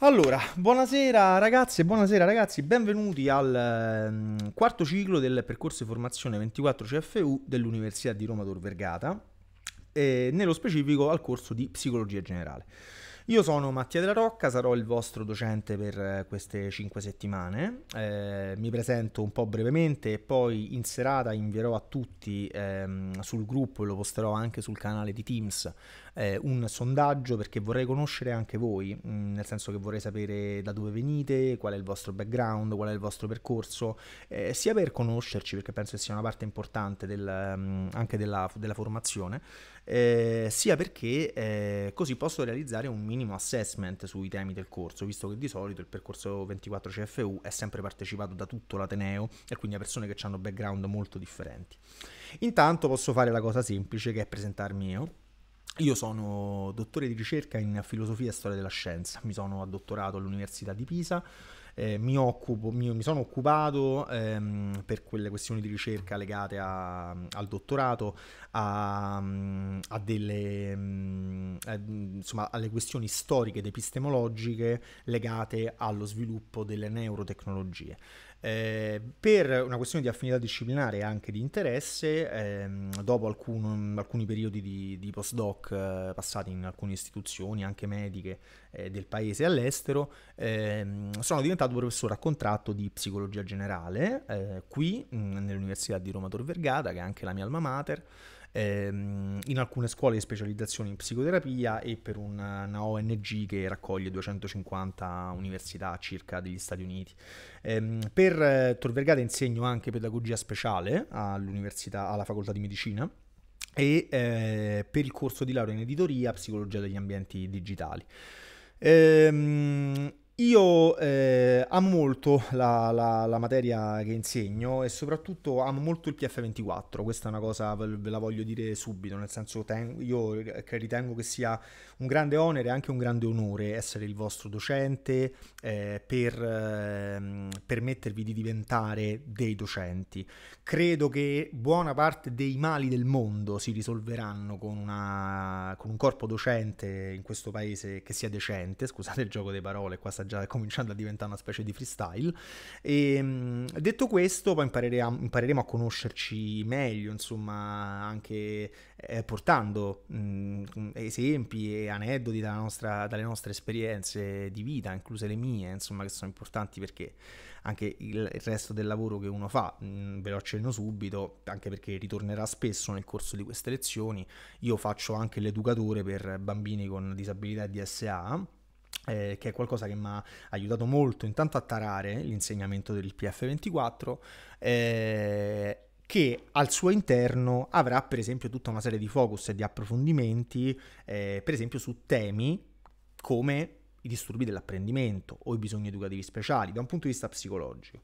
Allora, buonasera ragazzi e buonasera ragazzi, benvenuti al um, quarto ciclo del percorso di formazione 24 CFU dell'Università di Roma Tor Vergata, e nello specifico al corso di Psicologia Generale. Io sono Mattia della Rocca, sarò il vostro docente per queste 5 settimane, eh, mi presento un po' brevemente e poi in serata invierò a tutti ehm, sul gruppo e lo posterò anche sul canale di Teams eh, un sondaggio perché vorrei conoscere anche voi, mh, mm, nel senso che vorrei sapere da dove venite, qual è il vostro background, qual è il vostro percorso, eh, sia per conoscerci, perché penso che sia una parte importante del, mh, mm, anche della, della formazione, eh, sia perché eh, così posso realizzare un minimo assessment sui temi del corso, visto che di solito il percorso 24 CFU è sempre partecipato da tutto l'Ateneo e quindi da persone che hanno background molto differenti. Intanto posso fare la cosa semplice che è presentarmi io io sono dottore di ricerca in filosofia e storia della scienza, mi sono addottorato all'Università di Pisa, eh, mi, occupo, mi, mi, sono occupato ehm, per quelle questioni di ricerca legate a, al dottorato a, a delle, mh, ehm, a, insomma, alle questioni storiche ed epistemologiche legate allo sviluppo delle neurotecnologie. Eh, per una questione di affinità disciplinare e anche di interesse, ehm, dopo alcun, alcuni periodi di, di postdoc eh, passati in alcune istituzioni, anche mediche, eh, del paese all'estero, ehm, sono diventato professore a contratto di psicologia generale eh, qui mh, mm, nell'Università di Roma Tor Vergata, che è anche la mia alma mater ehm, in alcune scuole di specializzazione in psicoterapia e per una, una ONG che raccoglie 250 università circa degli Stati Uniti. Ehm, per eh, Tor Vergata insegno anche pedagogia speciale all'università, alla facoltà di medicina e eh, per il corso di laurea in editoria psicologia degli ambienti digitali. Ehm, io eh, amo molto la, la, la, materia che insegno e soprattutto amo molto il PF24, questa è una cosa, ve la voglio dire subito, nel senso ten- io ritengo che sia un grande onere e anche un grande onore essere il vostro docente eh, per eh, permettervi di diventare dei docenti. Credo che buona parte dei mali del mondo si risolveranno con, una, con un corpo docente in questo paese che sia decente, scusate il gioco delle parole, qua sta già cominciando a diventare una specie di freestyle. E, ehm, detto questo, poi impareremo a conoscerci meglio, insomma, anche eh, portando mh, mm, mm, esempi e aneddoti nostra, dalle nostre esperienze di vita, incluse le mie, insomma, che sono importanti perché anche il, il resto del lavoro che uno fa, mh, mm, ve lo accenno subito, anche perché ritornerà spesso nel corso di queste lezioni, io faccio anche l'educatore per bambini con disabilità e DSA, eh, che è qualcosa che mi ha aiutato molto intanto a tarare l'insegnamento del PF24 eh, che al suo interno avrà per esempio tutta una serie di focus e di approfondimenti, eh, per esempio su temi come i disturbi dell'apprendimento o i bisogni educativi speciali da un punto di vista psicologico.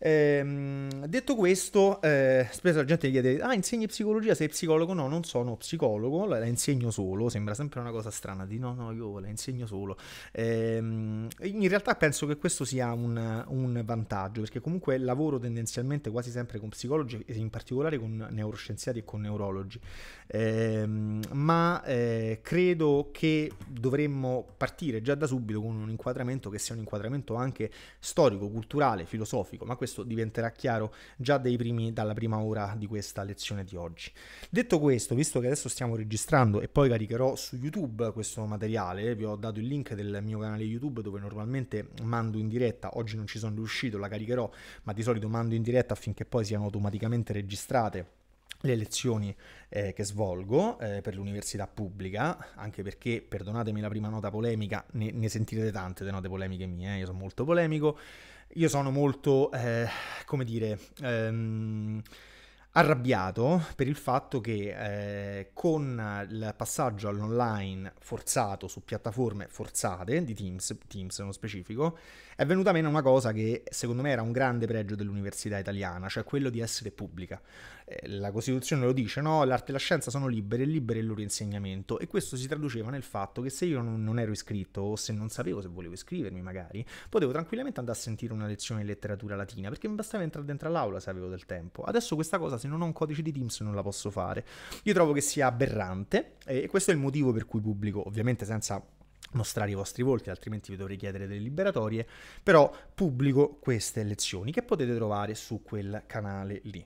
Ehm, detto questo, eh, spesso la gente mi chiede: Ah, insegni psicologia? Sei psicologo? No, non sono psicologo, la, la insegno solo. Sembra sempre una cosa strana di no, no, io la insegno solo. Ehm, in realtà penso che questo sia un, un, vantaggio perché comunque lavoro tendenzialmente quasi sempre con psicologi in particolare con neuroscienziati e con neurologi. Ehm, ma eh, credo che dovremmo partire già da subito con un inquadramento che sia un inquadramento anche storico, culturale, filosofico, ma questo questo diventerà chiaro già primi, dalla prima ora di questa lezione di oggi. Detto questo, visto che adesso stiamo registrando e poi caricherò su YouTube questo materiale, vi ho dato il link del mio canale YouTube dove normalmente mando in diretta, oggi non ci sono riuscito, la caricherò, ma di solito mando in diretta affinché poi siano automaticamente registrate le lezioni eh, che svolgo eh, per l'università pubblica, anche perché, perdonatemi la prima nota polemica, ne, ne sentirete tante di note polemiche mie, eh, io sono molto polemico, io sono molto, eh, come dire, ehm, arrabbiato per il fatto che eh, con il passaggio all'online forzato su piattaforme forzate di Teams, Teams nello specifico, è venuta meno una cosa che secondo me era un grande pregio dell'università italiana, cioè quello di essere pubblica. Eh, la Costituzione lo dice, no? L'arte e la scienza sono libere, libere il loro insegnamento e questo si traduceva nel fatto che se io non, non ero iscritto o se non sapevo se volevo iscrivermi magari, potevo tranquillamente andare a sentire una lezione di letteratura latina perché mi bastava entrare dentro all'aula se avevo del tempo. Adesso questa cosa si non ho un codice di Teams non la posso fare. Io trovo che sia aberrante e questo è il motivo per cui pubblico, ovviamente senza mostrare i vostri volti, altrimenti vi dovrei chiedere delle liberatorie, però pubblico queste lezioni che potete trovare su quel canale lì.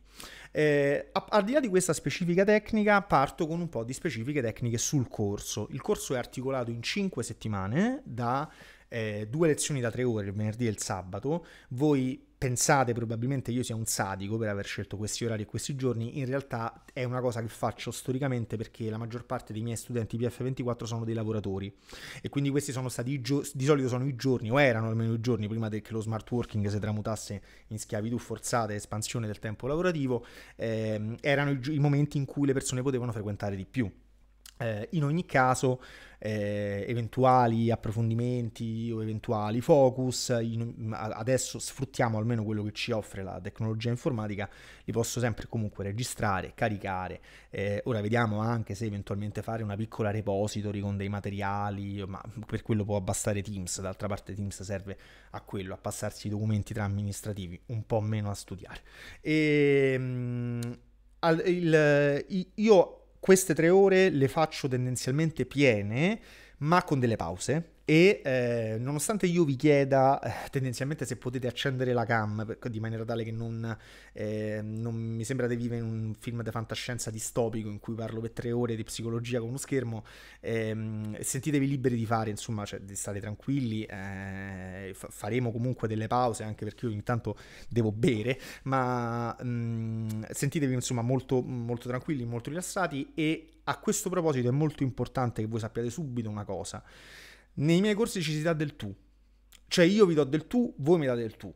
Eh, al di là di questa specifica tecnica, parto con un po' di specifiche tecniche sul corso. Il corso è articolato in 5 settimane da eh, due lezioni da tre ore, il venerdì e il sabato. Voi pensate probabilmente io sia un sadico per aver scelto questi orari e questi giorni, in realtà è una cosa che faccio storicamente perché la maggior parte dei miei studenti PF24 sono dei lavoratori e quindi questi sono stati i giorni, di solito sono i giorni o erano almeno i giorni prima che lo smart working si tramutasse in schiavitù forzata e espansione del tempo lavorativo, ehm, erano i, gi- i momenti in cui le persone potevano frequentare di più eh, in ogni caso, eh, eventuali approfondimenti o eventuali focus, in, adesso sfruttiamo almeno quello che ci offre la tecnologia informatica, li posso sempre comunque registrare, caricare. Eh, ora vediamo anche se eventualmente fare una piccola repository con dei materiali, ma per quello può bastare Teams, d'altra parte Teams serve a quello, a passarsi i documenti tra amministrativi, un po' meno a studiare. E, ehm, al, il, io queste tre ore le faccio tendenzialmente piene, ma con delle pause, e eh, nonostante io vi chieda eh, tendenzialmente se potete accendere la cam per, di maniera tale che non, eh, non mi sembra di vivere in un film di fantascienza distopico in cui parlo per tre ore di psicologia con uno schermo ehm, sentitevi liberi di fare insomma cioè, di stare tranquilli eh, fa- faremo comunque delle pause anche perché io ogni tanto devo bere ma mh, mm, sentitevi insomma molto, molto tranquilli molto rilassati e a questo proposito è molto importante che voi sappiate subito una cosa nei miei corsi ci si dà del tu. Cioè io vi do del tu, voi mi date del tu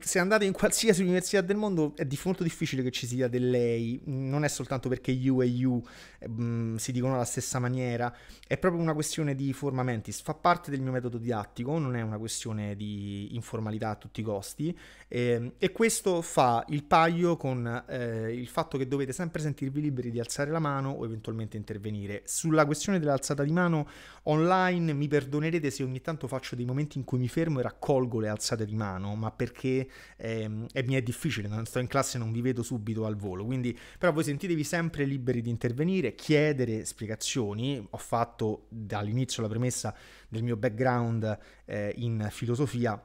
se andate in qualsiasi università del mondo è di molto difficile che ci sia del lei, non è soltanto perché you e you um, si dicono alla stessa maniera, è proprio una questione di forma mentis, fa parte del mio metodo didattico, non è una questione di informalità a tutti i costi eh, e questo fa il paio con eh, il fatto che dovete sempre sentirvi liberi di alzare la mano o eventualmente intervenire. Sulla questione dell'alzata di mano online mi perdonerete se ogni tanto faccio dei momenti in cui mi fermo e raccolgo le alzate di mano, ma perché perché ehm, mi è difficile, non sto in classe, non vi vedo subito al volo, quindi però voi sentitevi sempre liberi di intervenire, chiedere spiegazioni, ho fatto dall'inizio la premessa del mio background eh, in filosofia,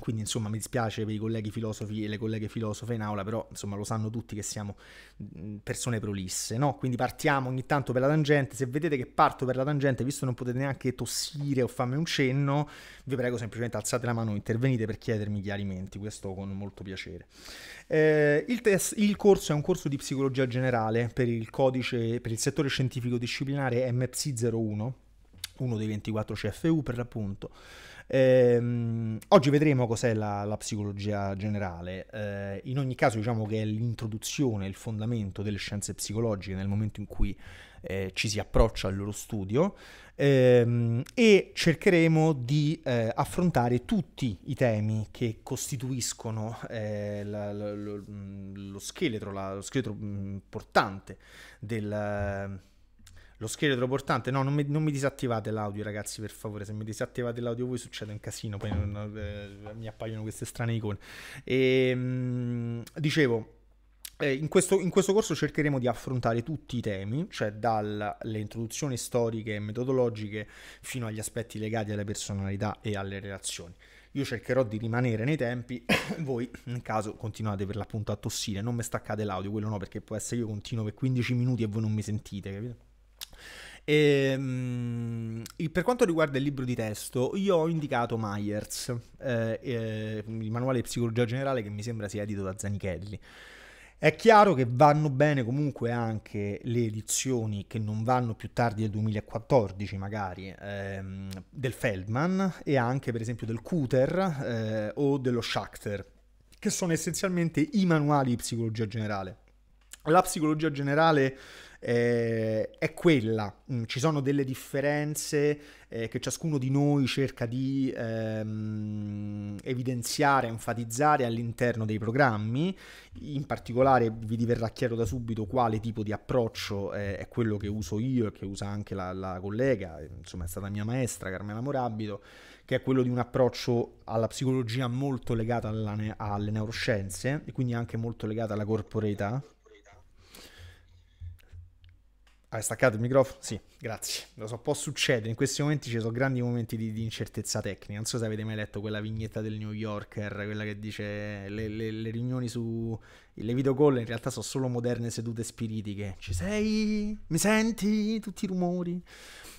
quindi insomma mi dispiace per i colleghi filosofi e le colleghe filosofe in aula, però insomma lo sanno tutti che siamo mm, persone prolisse, no? Quindi partiamo ogni tanto per la tangente, se vedete che parto per la tangente, visto che non potete neanche tossire o farmi un cenno, vi prego semplicemente alzate la mano, intervenite per chiedermi chiarimenti, questo con molto piacere. Eh, il, tes- il corso è un corso di psicologia generale per il codice, per il settore scientifico disciplinare MPSI 01, uno dei 24 CFU per l'appunto. Ehm, oggi vedremo cos'è la, la psicologia generale. Eh, in ogni caso, diciamo che è l'introduzione, il fondamento delle scienze psicologiche nel momento in cui eh, ci si approccia al loro studio ehm, e cercheremo di eh, affrontare tutti i temi che costituiscono eh, la, la, lo, mm, lo, scheletro, la, lo scheletro mh, mm, portante del, lo scheletro portante, no, non mi, non mi, disattivate l'audio, ragazzi, per favore. Se mi disattivate l'audio voi succede un casino, poi non, eh, mi appaiono queste strane icone. E, ehm, mh, dicevo, eh, in, questo, in, questo, corso cercheremo di affrontare tutti i temi, cioè dalle introduzioni storiche e metodologiche fino agli aspetti legati alla personalità e alle relazioni. Io cercherò di rimanere nei tempi, voi nel caso continuate per l'appunto a tossire, non mi staccate l'audio, quello no perché può essere io continuo per 15 minuti e voi non mi sentite, capito? E, ehm, per quanto riguarda il libro di testo, io ho indicato Myers, eh, eh, il manuale di psicologia generale che mi sembra sia edito da Zanichelli. È chiaro che vanno bene comunque anche le edizioni che non vanno più tardi del 2014 magari, ehm, del Feldman e anche per esempio del Cooter eh, o dello Schachter, che sono essenzialmente i manuali di psicologia generale. La psicologia generale eh, è quella. Mm, ci sono delle differenze eh, che ciascuno di noi cerca di ehm, evidenziare, enfatizzare all'interno dei programmi. In particolare vi diverrà chiaro da subito quale tipo di approccio eh, è quello che uso io e che usa anche la, la collega, insomma è stata mia maestra Carmela Morabito, che è quello di un approccio alla psicologia molto legata alla, alle neuroscienze e quindi anche molto legata alla corporeità hai staccato il microfono? Sì, grazie. Lo so, può succedere. In questi momenti ci sono grandi momenti di, di, incertezza tecnica. Non so se avete mai letto quella vignetta del New Yorker, quella che dice le, le, le riunioni su... Le video call in realtà sono solo moderne sedute spiritiche. Ci sei? Mi senti? Tutti i rumori.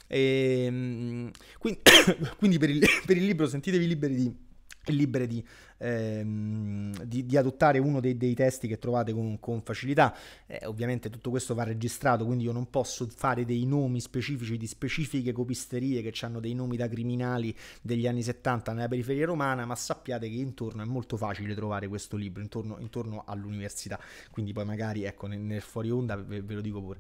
E, ehm, quindi, quindi per, il, per il libro sentitevi liberi di libere di ehm, di, di, adottare uno dei, dei, testi che trovate con, con facilità. Eh, ovviamente tutto questo va registrato, quindi io non posso fare dei nomi specifici di specifiche copisterie che hanno dei nomi da criminali degli anni 70 nella periferia romana, ma sappiate che intorno è molto facile trovare questo libro, intorno, intorno all'università. Quindi poi magari, ecco, nel, nel fuori onda ve, ve lo dico pure.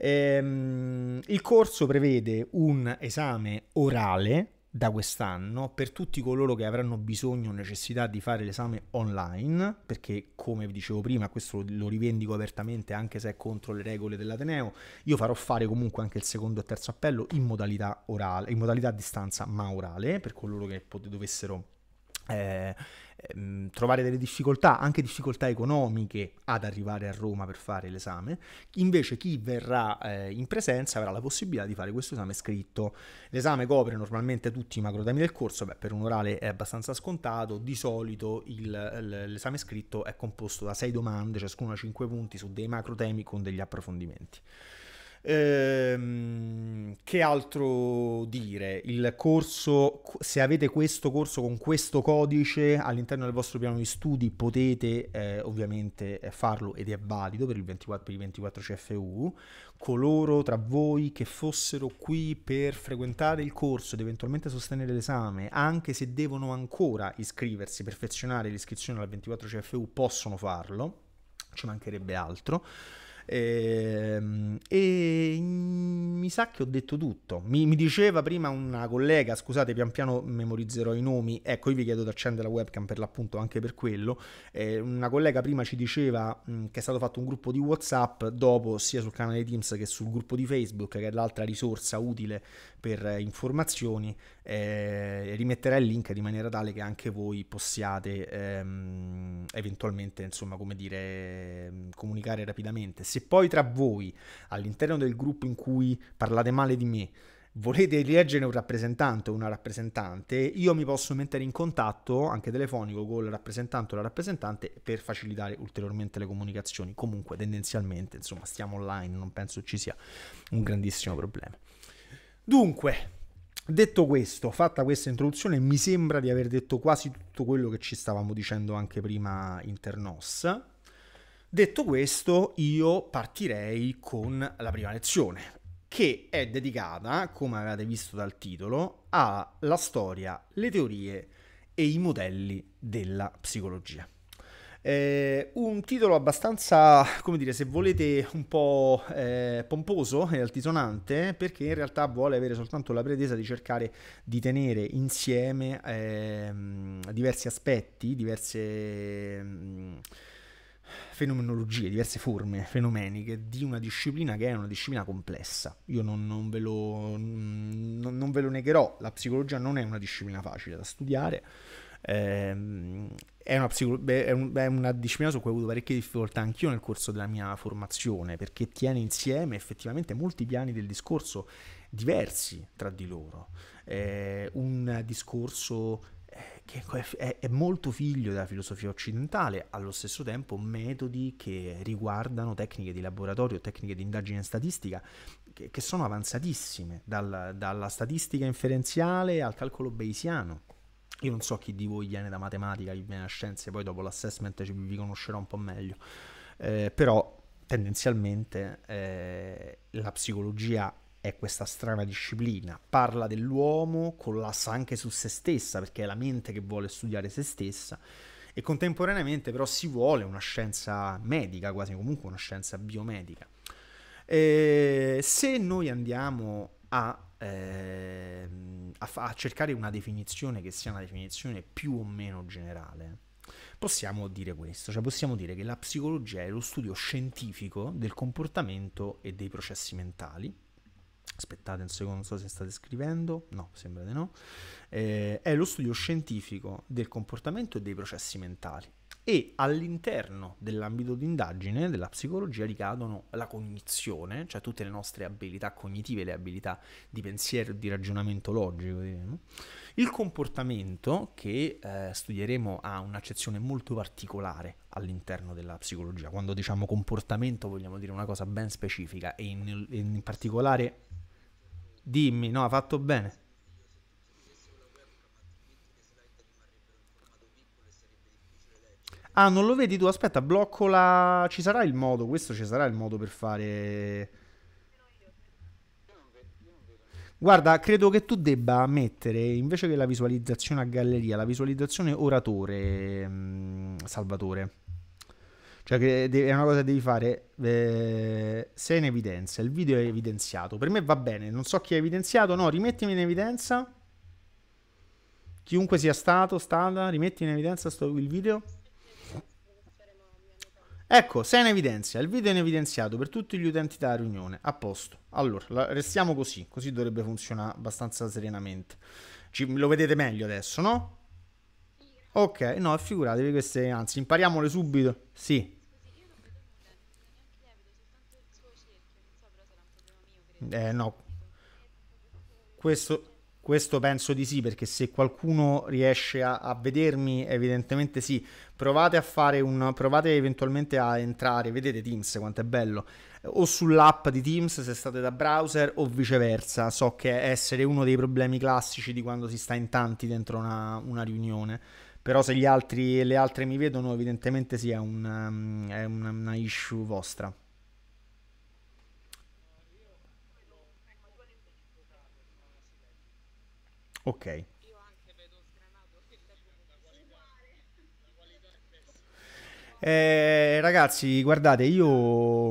Ehm, il corso prevede un esame orale da quest'anno per tutti coloro che avranno bisogno o necessità di fare l'esame online, perché come vi dicevo prima, questo lo rivendico apertamente anche se è contro le regole dell'Ateneo, io farò fare comunque anche il secondo e terzo appello in modalità orale, in modalità a distanza ma orale, per coloro che pot- dovessero eh, ehm, trovare delle difficoltà, anche difficoltà economiche, ad arrivare a Roma per fare l'esame. Invece chi verrà eh, in presenza avrà la possibilità di fare questo esame scritto. L'esame copre normalmente tutti i macrodami del corso, beh, per un orale è abbastanza scontato, di solito il, l'esame scritto è composto da sei domande, ciascuna 5 punti su dei macrotemi con degli approfondimenti. Ehm, che altro dire? Il corso, se avete questo corso con questo codice all'interno del vostro piano di studi, potete eh, ovviamente eh, farlo ed è valido per il 24, per il 24 CFU. Coloro tra voi che fossero qui per frequentare il corso ed eventualmente sostenere l'esame, anche se devono ancora iscriversi, perfezionare l'iscrizione al 24 CFU, possono farlo ci mancherebbe altro. Ehm, e, e mi sa che ho detto tutto. Mi, mi, diceva prima una collega, scusate, pian piano memorizzerò i nomi. Ecco, io vi chiedo di accendere la webcam per l'appunto anche per quello. Eh, una collega prima ci diceva mh, mm, che è stato fatto un gruppo di WhatsApp dopo sia sul canale Teams che sul gruppo di Facebook, che è l'altra risorsa utile per eh, informazioni eh, rimetterei il link di maniera tale che anche voi possiate ehm, eventualmente, insomma, come dire, ehm, comunicare rapidamente. Se poi tra voi, all'interno del gruppo in cui parlate male di me, volete eleggere un rappresentante o una rappresentante, io mi posso mettere in contatto anche telefonico con il rappresentante o la rappresentante per facilitare ulteriormente le comunicazioni. Comunque, tendenzialmente, insomma, stiamo online, non penso ci sia un grandissimo problema. Dunque, Detto questo, fatta questa introduzione, mi sembra di aver detto quasi tutto quello che ci stavamo dicendo anche prima internos. Detto questo, io partirei con la prima lezione, che è dedicata, come avete visto dal titolo, alla storia, le teorie e i modelli della psicologia. Eh, un titolo abbastanza, come dire, se volete un po' eh, pomposo e altisonante, perché in realtà vuole avere soltanto la pretesa di cercare di tenere insieme eh, diversi aspetti, diverse mh, mm, fenomenologie, diverse forme fenomeniche di una disciplina che è una disciplina complessa. Io non, non, ve lo, mm, non, non ve lo negherò, la psicologia non è una disciplina facile da studiare Ehm, è una, psicolo- è, un, è una, disciplina su cui ho avuto parecchie difficoltà anch'io nel corso della mia formazione, perché tiene insieme effettivamente molti piani del discorso diversi tra di loro. Eh, un discorso eh, che è, è, molto figlio della filosofia occidentale, allo stesso tempo metodi che riguardano tecniche di laboratorio, tecniche di indagine statistica, che, che sono avanzatissime, dal, dalla statistica inferenziale al calcolo bayesiano. Io non so chi di voi viene da matematica, chi viene da scienze, poi dopo l'assessment ci, vi conoscerò un po' meglio. Eh, però tendenzialmente eh, la psicologia è questa strana disciplina, parla dell'uomo, collassa anche su se stessa, perché è la mente che vuole studiare se stessa, e contemporaneamente però si vuole una scienza medica, quasi comunque una scienza biomedica. Eh, se noi andiamo a eh, a, a cercare una definizione che sia una definizione più o meno generale, possiamo dire questo, cioè possiamo dire che la psicologia è lo studio scientifico del comportamento e dei processi mentali. Aspettate un secondo, non so se state scrivendo, no, sembra di no. Eh, è lo studio scientifico del comportamento e dei processi mentali e all'interno dell'ambito d'indagine della psicologia ricadono la cognizione, cioè tutte le nostre abilità cognitive, le abilità di pensiero, di ragionamento logico, diremo. il comportamento che eh, studieremo ha un'accezione molto particolare all'interno della psicologia, quando diciamo comportamento vogliamo dire una cosa ben specifica e in, in particolare dimmi, no, ha fatto bene Ah, non lo vedi tu? Aspetta, blocco la... Ci sarà il modo, questo ci sarà il modo per fare... Guarda, credo che tu debba mettere, invece che la visualizzazione a galleria, la visualizzazione oratore, mm, Salvatore. Cioè, è una cosa che devi fare. Eh, sei in evidenza, il video è evidenziato. Per me va bene, non so chi è evidenziato, no, rimettimi in evidenza. Chiunque sia stato, stata, rimetti in evidenza sto, il video. Ecco, sei in evidenza, il video è in evidenziato per tutti gli utenti della riunione, a posto. Allora, restiamo così, così dovrebbe funzionare abbastanza serenamente. Ci, lo vedete meglio adesso, no? Ok, no, figuratevi queste, anzi, impariamole subito. Sì. Eh no. Questo, questo penso di sì, perché se qualcuno riesce a, a vedermi, evidentemente sì provate a fare un provate eventualmente a entrare vedete Teams quanto è bello o sull'app di Teams se state da browser o viceversa so che è essere uno dei problemi classici di quando si sta in tanti dentro una, una riunione però se gli altri e le altre mi vedono evidentemente sì è, un, um, è una, una issue vostra ok Eh, ragazzi, guardate, io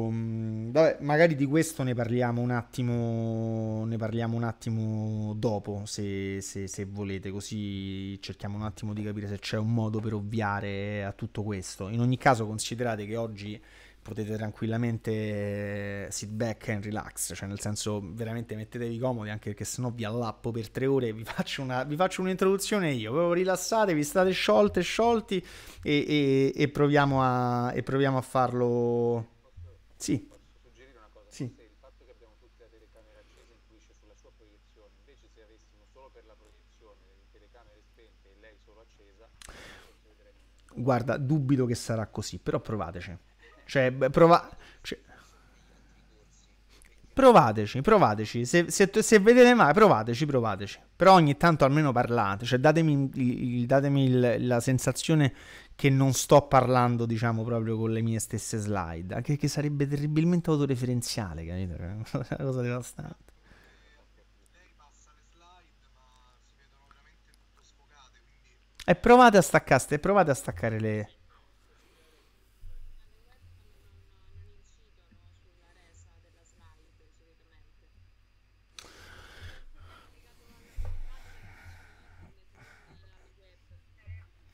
mm, vabbè, magari di questo ne parliamo un attimo, ne parliamo un attimo dopo, se, se, se volete, così cerchiamo un attimo di capire se c'è un modo per ovviare a tutto questo. In ogni caso, considerate che oggi potete tranquillamente eh, sit back and relax, cioè nel senso veramente mettetevi comodi anche perché sennò vi allappo per tre ore, vi faccio, una, vi faccio un'introduzione io, proprio rilassatevi, state sciolte, sciolti e, e, e, proviamo, a, e proviamo a farlo... Sì. Guarda, dubito che sarà così, però provateci. Cioè, prova... Cioè... Provateci, provateci. Se, se, se, vedete mai, provateci, provateci. Però ogni tanto almeno parlate. Cioè, datemi, il, datemi il, la sensazione che non sto parlando, diciamo, proprio con le mie stesse slide. Anche che sarebbe terribilmente autoreferenziale, capito? È cioè, Una cosa devastante. E provate a staccarste, provate a staccare le...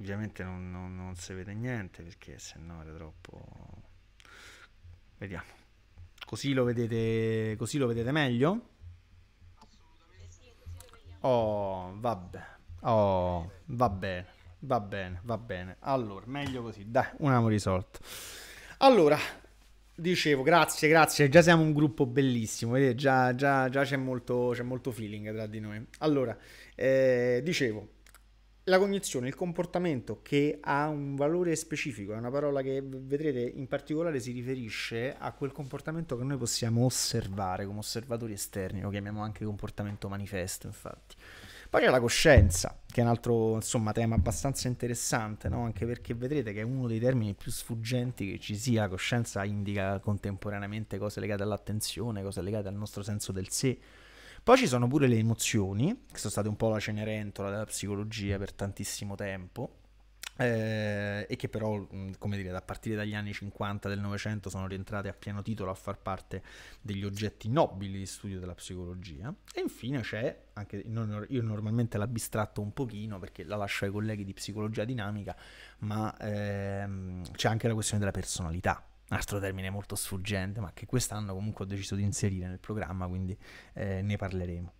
ovviamente non, non, non si vede niente perché se no era troppo vediamo così lo vedete così lo vedete meglio oh vabbè oh va bene va bene va bene allora meglio così dai un amo risolto allora dicevo grazie grazie già siamo un gruppo bellissimo vedete già, già, già c'è molto c'è molto feeling tra di noi allora eh, dicevo la cognizione, il comportamento che ha un valore specifico, è una parola che vedrete in particolare si riferisce a quel comportamento che noi possiamo osservare come osservatori esterni, lo chiamiamo anche comportamento manifesto, infatti. Poi c'è la coscienza, che è un altro insomma, tema abbastanza interessante, no? anche perché vedrete che è uno dei termini più sfuggenti che ci sia. La coscienza indica contemporaneamente cose legate all'attenzione, cose legate al nostro senso del sé, poi ci sono pure le emozioni, che sono state un po' la cenerentola della psicologia per tantissimo tempo. Eh, e che però, mm, come dire, a partire dagli anni 50 del Novecento sono rientrate a pieno titolo a far parte degli oggetti nobili di studio della psicologia. E infine c'è, anche io normalmente la bistratto un pochino perché la lascio ai colleghi di psicologia dinamica, ma ehm, c'è anche la questione della personalità altro termine molto sfuggente, ma che quest'anno comunque ho deciso di inserire nel programma, quindi eh, ne parleremo.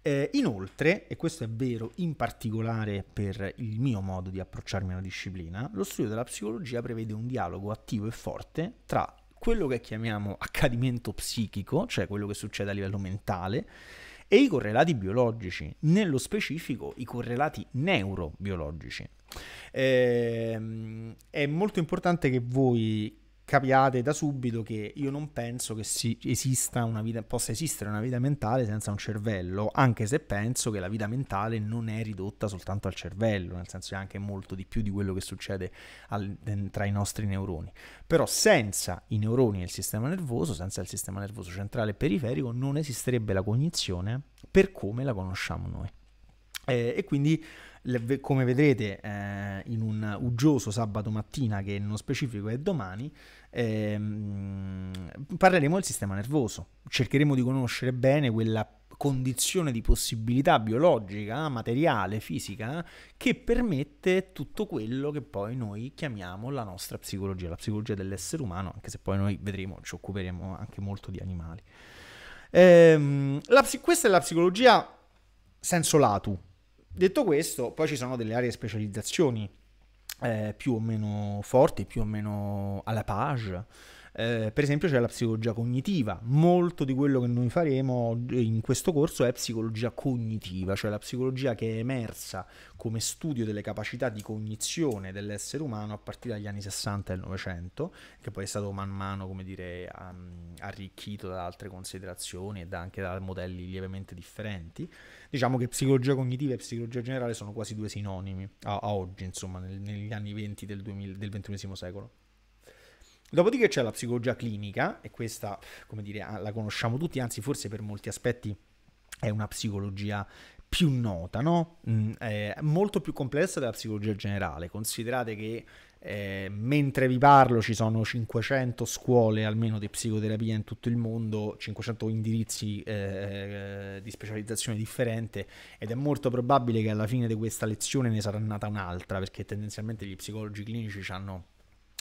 Eh, inoltre, e questo è vero in particolare per il mio modo di approcciarmi alla disciplina, lo studio della psicologia prevede un dialogo attivo e forte tra quello che chiamiamo accadimento psichico, cioè quello che succede a livello mentale, e i correlati biologici, nello specifico i correlati neurobiologici. Eh, è molto importante che voi capiate da subito che io non penso che esista vita, possa esistere una vita mentale senza un cervello, anche se penso che la vita mentale non è ridotta soltanto al cervello, nel senso che è anche molto di più di quello che succede al, tra i nostri neuroni. Però senza i neuroni e il sistema nervoso, senza il sistema nervoso centrale e periferico, non esisterebbe la cognizione per come la conosciamo noi. Eh, e quindi come vedrete eh, in un uggioso sabato mattina che nello specifico è domani, ehm, parleremo del sistema nervoso, cercheremo di conoscere bene quella condizione di possibilità biologica, materiale, fisica, che permette tutto quello che poi noi chiamiamo la nostra psicologia, la psicologia dell'essere umano, anche se poi noi vedremo, ci occuperemo anche molto di animali. Ehm, la, questa è la psicologia senso lato, detto questo, poi ci sono delle aree specializzazioni eh, più o meno forti, più o meno alla page. Eh, per esempio c'è la psicologia cognitiva, molto di quello che noi faremo in questo corso è psicologia cognitiva, cioè la psicologia che è emersa come studio delle capacità di cognizione dell'essere umano a partire dagli anni 60 e 900, che poi è stato man mano, come dire, um, arricchito da altre considerazioni e da, anche da modelli lievemente differenti. Diciamo che psicologia cognitiva e psicologia generale sono quasi due sinonimi a, a oggi, insomma, nel, negli anni 20 del, 2000, del XXI secolo. Dopodiché c'è la psicologia clinica, e questa, come dire, ah, la conosciamo tutti, anzi forse per molti aspetti è una psicologia più nota, no? Mm, è molto più complessa della psicologia generale. Considerate che eh, mentre vi parlo ci sono 500 scuole almeno di psicoterapia in tutto il mondo, 500 indirizzi eh, eh, di specializzazione differente ed è molto probabile che alla fine di questa lezione ne sarà nata un'altra perché tendenzialmente gli psicologi clinici ci hanno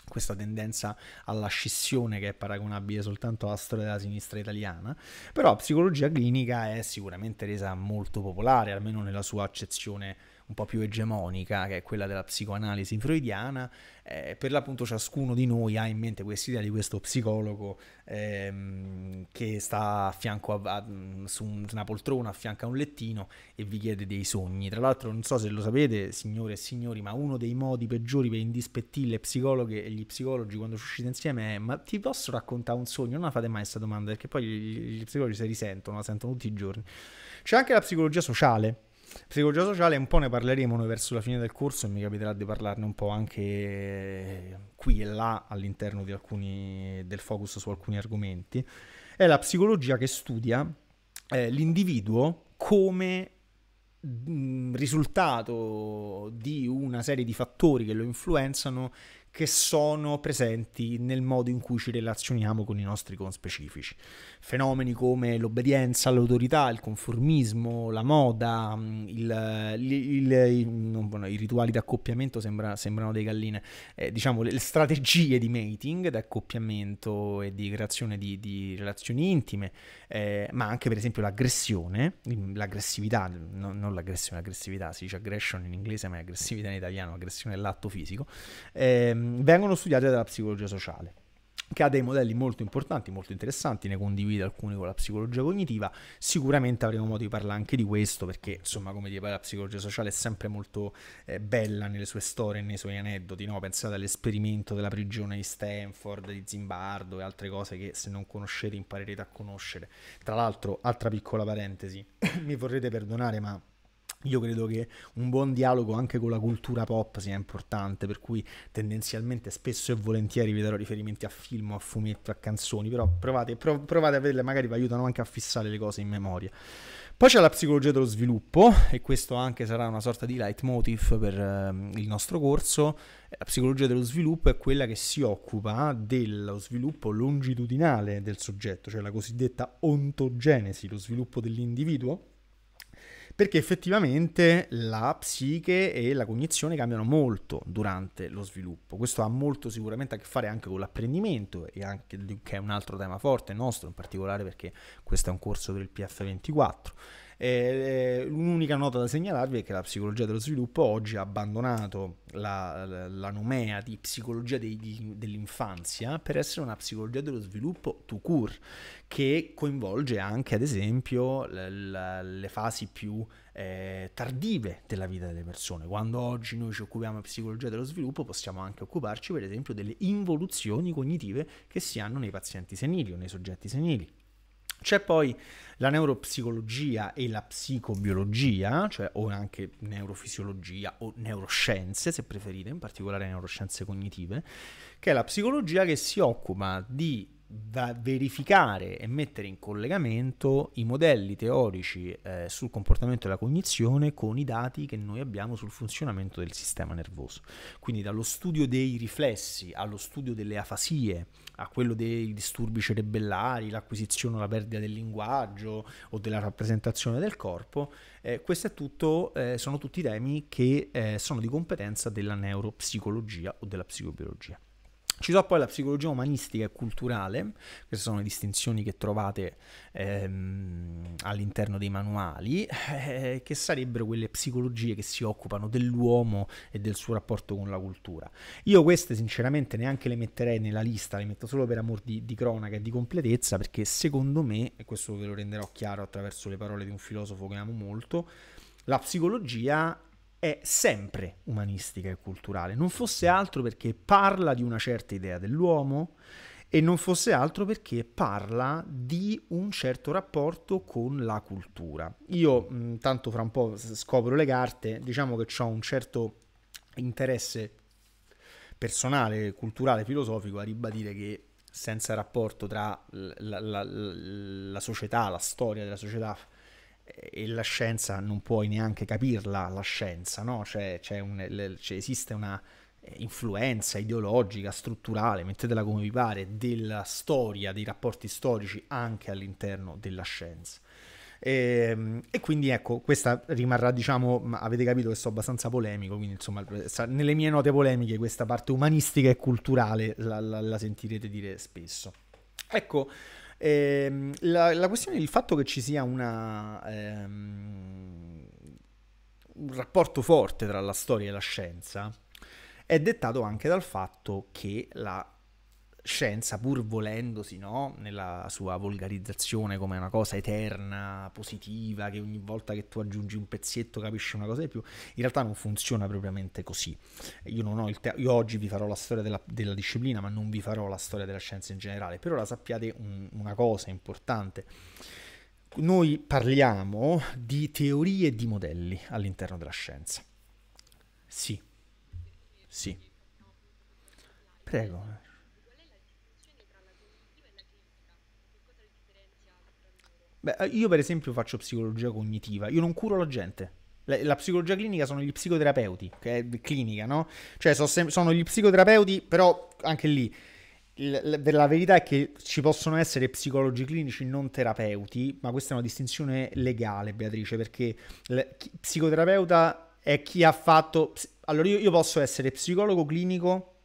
questa tendenza alla scissione che è paragonabile soltanto alla storia della sinistra italiana, però psicologia clinica è sicuramente resa molto popolare, almeno nella sua accezione un po' più egemonica, che è quella della psicoanalisi freudiana, eh, per l'appunto ciascuno di noi ha in mente questa idea di questo psicologo ehm, che sta a fianco a, a, su una poltrona, a fianco a un lettino e vi chiede dei sogni. Tra l'altro non so se lo sapete, signore e signori, ma uno dei modi peggiori per indispettire le psicologhe e gli psicologi quando ci uscite insieme è ma ti posso raccontare un sogno? Non la fate mai questa domanda perché poi gli, gli psicologi si risentono, la sentono tutti i giorni. C'è anche la psicologia sociale Psicologia sociale un po' ne parleremo noi verso la fine del corso e mi capiterà di parlarne un po' anche qui e là all'interno alcuni, del focus su alcuni argomenti. È la psicologia che studia eh, l'individuo come mh, mm, risultato di una serie di fattori che lo influenzano che sono presenti nel modo in cui ci relazioniamo con i nostri conspecifici fenomeni come l'obbedienza all'autorità, il conformismo, la moda, mm, il, il, il, i rituali di accoppiamento sembra, sembrano dei galline, eh, diciamo le strategie di mating, di accoppiamento e di creazione di, di relazioni intime, eh, ma anche per esempio l'aggressione, l'aggressività, no, non l'aggressione, l'aggressività, si dice aggression in inglese ma è aggressività in italiano, aggressione è l'atto fisico, eh, vengono studiate dalla psicologia sociale che ha dei modelli molto importanti, molto interessanti, ne condivide alcuni con la psicologia cognitiva, sicuramente avremo modo di parlare anche di questo perché insomma come dire la psicologia sociale è sempre molto eh, bella nelle sue storie, nei suoi aneddoti, no? pensate all'esperimento della prigione di Stanford, di Zimbardo e altre cose che se non conoscete imparerete a conoscere. Tra l'altro, altra piccola parentesi, mi vorrete perdonare ma io credo che un buon dialogo anche con la cultura pop sia importante, per cui tendenzialmente spesso e volentieri vi darò riferimenti a film, a fumetto, a canzoni, però provate, prov- provate a vederle, magari vi aiutano anche a fissare le cose in memoria. Poi c'è la psicologia dello sviluppo, e questo anche sarà una sorta di leitmotiv per ehm, il nostro corso. La psicologia dello sviluppo è quella che si occupa dello sviluppo longitudinale del soggetto, cioè la cosiddetta ontogenesi, lo sviluppo dell'individuo perché effettivamente la psiche e la cognizione cambiano molto durante lo sviluppo. Questo ha molto sicuramente a che fare anche con l'apprendimento, anche, che è un altro tema forte nostro, in particolare perché questo è un corso per il PF24 e, eh, l'unica eh, nota da segnalarvi è che la psicologia dello sviluppo oggi ha abbandonato la, la, la nomea di psicologia dei, di, dell'infanzia per essere una psicologia dello sviluppo to cure, che coinvolge anche, ad esempio, la, le fasi più eh, tardive della vita delle persone. Quando oggi noi ci occupiamo di psicologia dello sviluppo, possiamo anche occuparci, per esempio, delle involuzioni cognitive che si hanno nei pazienti senili o nei soggetti senili. C'è poi la neuropsicologia e la psicobiologia, cioè o anche neurofisiologia o neuroscienze, se preferite, in particolare neuroscienze cognitive, che è la psicologia che si occupa di verificare e mettere in collegamento i modelli teorici eh, sul comportamento e la cognizione con i dati che noi abbiamo sul funzionamento del sistema nervoso. Quindi dallo studio dei riflessi allo studio delle afasie, a quello dei disturbi cerebellari, l'acquisizione o la perdita del linguaggio o della rappresentazione del corpo, eh, questo è tutto, eh, sono tutti temi che eh, sono di competenza della neuropsicologia o della psicobiologia. Ci sono poi la psicologia umanistica e culturale, queste sono le distinzioni che trovate ehm, all'interno dei manuali, eh, che sarebbero quelle psicologie che si occupano dell'uomo e del suo rapporto con la cultura. Io queste sinceramente neanche le metterei nella lista, le metto solo per amor di, di cronaca e di completezza, perché secondo me, e questo ve lo renderò chiaro attraverso le parole di un filosofo che amo molto, la psicologia è sempre umanistica e culturale, non fosse altro perché parla di una certa idea dell'uomo e non fosse altro perché parla di un certo rapporto con la cultura. Io intanto fra un po' scopro le carte, diciamo che ho un certo interesse personale, culturale, filosofico a ribadire che senza rapporto tra la, la, la, la società, la storia della società e la scienza non puoi neanche capirla, la scienza, no? Cioè, c'è un, le, esiste una influenza ideologica, strutturale, mettetela come vi pare, della storia, dei rapporti storici anche all'interno della scienza. E, ehm, e, quindi ecco, questa rimarrà, diciamo, avete capito che sono abbastanza polemico, quindi insomma, nelle mie note polemiche questa parte umanistica e culturale la, la, la sentirete dire spesso. Ecco, Ehm, la, la, questione è il fatto che ci sia una, ehm, un rapporto forte tra la storia e la scienza è dettato anche dal fatto che la scienza, pur volendosi, no? nella sua volgarizzazione come una cosa eterna, positiva, che ogni volta che tu aggiungi un pezzetto capisci una cosa di più, in realtà non funziona propriamente così. Io, non ho te- io oggi vi farò la storia della, della, disciplina, ma non vi farò la storia della scienza in generale. Per ora sappiate un, una cosa importante. Noi parliamo di teorie e di modelli all'interno della scienza. Sì, sì. Prego. Beh, eh, io per esempio faccio psicologia cognitiva, io non curo la gente. La, psicologia clinica sono gli psicoterapeuti, che è clinica, no? Cioè so se, sono gli psicoterapeuti, però anche lì la, la verità è che ci possono essere psicologi clinici non terapeuti, ma questa è una distinzione legale, Beatrice, perché le, chi, psicoterapeuta è chi ha fatto... Allora io, io posso essere psicologo clinico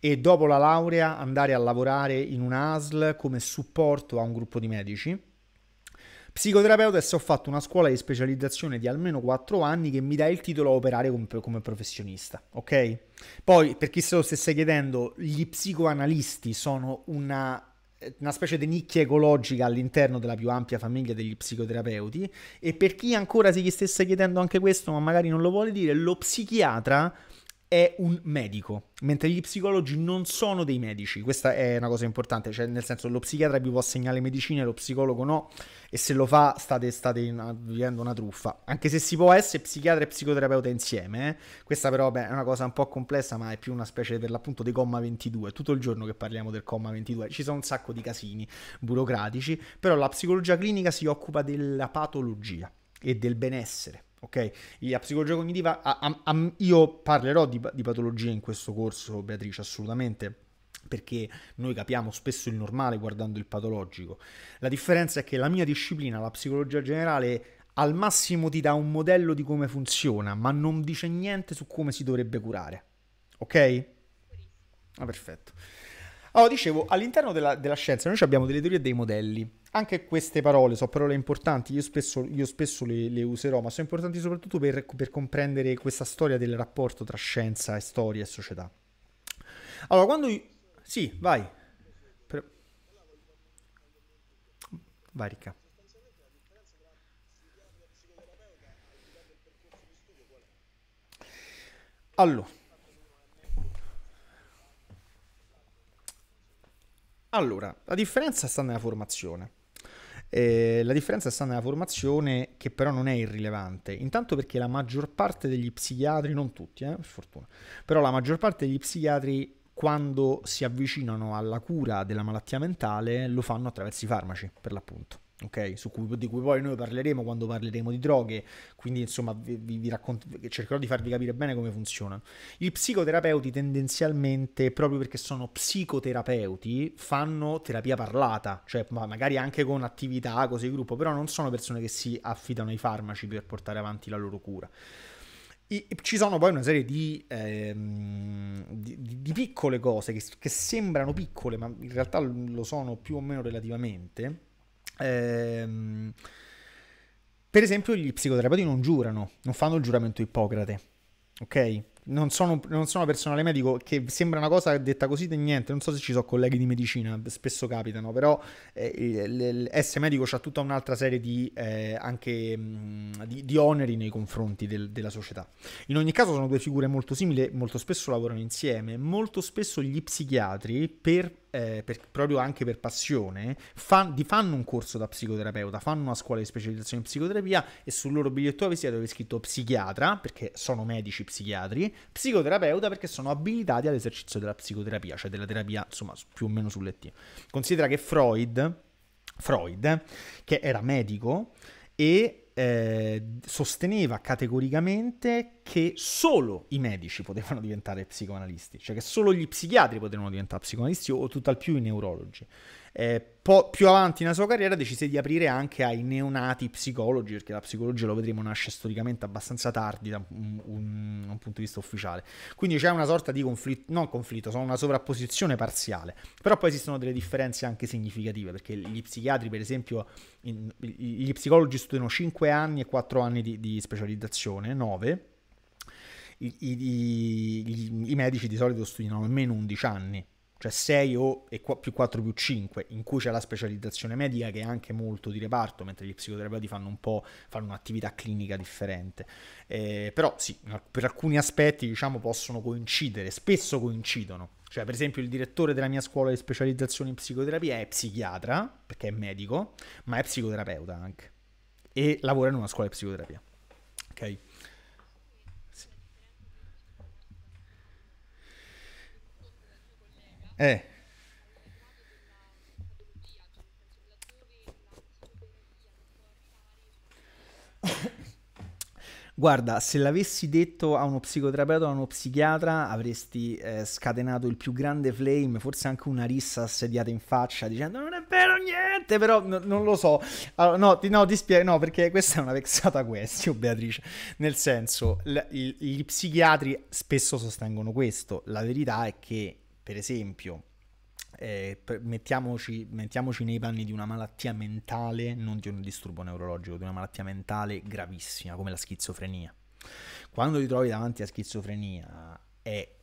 e dopo la laurea andare a lavorare in un ASL come supporto a un gruppo di medici Psicoterapeuta e se ho fatto una scuola di specializzazione di almeno 4 anni che mi dà il titolo a operare come, come professionista, ok? Poi, per chi se lo stesse chiedendo, gli psicoanalisti sono una una specie di nicchia ecologica all'interno della più ampia famiglia degli psicoterapeuti e per chi ancora si stesse chiedendo anche questo ma magari non lo vuole dire, lo psichiatra è un medico, mentre gli psicologi non sono dei medici, questa è una cosa importante, cioè nel senso lo psichiatra vi può assegnare medicine, lo psicologo no, e se lo fa state, state vivendo una truffa, anche se si può essere psichiatra e psicoterapeuta insieme, eh? questa però beh, è una cosa un po' complessa, ma è più una specie per l'appunto di comma 22, tutto il giorno che parliamo del comma 22, ci sono un sacco di casini burocratici, però la psicologia clinica si occupa della patologia e del benessere ok? La psicologia cognitiva, a, a, a, io parlerò di, di patologie in questo corso, Beatrice, assolutamente perché noi capiamo spesso il normale guardando il patologico. La differenza è che la mia disciplina, la psicologia generale, al massimo ti dà un modello di come funziona, ma non dice niente su come si dovrebbe curare. Ok? Ah, perfetto. Allora, dicevo, all'interno della, della scienza noi abbiamo delle teorie e dei modelli anche queste parole sono parole importanti, io spesso, io spesso le, le, userò, ma sono importanti soprattutto per, per comprendere questa storia del rapporto tra scienza e storia e società. Allora, quando... Io... Sì, vai. Pre... Vai, Ricca. Allora. Allora, la differenza sta nella formazione. Eh, la differenza sta nella formazione che però non è irrilevante, intanto perché la maggior parte degli psichiatri, non tutti, eh, per fortuna, però la maggior parte degli psichiatri quando si avvicinano alla cura della malattia mentale lo fanno attraverso i farmaci, per l'appunto. Okay, cui, di cui poi noi parleremo quando parleremo di droghe, quindi insomma vi, vi raccont- cercherò di farvi capire bene come funzionano. I psicoterapeuti tendenzialmente, proprio perché sono psicoterapeuti, fanno terapia parlata, cioè ma magari anche con attività, cose di gruppo, però non sono persone che si affidano ai farmaci per portare avanti la loro cura. I, ci sono poi una serie di, ehm, di, di piccole cose che, che sembrano piccole, ma in realtà lo sono più o meno relativamente Ehm, per esempio, gli psicoterapeuti non giurano, non fanno il giuramento Ippocrate, ok? Non sono, non sono, personale medico, che sembra una cosa detta così di niente, non so se ci sono colleghi di medicina, spesso capitano, però eh, essere medico ha tutta un'altra serie di, eh, anche, mh, mm, di, di, oneri nei confronti del, della società. In ogni caso sono due figure molto simili, molto spesso lavorano insieme, molto spesso gli psichiatri per eh, per, proprio anche per passione, fan, di, fanno un corso da psicoterapeuta, fanno una scuola di specializzazione in psicoterapia e sul loro biglietto visita è scritto psichiatra, perché sono medici psichiatri, psicoterapeuta perché sono abilitati all'esercizio della psicoterapia, cioè della terapia insomma più o meno sul lettino. Considera che Freud, Freud che era medico e eh, sosteneva categoricamente che solo i medici potevano diventare psicoanalisti, cioè che solo gli psichiatri potevano diventare psicoanalisti o tutt'al più i neurologi. Eh, po- più avanti nella sua carriera decise di aprire anche ai neonati psicologi, perché la psicologia lo vedremo nasce storicamente abbastanza tardi da un, un, un punto di vista ufficiale. Quindi c'è una sorta di conflitto, non conflitto, sono una sovrapposizione parziale, però poi esistono delle differenze anche significative, perché gli psichiatri per esempio, in, gli psicologi studiano 5 anni e 4 anni di, di specializzazione, 9. I, i, i, i, medici di solito studiano almeno 11 anni cioè 6 o e qua, più 4 più 5, in cui c'è la specializzazione medica che è anche molto di reparto, mentre gli psicoterapeuti fanno un po' fanno un'attività clinica differente. Eh, però sì, per alcuni aspetti diciamo possono coincidere, spesso coincidono. Cioè, per esempio, il direttore della mia scuola di specializzazione in psicoterapia è psichiatra, perché è medico, ma è psicoterapeuta anche. E lavora in una scuola di psicoterapia. Ok? Eh. Guarda, se l'avessi detto a uno psicoterapeuta o a uno psichiatra avresti eh, scatenato il più grande flame, forse anche una rissa assediata in faccia dicendo non è vero niente, però no, non lo so. Allora, no, ti, no, ti spiego, no, perché questa è una vexata question, oh, Beatrice. Nel senso, l- gli psichiatri spesso sostengono questo, la verità è che per esempio, eh, mettiamoci, mettiamoci, nei panni di una malattia mentale, non di un disturbo neurologico, di una malattia mentale gravissima come la schizofrenia. Quando ti trovi davanti a schizofrenia è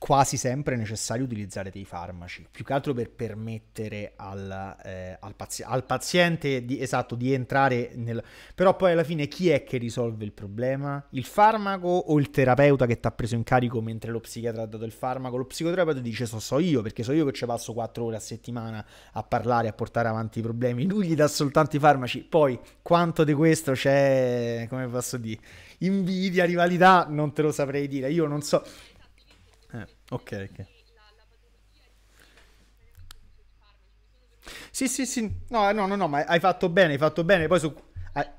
quasi sempre è necessario utilizzare dei farmaci, più che altro per permettere al, eh, al, pazi- al paziente di, esatto, di entrare nel... Però poi alla fine chi è che risolve il problema? Il farmaco o il terapeuta che ti ha preso in carico mentre lo psichiatra ha dato il farmaco? Lo psicoterapeuta dice so, so io, perché so io che ci passo 4 ore a settimana a parlare, a portare avanti i problemi, lui gli dà soltanto i farmaci, poi quanto di questo c'è, come posso dire, invidia, rivalità, non te lo saprei dire, io non so Ok, ok. Sì, sì, sì. No, eh, no, no, no, ma hai fatto bene, hai fatto bene. Poi su... Hai... Eh.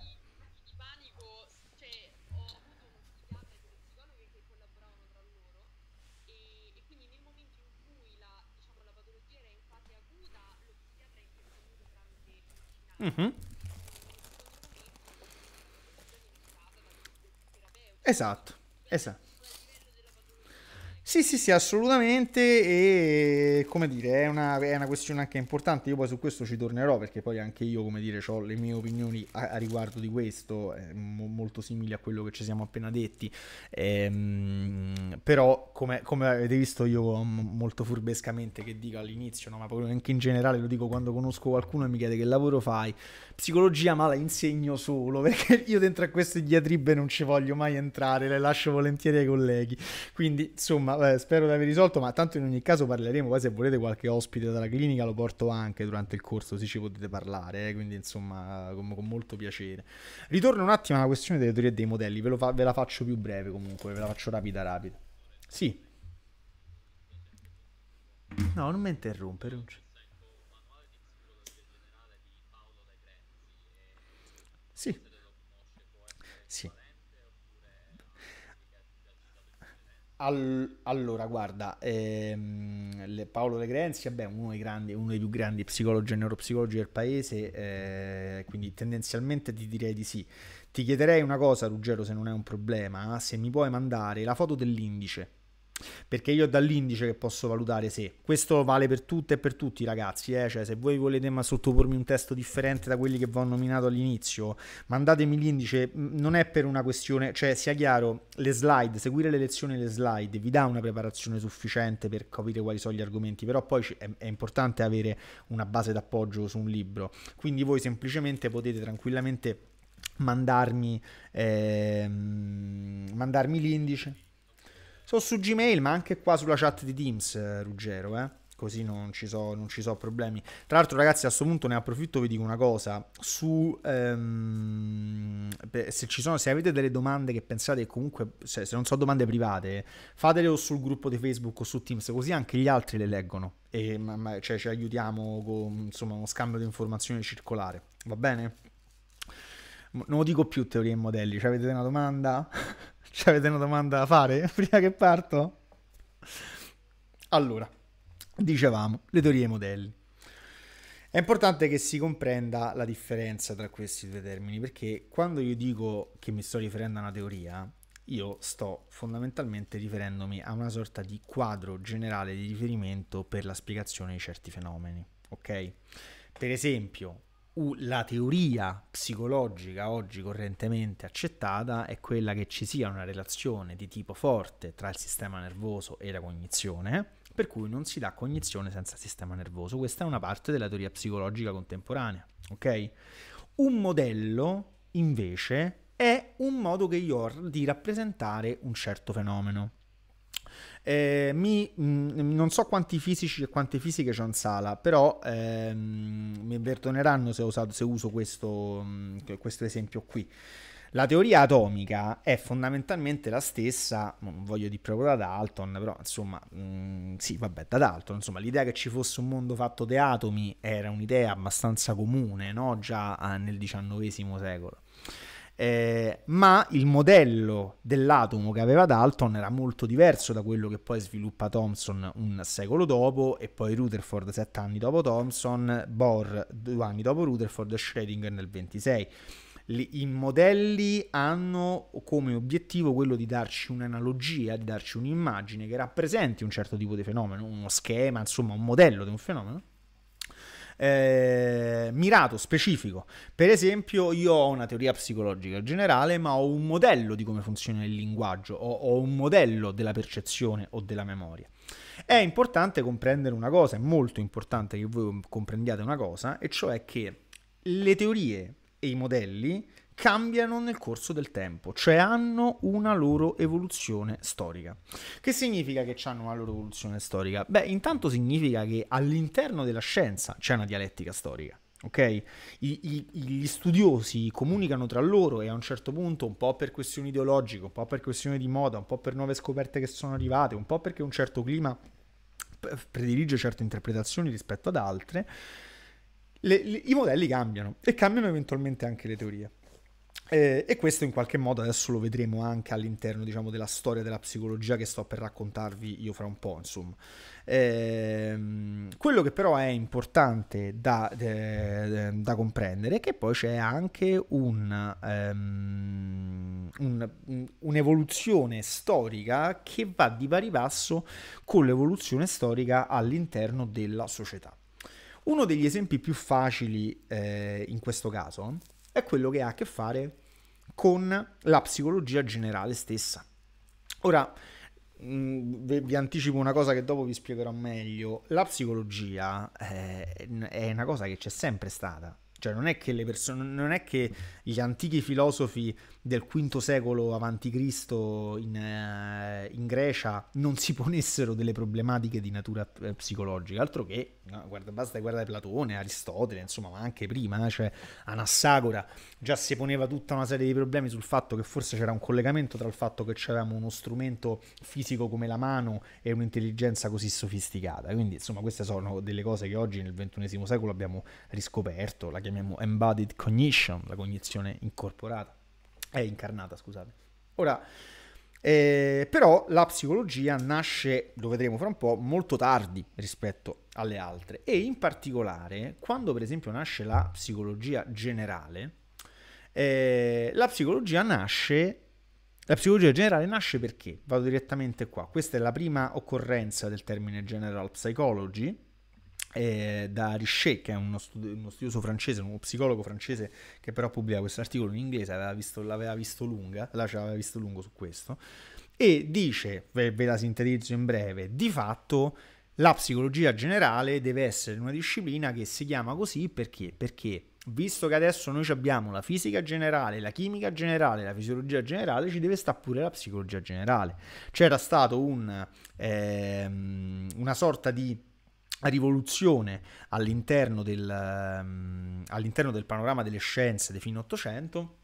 Mm-hmm. Esatto, esatto. Sì, sì, sì, assolutamente. E come dire, è una, è una, questione anche importante. Io poi su questo ci tornerò perché poi anche io, come dire, ho le mie opinioni a, a riguardo di questo, eh, mo, molto simili a quello che ci siamo appena detti. Ehm, però, come, come, avete visto, io m- molto furbescamente che dico all'inizio, no, ma proprio anche in generale lo dico quando conosco qualcuno e mi chiede che lavoro fai. Psicologia, ma la insegno solo perché io dentro a queste diatribe non ci voglio mai entrare, le lascio volentieri ai colleghi. Quindi, insomma eh, spero di aver risolto, ma tanto in ogni caso parleremo, poi se volete qualche ospite dalla clinica lo porto anche durante il corso, così ci potete parlare, eh, quindi insomma con, con, molto piacere. Ritorno un attimo alla questione delle teorie e dei modelli, ve, fa, ve la faccio più breve comunque, ve la faccio rapida rapida. Sì. No, non mi interrompere. Non sì. Sì. All- allora, guarda, ehm, Paolo Legrenzi, vabbè, uno, dei grandi, uno dei più grandi psicologi e neuropsicologi del paese, eh, quindi tendenzialmente ti direi di sì. Ti chiederei una cosa, Ruggero, se non è un problema, se mi puoi mandare la foto dell'indice perché io dall'indice che posso valutare se questo vale per tutte e per tutti ragazzi eh? cioè, se voi volete ma sottopormi un testo differente da quelli che vi ho nominato all'inizio mandatemi l'indice mm, non è per una questione cioè sia chiaro le slide seguire le lezioni e le slide vi dà una preparazione sufficiente per capire quali sono gli argomenti però poi è, è importante avere una base d'appoggio su un libro quindi voi semplicemente potete tranquillamente mandarmi, eh, mandarmi l'indice sono su Gmail, ma anche qua sulla chat di Teams, eh, Ruggero, eh? Così non ci, so, non ci so problemi. Tra l'altro, ragazzi, a questo punto ne approfitto, e vi dico una cosa. Su ehm, se ci sono, se avete delle domande che pensate comunque, se, se non sono domande private, fatele o sul gruppo di Facebook o su Teams, così anche gli altri le leggono e ma, ma, cioè, ci aiutiamo con insomma, uno scambio di informazioni circolare. Va bene? Non lo dico più teorie e modelli, cioè avete una domanda? Ci avete una domanda da fare prima che parto? Allora, dicevamo, le teorie e i modelli. È importante che si comprenda la differenza tra questi due termini, perché quando io dico che mi sto riferendo a una teoria, io sto fondamentalmente riferendomi a una sorta di quadro generale di riferimento per la spiegazione di certi fenomeni, ok? Per esempio, la teoria psicologica oggi correntemente accettata è quella che ci sia una relazione di tipo forte tra il sistema nervoso e la cognizione, per cui non si dà cognizione senza sistema nervoso. Questa è una parte della teoria psicologica contemporanea, ok? Un modello, invece, è un modo che io ho di rappresentare un certo fenomeno. Eh, mi, mh, mm, non so quanti fisici e quante fisiche c'ho in sala, però ehm, mi perdoneranno se, usato, se uso questo, mh, mm, questo esempio qui. La teoria atomica è fondamentalmente la stessa, non voglio dire proprio da Dalton, però insomma, mh, mm, sì, vabbè, da Dalton, insomma, l'idea che ci fosse un mondo fatto di atomi era un'idea abbastanza comune, no? Già ah, nel XIX secolo. Eh, ma il modello dell'atomo che aveva Dalton era molto diverso da quello che poi sviluppa Thomson un secolo dopo e poi Rutherford sette anni dopo Thomson, Bohr due anni dopo Rutherford e Schrödinger nel 26. I modelli hanno come obiettivo quello di darci un'analogia, di darci un'immagine che rappresenti un certo tipo di fenomeno, uno schema, insomma un modello di un fenomeno eh, mirato, specifico. Per esempio, io ho una teoria psicologica generale, ma ho un modello di come funziona il linguaggio, ho, ho un modello della percezione o della memoria. È importante comprendere una cosa, è molto importante che voi comprendiate una cosa, e cioè che le teorie e i modelli cambiano nel corso del tempo, cioè hanno una loro evoluzione storica. Che significa che hanno una loro evoluzione storica? Beh, intanto significa che all'interno della scienza c'è una dialettica storica. Ok? I, i, gli studiosi comunicano tra loro e a un certo punto, un po' per questioni ideologiche, un po' per questioni di moda, un po' per nuove scoperte che sono arrivate, un po' perché un certo clima predilige certe interpretazioni rispetto ad altre, le, le, i modelli cambiano e cambiano eventualmente anche le teorie. Eh, e questo in qualche modo adesso lo vedremo anche all'interno diciamo, della storia della psicologia che sto per raccontarvi io fra un po'. Insomma. Eh, quello che però è importante da, eh, eh, da, comprendere è che poi c'è anche un, ehm, un, un'evoluzione storica che va di pari passo con l'evoluzione storica all'interno della società. Uno degli esempi più facili eh, in questo caso è quello che ha a che fare con con la psicologia generale stessa. Ora, mm, vi anticipo una cosa che dopo vi spiegherò meglio. La psicologia eh, è una cosa che c'è sempre stata. Cioè, non è che, persone, non è che gli antichi filosofi del V secolo a.C. In, eh, in, Grecia non si ponessero delle problematiche di natura eh, psicologica, altro che, no, guarda, basta guardare Platone, Aristotele, insomma, ma anche prima, eh, cioè Anassagora, già si poneva tutta una serie di problemi sul fatto che forse c'era un collegamento tra il fatto che c'avevamo uno strumento fisico come la mano e un'intelligenza così sofisticata, quindi insomma queste sono delle cose che oggi nel XXI secolo abbiamo riscoperto, la chiamiamo embodied cognition, la cognizione incorporata è incarnata, scusate. Ora, eh, però la psicologia nasce, lo vedremo fra un po', molto tardi rispetto alle altre e in particolare quando per esempio nasce la psicologia generale, eh, la psicologia nasce la psicologia generale nasce perché? Vado direttamente qua. Questa è la prima occorrenza del termine general psychology eh, da Richet, che è uno, studi- uno, studioso francese, uno psicologo francese che però pubblica questo articolo in inglese, aveva visto, l'aveva visto lunga, là ce l'aveva visto lungo su questo, e dice, ve, ve la sintetizzo in breve, di fatto la psicologia generale deve essere una disciplina che si chiama così perché? Perché visto che adesso noi abbiamo la fisica generale, la chimica generale, la fisiologia generale, ci deve stare pure la psicologia generale. C'era stato un, ehm, una sorta di rivoluzione all'interno del, ehm, all'interno del panorama delle scienze dei fine Ottocento,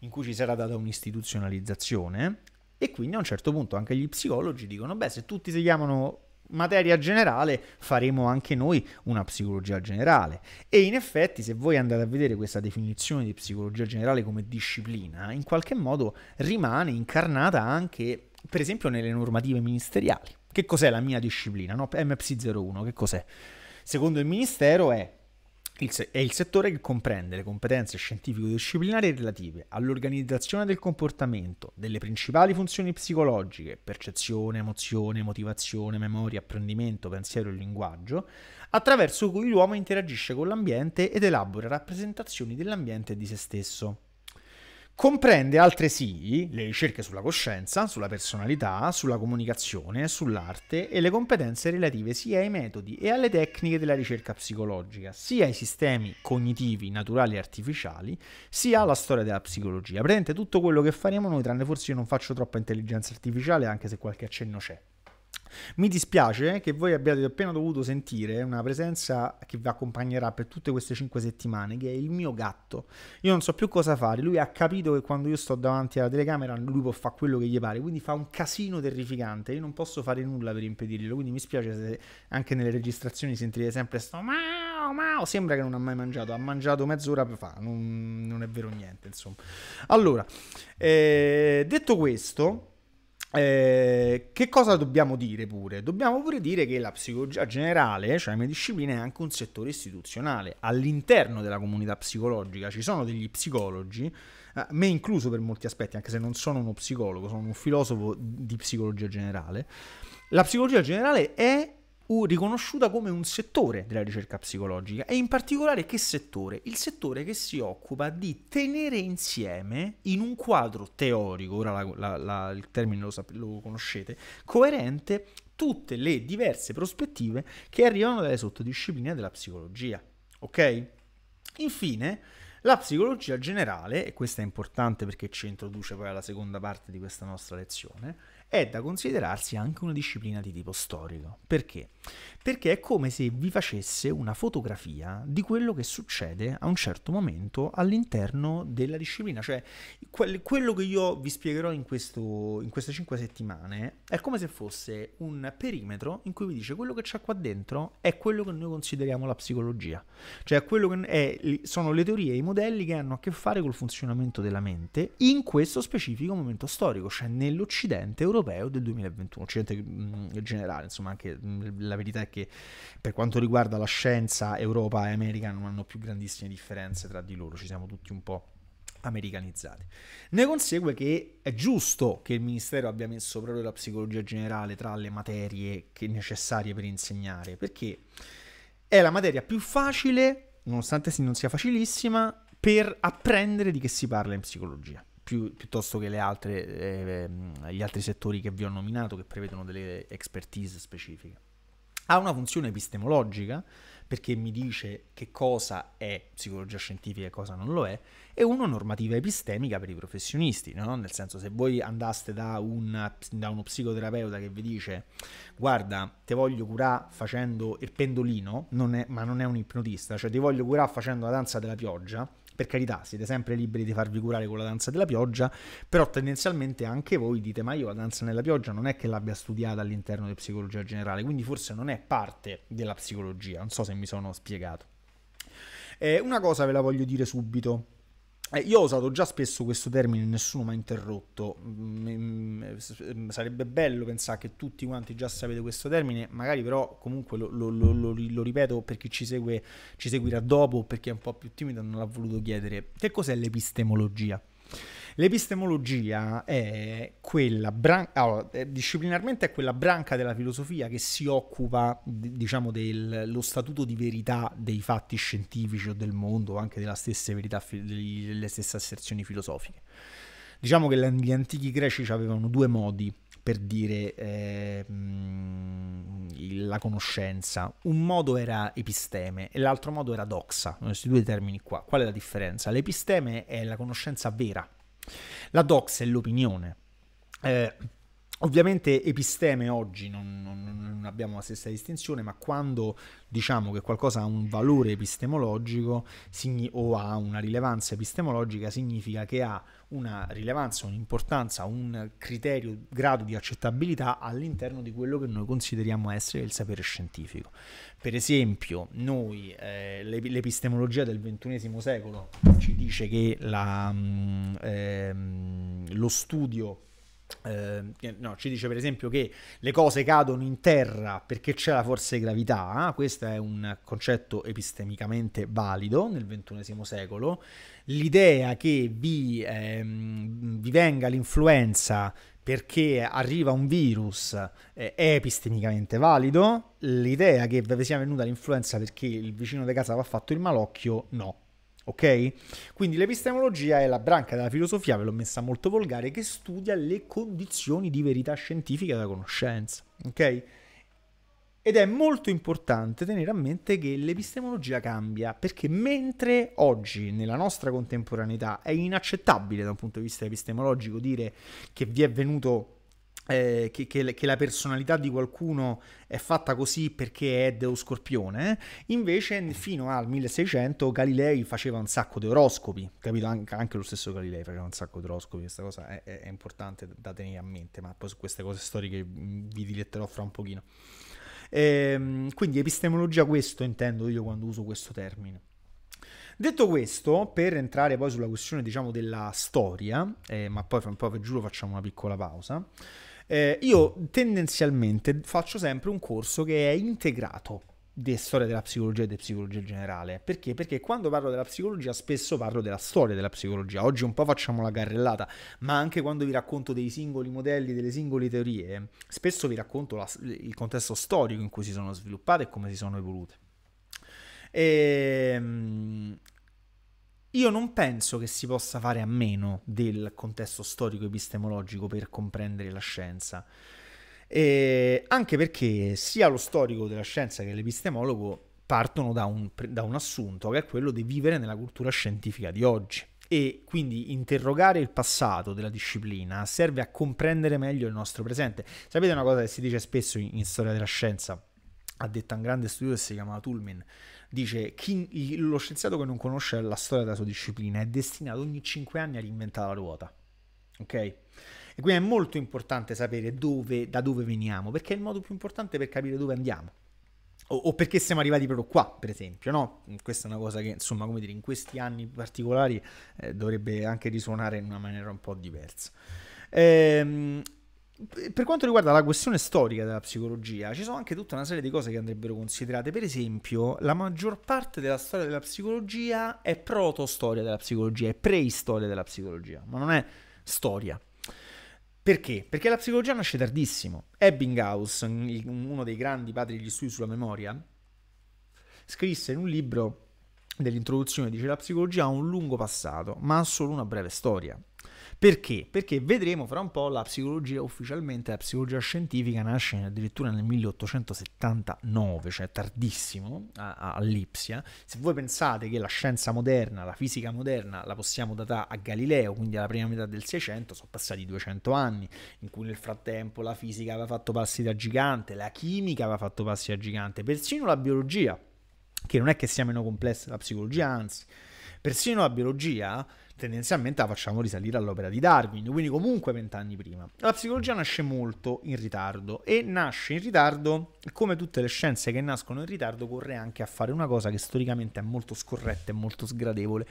in cui ci sarà data un'istituzionalizzazione e quindi a un certo punto anche gli psicologi dicono beh se tutti si chiamano materia generale faremo anche noi una psicologia generale e in effetti se voi andate a vedere questa definizione di psicologia generale come disciplina in qualche modo rimane incarnata anche per esempio nelle normative ministeriali che cos'è la mia disciplina? No? MPC01, che cos'è? Secondo il Ministero è il è il settore che comprende le competenze scientifico-disciplinari relative all'organizzazione del comportamento, delle principali funzioni psicologiche, percezione, emozione, motivazione, memoria, apprendimento, pensiero e linguaggio, attraverso cui l'uomo interagisce con l'ambiente ed elabora rappresentazioni dell'ambiente e di se stesso. Comprende altresì le ricerche sulla coscienza, sulla personalità, sulla comunicazione, sull'arte e le competenze relative sia ai metodi e alle tecniche della ricerca psicologica, sia ai sistemi cognitivi naturali e artificiali, sia alla storia della psicologia. Prendete tutto quello che faremo noi, tranne forse io non faccio troppa intelligenza artificiale, anche se qualche accenno c'è. Mi dispiace che voi abbiate appena dovuto sentire una presenza che vi accompagnerà per tutte queste cinque settimane, che è il mio gatto. Io non so più cosa fare, lui ha capito che quando io sto davanti alla telecamera lui può fare quello che gli pare, quindi fa un casino terrificante, io non posso fare nulla per impedirlo, quindi mi spiace se anche nelle registrazioni sentirete sempre sto mao mao, sembra che non ha mai mangiato, ha mangiato mezz'ora fa, non, non è vero niente insomma. Allora, eh, detto questo... Eh, che cosa dobbiamo dire pure? Dobbiamo pure dire che la psicologia generale, cioè la mia disciplina, è anche un settore istituzionale. All'interno della comunità psicologica ci sono degli psicologi, eh, me incluso per molti aspetti, anche se non sono uno psicologo, sono un filosofo di psicologia generale. La psicologia generale è riconosciuta come un settore della ricerca psicologica e in particolare che settore? Il settore che si occupa di tenere insieme in un quadro teorico, ora la, la, la, il termine lo, lo conoscete, coerente tutte le diverse prospettive che arrivano dalle sottodiscipline della psicologia. Ok? Infine, la psicologia generale, e questa è importante perché ci introduce poi alla seconda parte di questa nostra lezione, è da considerarsi anche una disciplina di tipo storico. Perché? perché è come se vi facesse una fotografia di quello che succede a un certo momento all'interno della disciplina, cioè quel, quello che io vi spiegherò in, questo, in queste cinque settimane è come se fosse un perimetro in cui vi dice quello che c'è qua dentro è quello che noi consideriamo la psicologia, cioè quello che è, sono le teorie e i modelli che hanno a che fare col funzionamento della mente in questo specifico momento storico, cioè nell'Occidente europeo del 2021, Occidente in mm, generale, insomma anche mm, la la verità è che per quanto riguarda la scienza, Europa e America non hanno più grandissime differenze tra di loro, ci siamo tutti un po' americanizzati. Ne consegue che è giusto che il Ministero abbia messo proprio la psicologia generale tra le materie che necessarie per insegnare, perché è la materia più facile, nonostante non sia facilissima, per apprendere di che si parla in psicologia. Più, piuttosto che altre, eh, ehm, gli altri settori che vi ho nominato che prevedono delle expertise specifiche ha una funzione epistemologica perché mi dice che cosa è psicologia scientifica e cosa non lo è, e una normativa epistemica per i professionisti, no? nel senso se voi andaste da, un, da, uno psicoterapeuta che vi dice guarda, ti voglio curare facendo il pendolino, non è, ma non è un ipnotista, cioè ti voglio curare facendo la danza della pioggia, per carità, siete sempre liberi di farvi curare con la danza della pioggia, però tendenzialmente anche voi dite ma io la danza nella pioggia non è che l'abbia studiata all'interno di psicologia generale, quindi forse non è parte della psicologia, non so se mi sono spiegato. Eh, una cosa ve la voglio dire subito, eh, io ho usato già spesso questo termine, nessuno mi ha interrotto. Mm, mm, mm, sarebbe bello pensare che tutti quanti già sapete questo termine, magari però comunque lo, lo, lo, lo ripeto per chi ci, segue, ci seguirà dopo, perché è un po' più timido e non l'ha voluto chiedere. Che cos'è l'epistemologia? L'epistemologia è quella branca, allora, disciplinarmente è quella branca della filosofia che si occupa, diciamo, dello statuto di verità dei fatti scientifici o del mondo, o anche stessa verità, delle stesse asserzioni filosofiche. Diciamo che gli antichi greci avevano due modi per dire eh, la conoscenza. Un modo era episteme e l'altro modo era doxa, questi due termini qua. Qual è la differenza? L'episteme è la conoscenza vera, la doxa è l'opinione. Eh, Ovviamente episteme oggi non, non, non, abbiamo la stessa distinzione, ma quando diciamo che qualcosa ha un valore epistemologico o ha una rilevanza epistemologica, significa che ha una rilevanza, un'importanza, un criterio, un grado di accettabilità all'interno di quello che noi consideriamo essere il sapere scientifico. Per esempio, noi, eh, l'epistemologia del XXI secolo ci dice che la, mh, mm, ehm, lo studio eh, no, ci dice per esempio che le cose cadono in terra perché c'è la forza di gravità, ah, questo è un concetto epistemicamente valido nel XXI secolo, l'idea che vi, ehm, vi venga l'influenza perché arriva un virus eh, è epistemicamente valido, l'idea che vi sia venuta l'influenza perché il vicino di casa vi ha fatto il malocchio no Ok? Quindi l'epistemologia è la branca della filosofia, ve l'ho messa molto volgare, che studia le condizioni di verità scientifica della conoscenza. Ok? Ed è molto importante tenere a mente che l'epistemologia cambia, perché mentre oggi nella nostra contemporaneità è inaccettabile da un punto di vista epistemologico dire che vi è venuto eh, che, che, che, la personalità di qualcuno è fatta così perché è Deo Scorpione, invece fino al 1600 Galilei faceva un sacco di oroscopi, capito? An- anche lo stesso Galilei faceva un sacco di oroscopi, questa cosa è, è, importante da tenere a mente, ma poi su queste cose storiche mm, vi diletterò fra un pochino. Ehm, quindi epistemologia questo intendo io quando uso questo termine. Detto questo, per entrare poi sulla questione diciamo della storia, eh, ma poi fra un po' vi giuro facciamo una piccola pausa. Eh, io tendenzialmente faccio sempre un corso che è integrato di storia della psicologia e di psicologia generale. Perché? Perché quando parlo della psicologia spesso parlo della storia della psicologia. Oggi un po' facciamo la carrellata, ma anche quando vi racconto dei singoli modelli, delle singole teorie, spesso vi racconto la, il contesto storico in cui si sono sviluppate e come si sono evolute. E, ehm, io non penso che si possa fare a meno del contesto storico-epistemologico per comprendere la scienza. E anche perché sia lo storico della scienza che l'epistemologo partono da un, da un, assunto che è quello di vivere nella cultura scientifica di oggi. E quindi interrogare il passato della disciplina serve a comprendere meglio il nostro presente. Sapete una cosa che si dice spesso in, in storia della scienza? Ha detto un grande studio che si chiama Tulmin dice chi, lo scienziato che non conosce la storia della sua disciplina è destinato ogni 5 anni a reinventare la ruota. Ok? E quindi è molto importante sapere dove, da dove veniamo, perché è il modo più importante per capire dove andiamo. O, o, perché siamo arrivati proprio qua, per esempio, no? Questa è una cosa che, insomma, come dire, in questi anni particolari eh, dovrebbe anche risuonare in una maniera un po' diversa. Ehm, per quanto riguarda la questione storica della psicologia, ci sono anche tutta una serie di cose che andrebbero considerate. Per esempio, la maggior parte della storia della psicologia è proto-storia della psicologia, è preistoria della psicologia, ma non è storia. Perché? Perché la psicologia nasce tardissimo. Ebbinghaus, uno dei grandi padri degli studi sulla memoria, scrisse in un libro dell'introduzione, dice la psicologia ha un lungo passato, ma ha solo una breve storia. Perché? Perché vedremo fra un po' la psicologia ufficialmente, la psicologia scientifica nasce addirittura nel 1879, cioè tardissimo, a, a Lipsia. Se voi pensate che la scienza moderna, la fisica moderna, la possiamo datare a Galileo, quindi alla prima metà del 600, sono passati 200 anni, in cui nel frattempo la fisica aveva fatto passi da gigante, la chimica aveva fatto passi da gigante, persino la biologia, che non è che sia meno complessa della psicologia, anzi, persino la biologia tendenzialmente la facciamo risalire all'opera di Darwin, quindi comunque vent'anni prima. La psicologia nasce molto in ritardo e nasce in ritardo, come tutte le scienze che nascono in ritardo, corre anche a fare una cosa che storicamente è molto scorretta e molto sgradevole,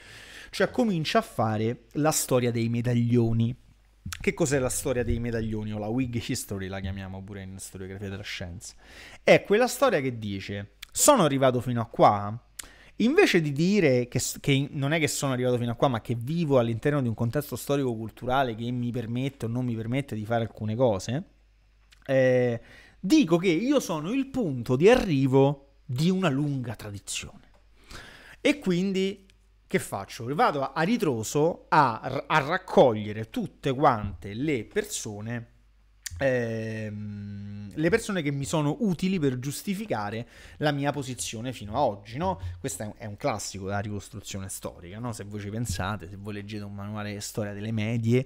cioè comincia a fare la storia dei medaglioni. Che cos'è la storia dei medaglioni o la Whig History la chiamiamo pure in storiografia della scienza? È quella storia che dice sono arrivato fino a qua Invece di dire che, che, non è che sono arrivato fino a qua, ma che vivo all'interno di un contesto storico-culturale che mi permette o non mi permette di fare alcune cose, eh, dico che io sono il punto di arrivo di una lunga tradizione. E quindi che faccio? Vado a ritroso a, a raccogliere tutte quante le persone Ehm, le persone che mi sono utili per giustificare la mia posizione fino a oggi, no? Questo è un, è un classico della ricostruzione storica, no? Se voi ci pensate, se voi leggete un manuale di storia delle medie,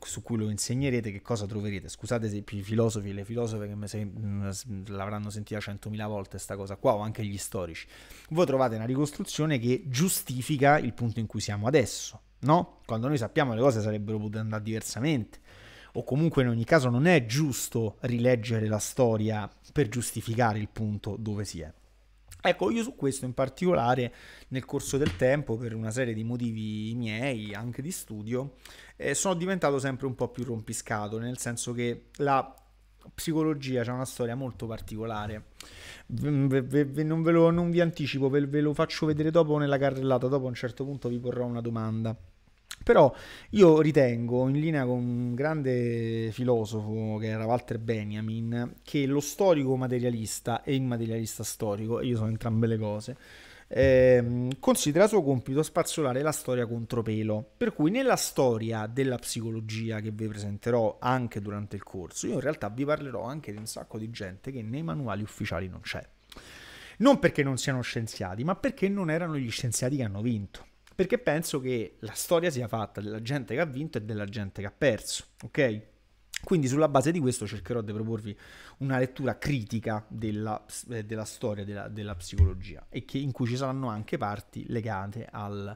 su cui lo insegnerete, che cosa troverete? Scusate se i filosofi e le filosofe che se, mm, l'avranno sentita centomila volte questa cosa qua, o anche gli storici. Voi trovate una ricostruzione che giustifica il punto in cui siamo adesso, no? Quando noi sappiamo le cose sarebbero potute andare diversamente o comunque in ogni caso non è giusto rileggere la storia per giustificare il punto dove si è. Ecco, io su questo in particolare nel corso del tempo, per una serie di motivi miei, anche di studio, eh, sono diventato sempre un po' più rompiscato, nel senso che la psicologia c'è una storia molto particolare. Ve, ve, ve, non, lo, non vi anticipo, ve lo faccio vedere dopo nella carrellata, dopo a un certo punto vi porrò una domanda. Però io ritengo, in linea con un grande filosofo che era Walter Benjamin, che lo storico materialista e il materialista storico, e io sono entrambe le cose, eh, considera suo compito spazzolare la storia contropelo. Per cui nella storia della psicologia che vi presenterò anche durante il corso, io in realtà vi parlerò anche di un sacco di gente che nei manuali ufficiali non c'è. Non perché non siano scienziati, ma perché non erano gli scienziati che hanno vinto perché penso che la storia sia fatta della gente che ha vinto e della gente che ha perso, ok? Quindi sulla base di questo cercherò di proporvi una lettura critica della, eh, della storia della, della, psicologia e che, in cui ci saranno anche parti legate al,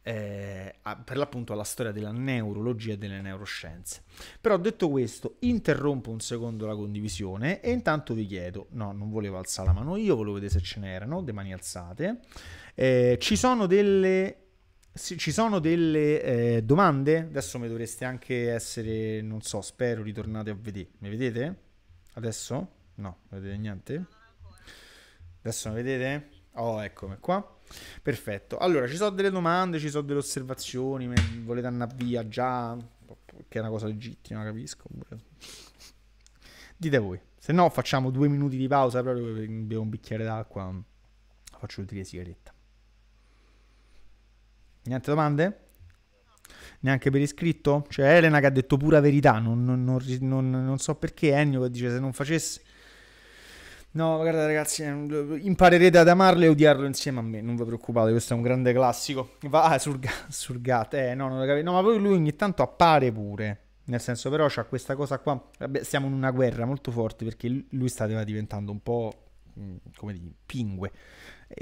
eh, a, per l'appunto alla storia della neurologia e delle neuroscienze. Però detto questo, interrompo un secondo la condivisione e intanto vi chiedo, no, non volevo alzare la mano io, volevo vedere se ce n'erano, le mani alzate. Eh, ci sono delle sì, ci sono delle eh, domande? Adesso mi dovreste anche essere, non so, spero ritornate a vedere. Mi vedete? Adesso? No, vedete niente? Adesso mi vedete? Oh, eccomi qua. Perfetto. Allora, ci sono delle domande, ci sono delle osservazioni, volete andare via già, che è una cosa legittima, capisco. Dite voi. Se no facciamo due minuti di pausa proprio per bevo un bicchiere d'acqua, faccio utile sigaretta. Niente domande? Neanche per iscritto? Cioè Elena che ha detto pura verità, non, non, non, non so perché Ennio che dice se non facesse... No, guarda ragazzi, ehm, imparerete ad amarlo e odiarlo insieme a me, non vi preoccupate, questo è un grande classico. Va ah, sul, ga- sul gatto, eh no, non lo capito. No, ma poi lui ogni tanto appare pure, nel senso però c'ha questa cosa qua, Vabbè, siamo in una guerra molto forte perché lui stava diventando un po' Mm, come di pingue,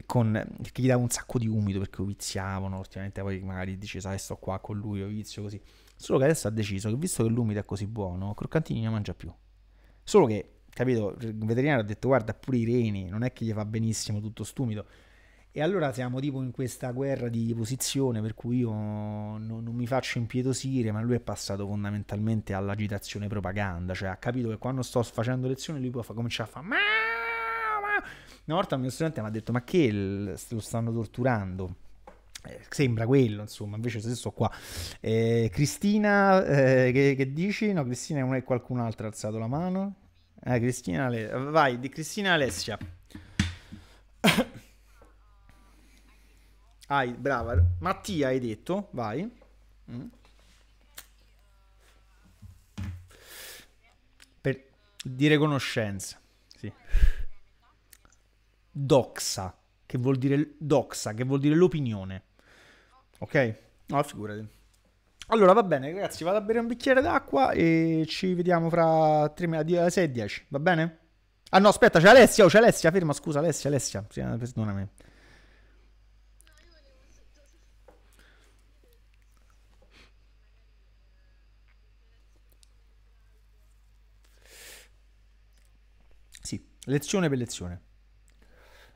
con, che gli dava un sacco di umido perché viziavano, ultimamente poi magari dice sai sto qua con lui, o vizio così. Solo che adesso ha deciso che visto che l'umido è così buono, Croccantini non mangia più. Solo che, capito, il veterinario ha detto guarda pure i reni, non è che gli fa benissimo tutto stumido. E allora siamo tipo in questa guerra di posizione per cui io non, non, mi faccio impietosire, ma lui è passato fondamentalmente all'agitazione propaganda, cioè ha capito che quando sto facendo lezione lui può fa, cominciare a fare... Una volta un mio studente mi ha detto: Ma che lo stanno torturando? Eh, sembra quello, insomma, invece se sto qua. Eh, Cristina, eh, che, che, dici? No, Cristina non è qualcun'altra ha alzato la mano. Eh, Cristina, Ale... vai, di Cristina Alessia. Hai, brava. Mattia hai detto, vai. Mm. Per dire conoscenza. Sì doxa, che vuol dire doxa, che vuol dire l'opinione. Ok? No, figurati. Allora va bene, ragazzi, vado a bere un bicchiere d'acqua e ci vediamo fra 3 6 e 10, va bene? Ah no, aspetta, c'è Alessia, oh, c'è Alessia, ferma, scusa, Alessia, Alessia, eh, perdonami. Sì, lezione per lezione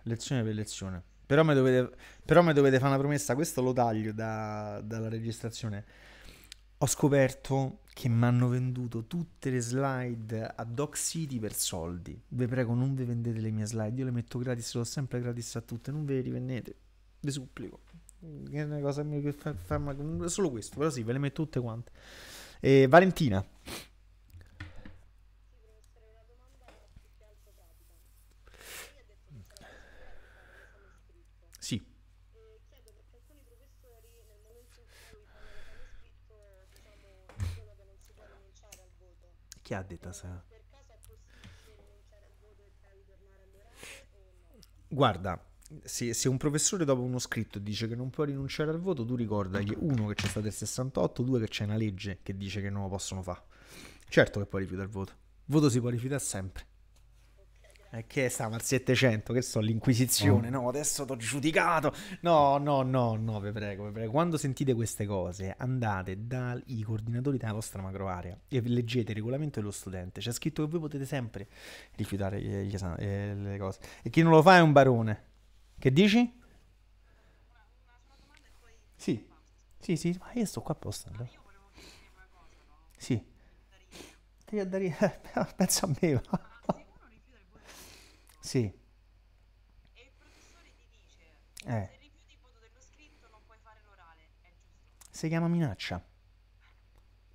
lezione per lezione. Però mi dovete, però mi dovete fare una promessa, questo lo taglio da, dalla registrazione. Ho scoperto che mi hanno venduto tutte le slide a Doc City per soldi. Vi prego, non vi vendete le mie slide, io le metto gratis, sono sempre gratis a tutte, non ve le rivendete, vi supplico. È una cosa mia che fa, fa, solo questo, però sì, ve le metto tutte quante. E Valentina. chi ha detto sa? Guarda, se, se, un professore dopo uno scritto dice che non può rinunciare al voto, tu ricordagli uno che c'è stato il 68, due che c'è una legge che dice che non lo possono fare. Certo che puoi rifiutare il voto. Voto si può rifiutare sempre. Eh, che sta al 700, che so, l'inquisizione, mm. no, adesso t'ho giudicato, no, no, no, no, vi prego, vi prego, quando sentite queste cose andate dai coordinatori della vostra macro area e leggete il regolamento dello studente, c'è scritto che voi potete sempre rifiutare eh, gli esami, eh, le cose, e chi non lo fa è un barone, che dici? Sì, sì, sì, ma io sto qua apposta, allora. sì, devi andare, penso a me, va. Sì. E il professore ti dice, eh. se rifiuti il voto dello scritto non puoi fare l'orale, è giusto? Si chiama minaccia.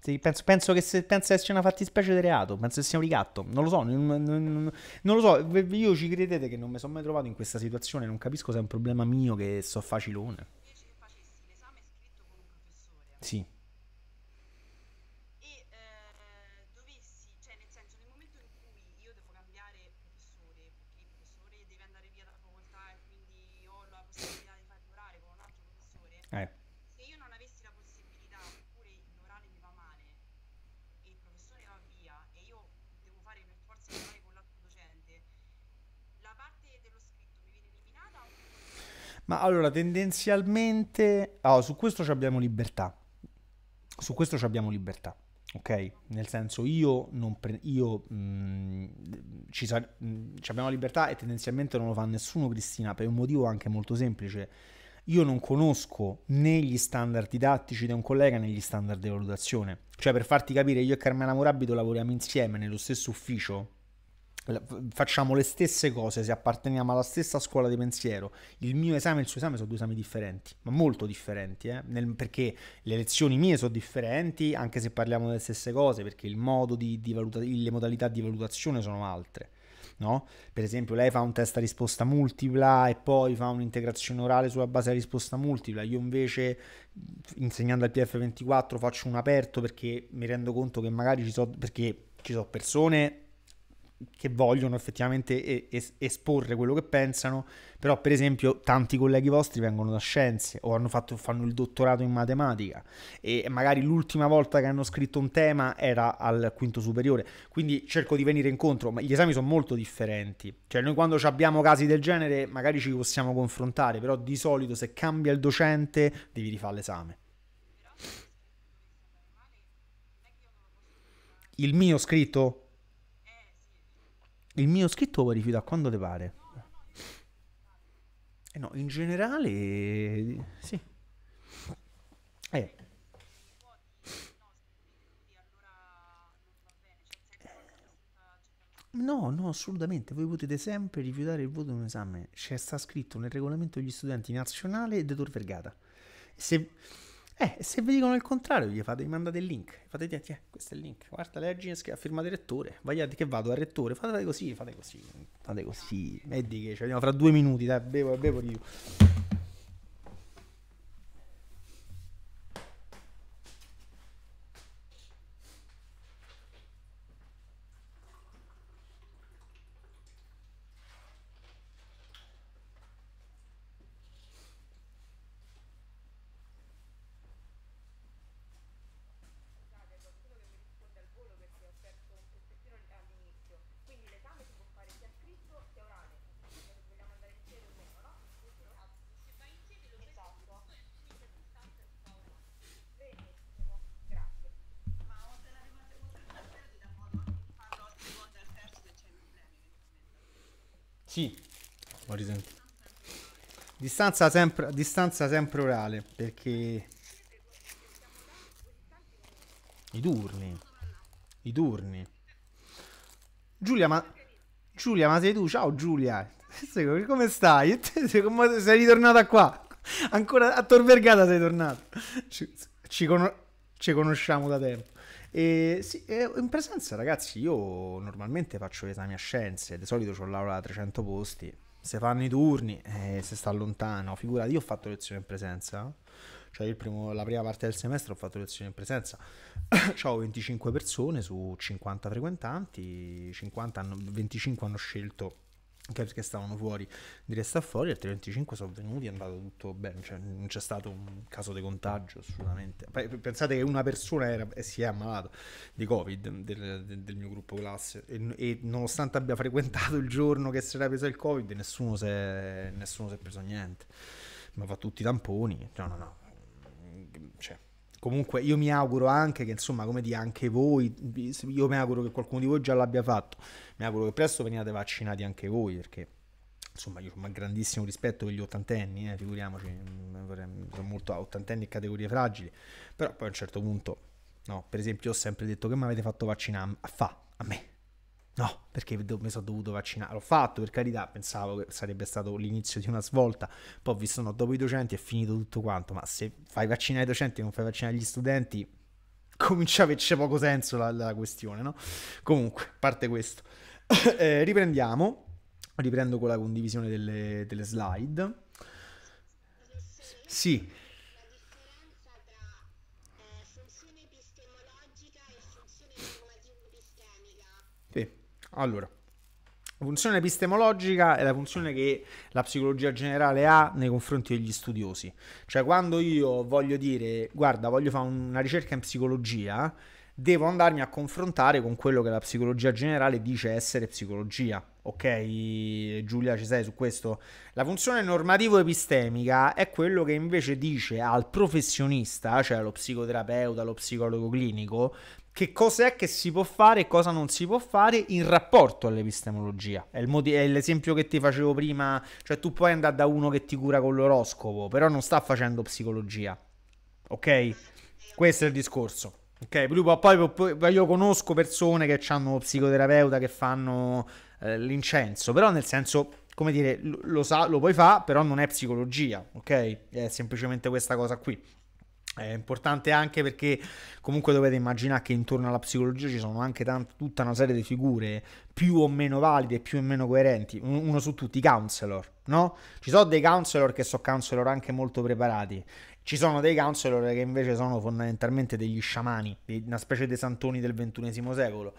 Sì, penso, penso, che se, penso che sia una fattispecie di reato, penso che sia un ricatto, non lo so, non, non, non lo so, io ci credete che non mi sono mai trovato in questa situazione, non capisco se è un problema mio che so facilone. Invece facessi l'esame scritto con un professore. Sì. Ma allora, tendenzialmente, oh, su questo abbiamo libertà. Su questo abbiamo libertà. Ok, nel senso io non pre- io mh, mm, ci, sa- mm, ci abbiamo libertà e tendenzialmente non lo fa nessuno Cristina per un motivo anche molto semplice. Io non conosco né gli standard didattici di un collega né gli standard di valutazione. Cioè per farti capire, io e Carmela Morabito lavoriamo insieme nello stesso ufficio facciamo le stesse cose, se apparteniamo alla stessa scuola di pensiero, il mio esame e il suo esame sono due esami differenti, ma molto differenti, eh? Nel, perché le lezioni mie sono differenti, anche se parliamo delle stesse cose, perché il modo di, di valuta, le modalità di valutazione sono altre. No? Per esempio, lei fa un test a risposta multipla e poi fa un'integrazione orale sulla base della risposta multipla. Io invece, insegnando al PF24, faccio un aperto perché mi rendo conto che magari ci sono, perché ci sono persone che vogliono effettivamente es- esporre quello che pensano, però per esempio tanti colleghi vostri vengono da scienze o hanno fatto, fanno il dottorato in matematica e magari l'ultima volta che hanno scritto un tema era al quinto superiore, quindi cerco di venire incontro, ma gli esami sono molto differenti, cioè noi quando abbiamo casi del genere magari ci possiamo confrontare, però di solito se cambia il docente devi rifare l'esame. Il mio scritto il mio scritto puoi rifiutare quando ti pare. Eh no, in generale... Sì. Eh. No, no, assolutamente. Voi potete sempre rifiutare il voto in un esame. C'è sta scritto nel regolamento degli studenti nazionale e dottor Vergata. Se eh, se vi dicono il contrario, gli fate, gli mandate il link. Fate, tiè, tiè, questo è il link. Guarda, leggi, firmato il rettore. Vagliate che vado al rettore. Fate così, fate così, fate così. E di che, ci vediamo fra due minuti, dai, bevo, bevo, io. distanza sempre, distanza sempre orale, perché i turni. I turni. Giulia, ma... Giulia, ma sei tu? Ciao Giulia. Come stai? sei ritornata qua? Ancora a Tor Vergata sei tornata. Ci, ci, con... ci, conosciamo da tempo. E, sì, in presenza, ragazzi, io normalmente faccio esami a scienze. Di solito ho l'aula da 300 posti se fanno i turni eh, se sta lontano. Figurati, io ho fatto lezioni in presenza. Cioè, primo, la prima parte del semestre ho fatto lezioni in presenza. ho 25 persone su 50 frequentanti, 50 hanno, 25 hanno scelto anche perché stavano fuori di resta fuori, altri 25 sono venuti, è andato tutto bene, cioè, non c'è stato un caso di contagio assolutamente. Pensate che una persona era, eh, si è ammalata di Covid del, del, del mio gruppo classe e, e, nonostante abbia frequentato il giorno che si era preso il Covid, nessuno si è, nessuno si è preso niente, ma fa tutti i tamponi, no no no, cioè, comunque io mi auguro anche che insomma come di anche voi io mi auguro che qualcuno di voi già l'abbia fatto mi auguro che presto veniate vaccinati anche voi perché insomma io ho un grandissimo rispetto per gli ottantenni eh, figuriamoci sono molto ottantenni e categorie fragili però poi a un certo punto no per esempio ho sempre detto che mi avete fatto vaccinare a fa a me No, perché mi sono dovuto vaccinare. L'ho fatto per carità, pensavo che sarebbe stato l'inizio di una svolta. Poi ho visto no, dopo i docenti è finito tutto quanto. Ma se fai vaccinare i docenti e non fai vaccinare gli studenti, comincia a averci poco senso la, la, questione, no? Comunque, a parte questo. eh, riprendiamo. Riprendo con la condivisione delle, delle slide. Sì. Allora, funzione epistemologica è la funzione che la psicologia generale ha nei confronti degli studiosi. Cioè, quando io voglio dire, guarda, voglio fare una ricerca in psicologia, devo andarmi a confrontare con quello che la psicologia generale dice essere psicologia. Ok, Giulia, ci sei su questo? La funzione normativo-epistemica è quello che invece dice al professionista, cioè allo psicoterapeuta, allo psicologo clinico, che cos'è che si può fare e cosa non si può fare in rapporto all'epistemologia. È, modi- è, l'esempio che ti facevo prima, cioè tu puoi andare da uno che ti cura con l'oroscopo, però non sta facendo psicologia. Ok? Questo è il discorso. Ok, poi, poi io conosco persone che hanno psicoterapeuta che fanno eh, l'incenso, però nel senso, come dire, lo, sa, lo puoi fare, però non è psicologia, ok? È semplicemente questa cosa qui. È importante anche perché comunque dovete immaginare che intorno alla psicologia ci sono anche tant- tutta una serie di figure più o meno valide, più o meno coerenti. uno su tutti, i counselor, no? Ci sono dei counselor che sono counselor anche molto preparati. Ci sono dei counselor che invece sono fondamentalmente degli sciamani, una specie di santoni del XXI secolo.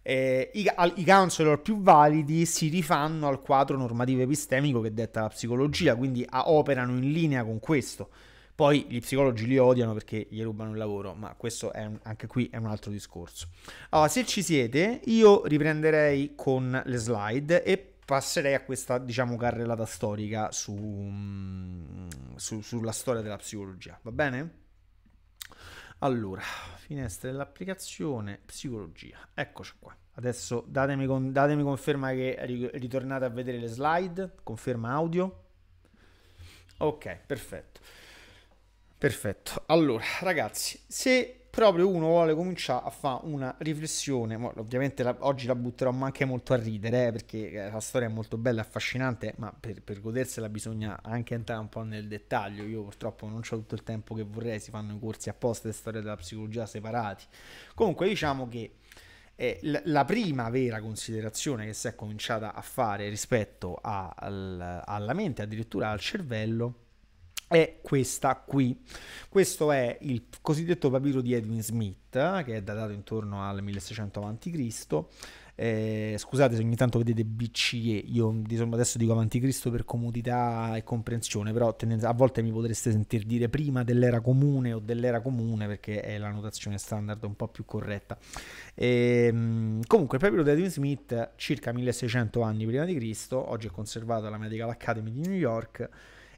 Eh, i, i, counselor più validi si rifanno al quadro normativo epistemico che detta la psicologia, quindi a, operano in linea con questo. Poi gli psicologi li odiano perché gli rubano il lavoro, ma questo è un, anche qui è un altro discorso. Allora, se ci siete, io riprenderei con le slide e passerei a questa, diciamo, carrellata storica su, mm, su, sulla storia della psicologia, va bene? Allora, finestra dell'applicazione, psicologia, eccoci qua. Adesso datemi, con, datemi, conferma che ritornate a vedere le slide, conferma audio. Ok, perfetto. Perfetto. Allora, ragazzi, se proprio uno vuole cominciare a fare una riflessione, ovviamente la, oggi la butterò anche molto a ridere, eh, perché eh, la storia è molto bella e affascinante, ma per, per, godersela bisogna anche entrare un po' nel dettaglio. Io purtroppo non ho tutto il tempo che vorrei, si fanno i corsi apposta di storia della psicologia separati. Comunque diciamo che eh, la prima vera considerazione che si è cominciata a fare rispetto a, al, alla mente, addirittura al cervello, è questa qui. Questo è il cosiddetto papiro di Edwin Smith, eh, che è datato intorno al 1600 a.C. Eh, scusate se ogni tanto vedete BCE, io diciamo, adesso dico avanti Cristo per comodità e comprensione, però a volte mi potreste sentire dire prima dell'era comune o dell'era comune perché è la notazione standard un po' più corretta. Eh, comunque il papiro di Edwin Smith circa 1600 anni prima di Cristo, oggi è conservato alla Medical Academy di New York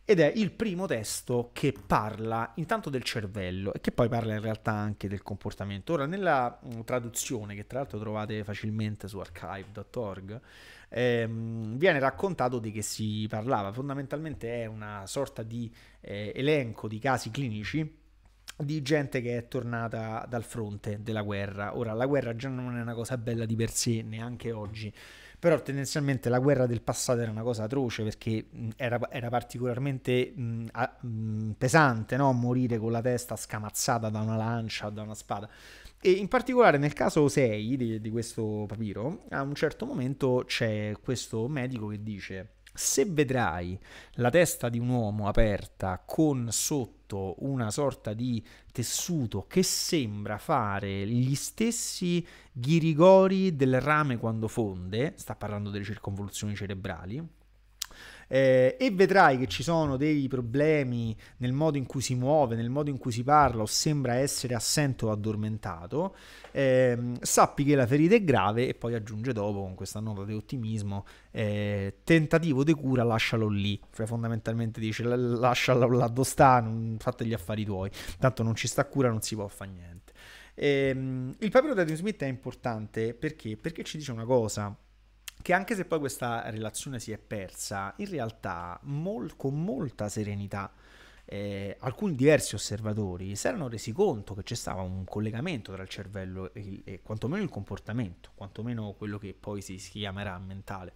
ed è il primo testo che parla intanto del cervello e che poi parla in realtà anche del comportamento. Ora, nella mm, traduzione, che tra l'altro trovate facilmente su archive.org, ehm, viene raccontato di che si parlava. Fondamentalmente è una sorta di eh, elenco di casi clinici di gente che è tornata dal fronte della guerra. Ora, la guerra già non è una cosa bella di per sé, neanche oggi, però tendenzialmente la guerra del passato era una cosa atroce perché era, era particolarmente mh, a, mh, pesante no? morire con la testa scamazzata da una lancia o da una spada. E in particolare nel caso 6 di, di questo papiro, a un certo momento c'è questo medico che dice se vedrai la testa di un uomo aperta con sotto una sorta di tessuto che sembra fare gli stessi ghirigori del rame quando fonde, sta parlando delle circonvoluzioni cerebrali, eh, e vedrai che ci sono dei problemi nel modo in cui si muove, nel modo in cui si parla o sembra essere assente o addormentato, eh, sappi che la ferita è grave e poi aggiunge dopo con questa nota di ottimismo, eh, tentativo di cura lascialo lì, cioè fondamentalmente dice lascialo là dove sta, non, fate gli affari tuoi, tanto non ci sta cura, non si può fare niente. Eh, il papiro di Adam Smith è importante perché? Perché ci dice una cosa che anche se poi questa relazione si è persa, in realtà mol- con molta serenità eh, alcuni diversi osservatori si erano resi conto che c'è stato un collegamento tra il cervello e, il, e quantomeno il comportamento, quantomeno quello che poi si, si chiamerà mentale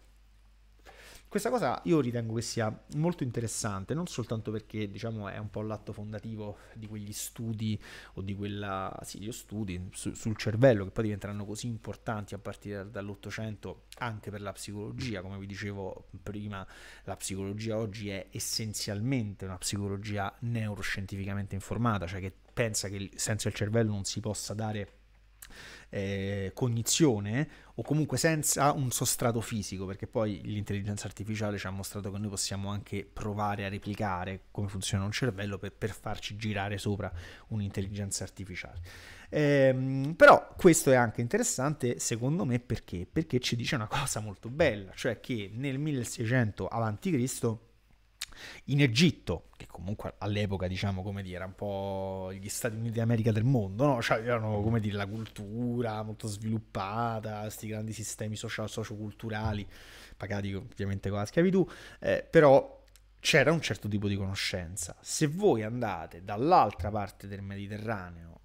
questa cosa io ritengo che sia molto interessante, non soltanto perché diciamo, è un po' l'atto fondativo di quegli studi o di quella, sì, studi su, sul cervello che poi diventeranno così importanti a partire dall'Ottocento anche per la psicologia, come vi dicevo prima, la psicologia oggi è essenzialmente una psicologia neuroscientificamente informata, cioè che pensa che senza il cervello non si possa dare eh, cognizione o comunque senza un sostrato fisico, perché poi l'intelligenza artificiale ci ha mostrato che noi possiamo anche provare a replicare come funziona un cervello per, per farci girare sopra un'intelligenza artificiale. Ehm, però questo è anche interessante secondo me perché? perché ci dice una cosa molto bella, cioè che nel 1600 a.C. In Egitto, che comunque all'epoca, diciamo, come dire, era un po' gli Stati Uniti d'America del mondo, no? Cioè, erano, come dire, la cultura molto sviluppata, questi grandi sistemi social, socioculturali, pagati ovviamente con la schiavitù, eh, però c'era un certo tipo di conoscenza. Se voi andate dall'altra parte del Mediterraneo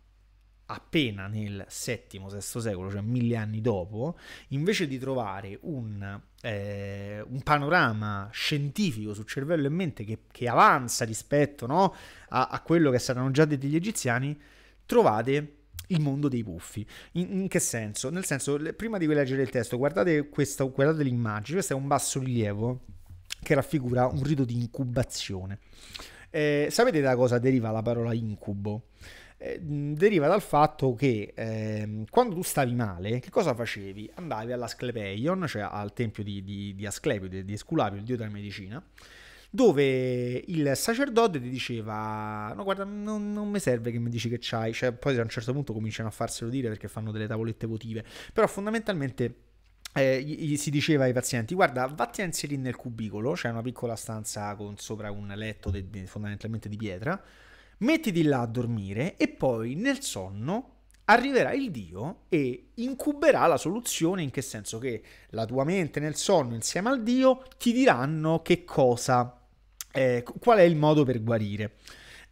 appena nel VII-VI secolo, cioè mille anni dopo, invece di trovare un, eh, un panorama scientifico su cervello e mente che, che avanza rispetto no, a, a, quello che saranno già detti gli egiziani, trovate il mondo dei puffi. In, in, che senso? Nel senso, prima di leggere il testo, guardate, questa, guardate l'immagine, questo è un bassorilievo che raffigura un rito di incubazione. Eh, sapete da cosa deriva la parola incubo? Ehm, deriva dal fatto che eh, quando tu stavi male, che cosa facevi? Andavi all'Asclepeion, cioè al tempio di, di, di Asclepio, di, di Esculapio, il dio della medicina, dove il sacerdote ti diceva no guarda non, non, mi serve che mi dici che c'hai cioè poi a un certo punto cominciano a farselo dire perché fanno delle tavolette votive però fondamentalmente eh, gli si diceva ai pazienti guarda vatti a inserire nel cubicolo c'è cioè una piccola stanza con sopra un letto de, de, fondamentalmente di pietra mettiti là a dormire e poi nel sonno arriverà il Dio e incuberà la soluzione, in che senso che la tua mente nel sonno insieme al Dio ti diranno che cosa, eh, qual è il modo per guarire.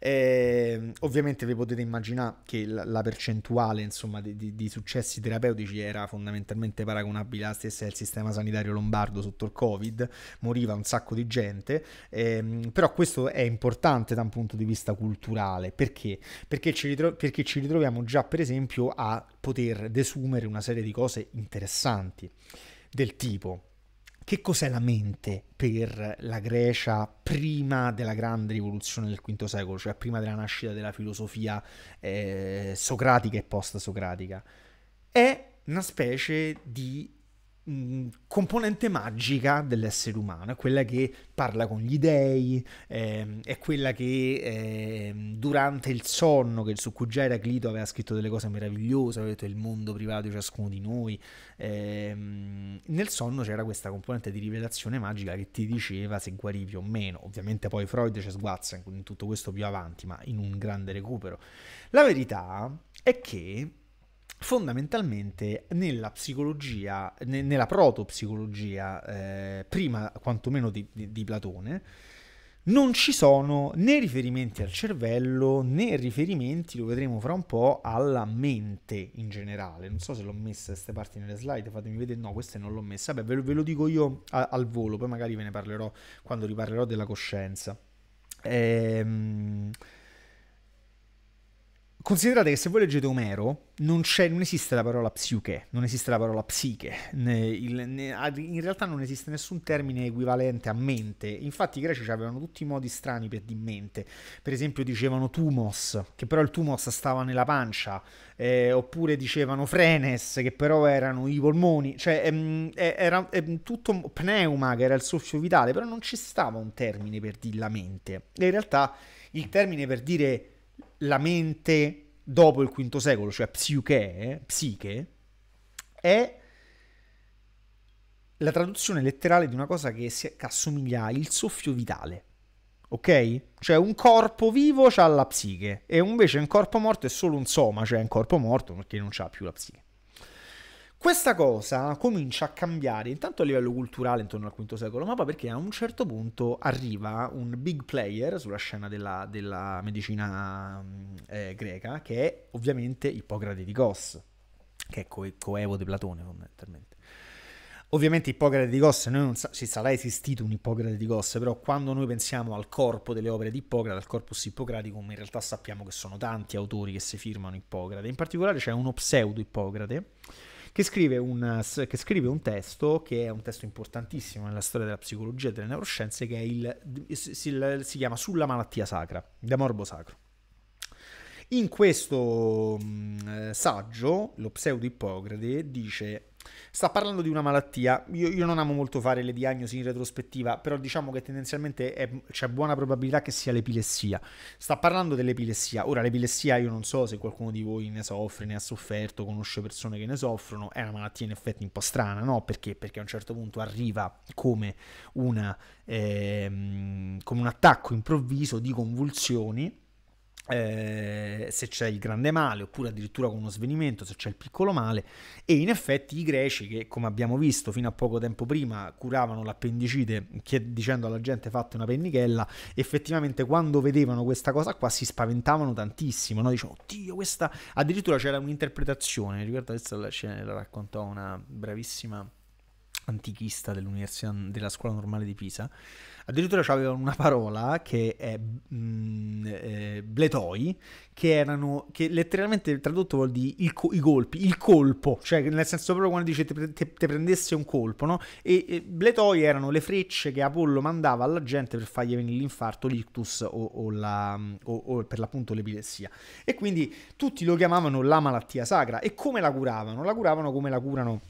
Eh, ovviamente vi potete immaginare che la, percentuale insomma, di, di, di, successi terapeutici era fondamentalmente paragonabile alla stessa del sistema sanitario lombardo sotto il Covid, moriva un sacco di gente, ehm, però questo è importante da un punto di vista culturale, perché? Perché ci, ritro- perché ci ritroviamo già per esempio a poter desumere una serie di cose interessanti del tipo che cos'è la mente per la Grecia prima della grande rivoluzione del V secolo, cioè prima della nascita della filosofia eh, socratica e post-socratica? È una specie di Mm, componente magica dell'essere umano, è quella che parla con gli dèi, ehm, è quella che eh, durante il sonno, che, su cui già Eraclito aveva scritto delle cose meravigliose, aveva detto il mondo privato di ciascuno di noi, eh, nel sonno c'era questa componente di rivelazione magica che ti diceva se guarivi o meno, ovviamente poi Freud ci sguazza in tutto questo più avanti, ma in un grande recupero. La verità è che fondamentalmente nella psicologia, ne, nella protopsicologia, eh, prima quantomeno di, di, di Platone, non ci sono né riferimenti al cervello né riferimenti, lo vedremo fra un po', alla mente in generale. Non so se l'ho messa queste parti nelle slide, fatemi vedere. No, queste non l'ho messa. Beh, ve lo, ve lo dico io a, al volo, poi magari ve ne parlerò quando riparlerò della coscienza. Ehm Considerate che se voi leggete Omero non, non, esiste la parola psiche, non esiste la parola psiche, né, il, né, in realtà non esiste nessun termine equivalente a mente, infatti i greci avevano tutti i modi strani per di mente, per esempio dicevano tumos, che però il tumos stava nella pancia, eh, oppure dicevano frenes, che però erano i polmoni, cioè ehm, era ehm, tutto pneuma, che era il soffio vitale, però non ci stava un termine per dire la mente, e in realtà il termine per dire la mente dopo il V secolo, cioè psiche, psiche, è la traduzione letterale di una cosa che, si, che assomiglia al soffio vitale. Ok? Cioè un corpo vivo ha la psiche e invece un corpo morto è solo un soma, cioè un corpo morto perché non ha più la psiche. Questa cosa comincia a cambiare intanto a livello culturale intorno al V secolo, ma poi perché a un certo punto arriva un big player sulla scena della, della medicina mm, eh, greca, che è ovviamente Ippocrate di Cos, che è co- coevo di Platone fondamentalmente. Ovviamente Ippocrate di Gosse, noi non sa- ci sarà esistito un Ippocrate di Gosse, però quando noi pensiamo al corpo delle opere di Ippocrate, al corpus ippocraticum, in realtà sappiamo che sono tanti autori che si firmano Ippocrate. In particolare c'è uno pseudo Ippocrate, che scrive, un, che scrive, un, testo che è un testo importantissimo nella storia della psicologia e delle neuroscienze, che il, si, si chiama Sulla malattia sacra, da morbo sacro. In questo mm, saggio, lo pseudo Ippocrate dice sta parlando di una malattia. Io, io, non amo molto fare le diagnosi in retrospettiva, però diciamo che tendenzialmente è, c'è buona probabilità che sia l'epilessia. Sta parlando dell'epilessia. Ora, l'epilessia io non so se qualcuno di voi ne soffre, ne ha sofferto, conosce persone che ne soffrono. È una malattia in effetti un po' strana, no? Perché? Perché a un certo punto arriva come, una, eh, come un attacco improvviso di convulsioni eh, se c'è il grande male oppure addirittura con uno svenimento se c'è il piccolo male e in effetti i greci che come abbiamo visto fino a poco tempo prima curavano l'appendicite dicendo alla gente fate una pennichella effettivamente quando vedevano questa cosa qua si spaventavano tantissimo no? dicevano oddio questa addirittura c'era un'interpretazione ricordo adesso la scena la raccontò una bravissima antichista dell'università della scuola normale di Pisa Addirittura avevano una parola che è mh, mm, eh, bletoi, che erano, che letteralmente tradotto vuol dire il, i colpi, il colpo, cioè nel senso proprio quando dice te, te, te prendesse un colpo, no? E, e bletoi erano le frecce che Apollo mandava alla gente per fargli venire l'infarto, l'ictus o, o, la, o, o per l'appunto l'epilessia. E quindi tutti lo chiamavano la malattia sacra E come la curavano? La curavano come la curano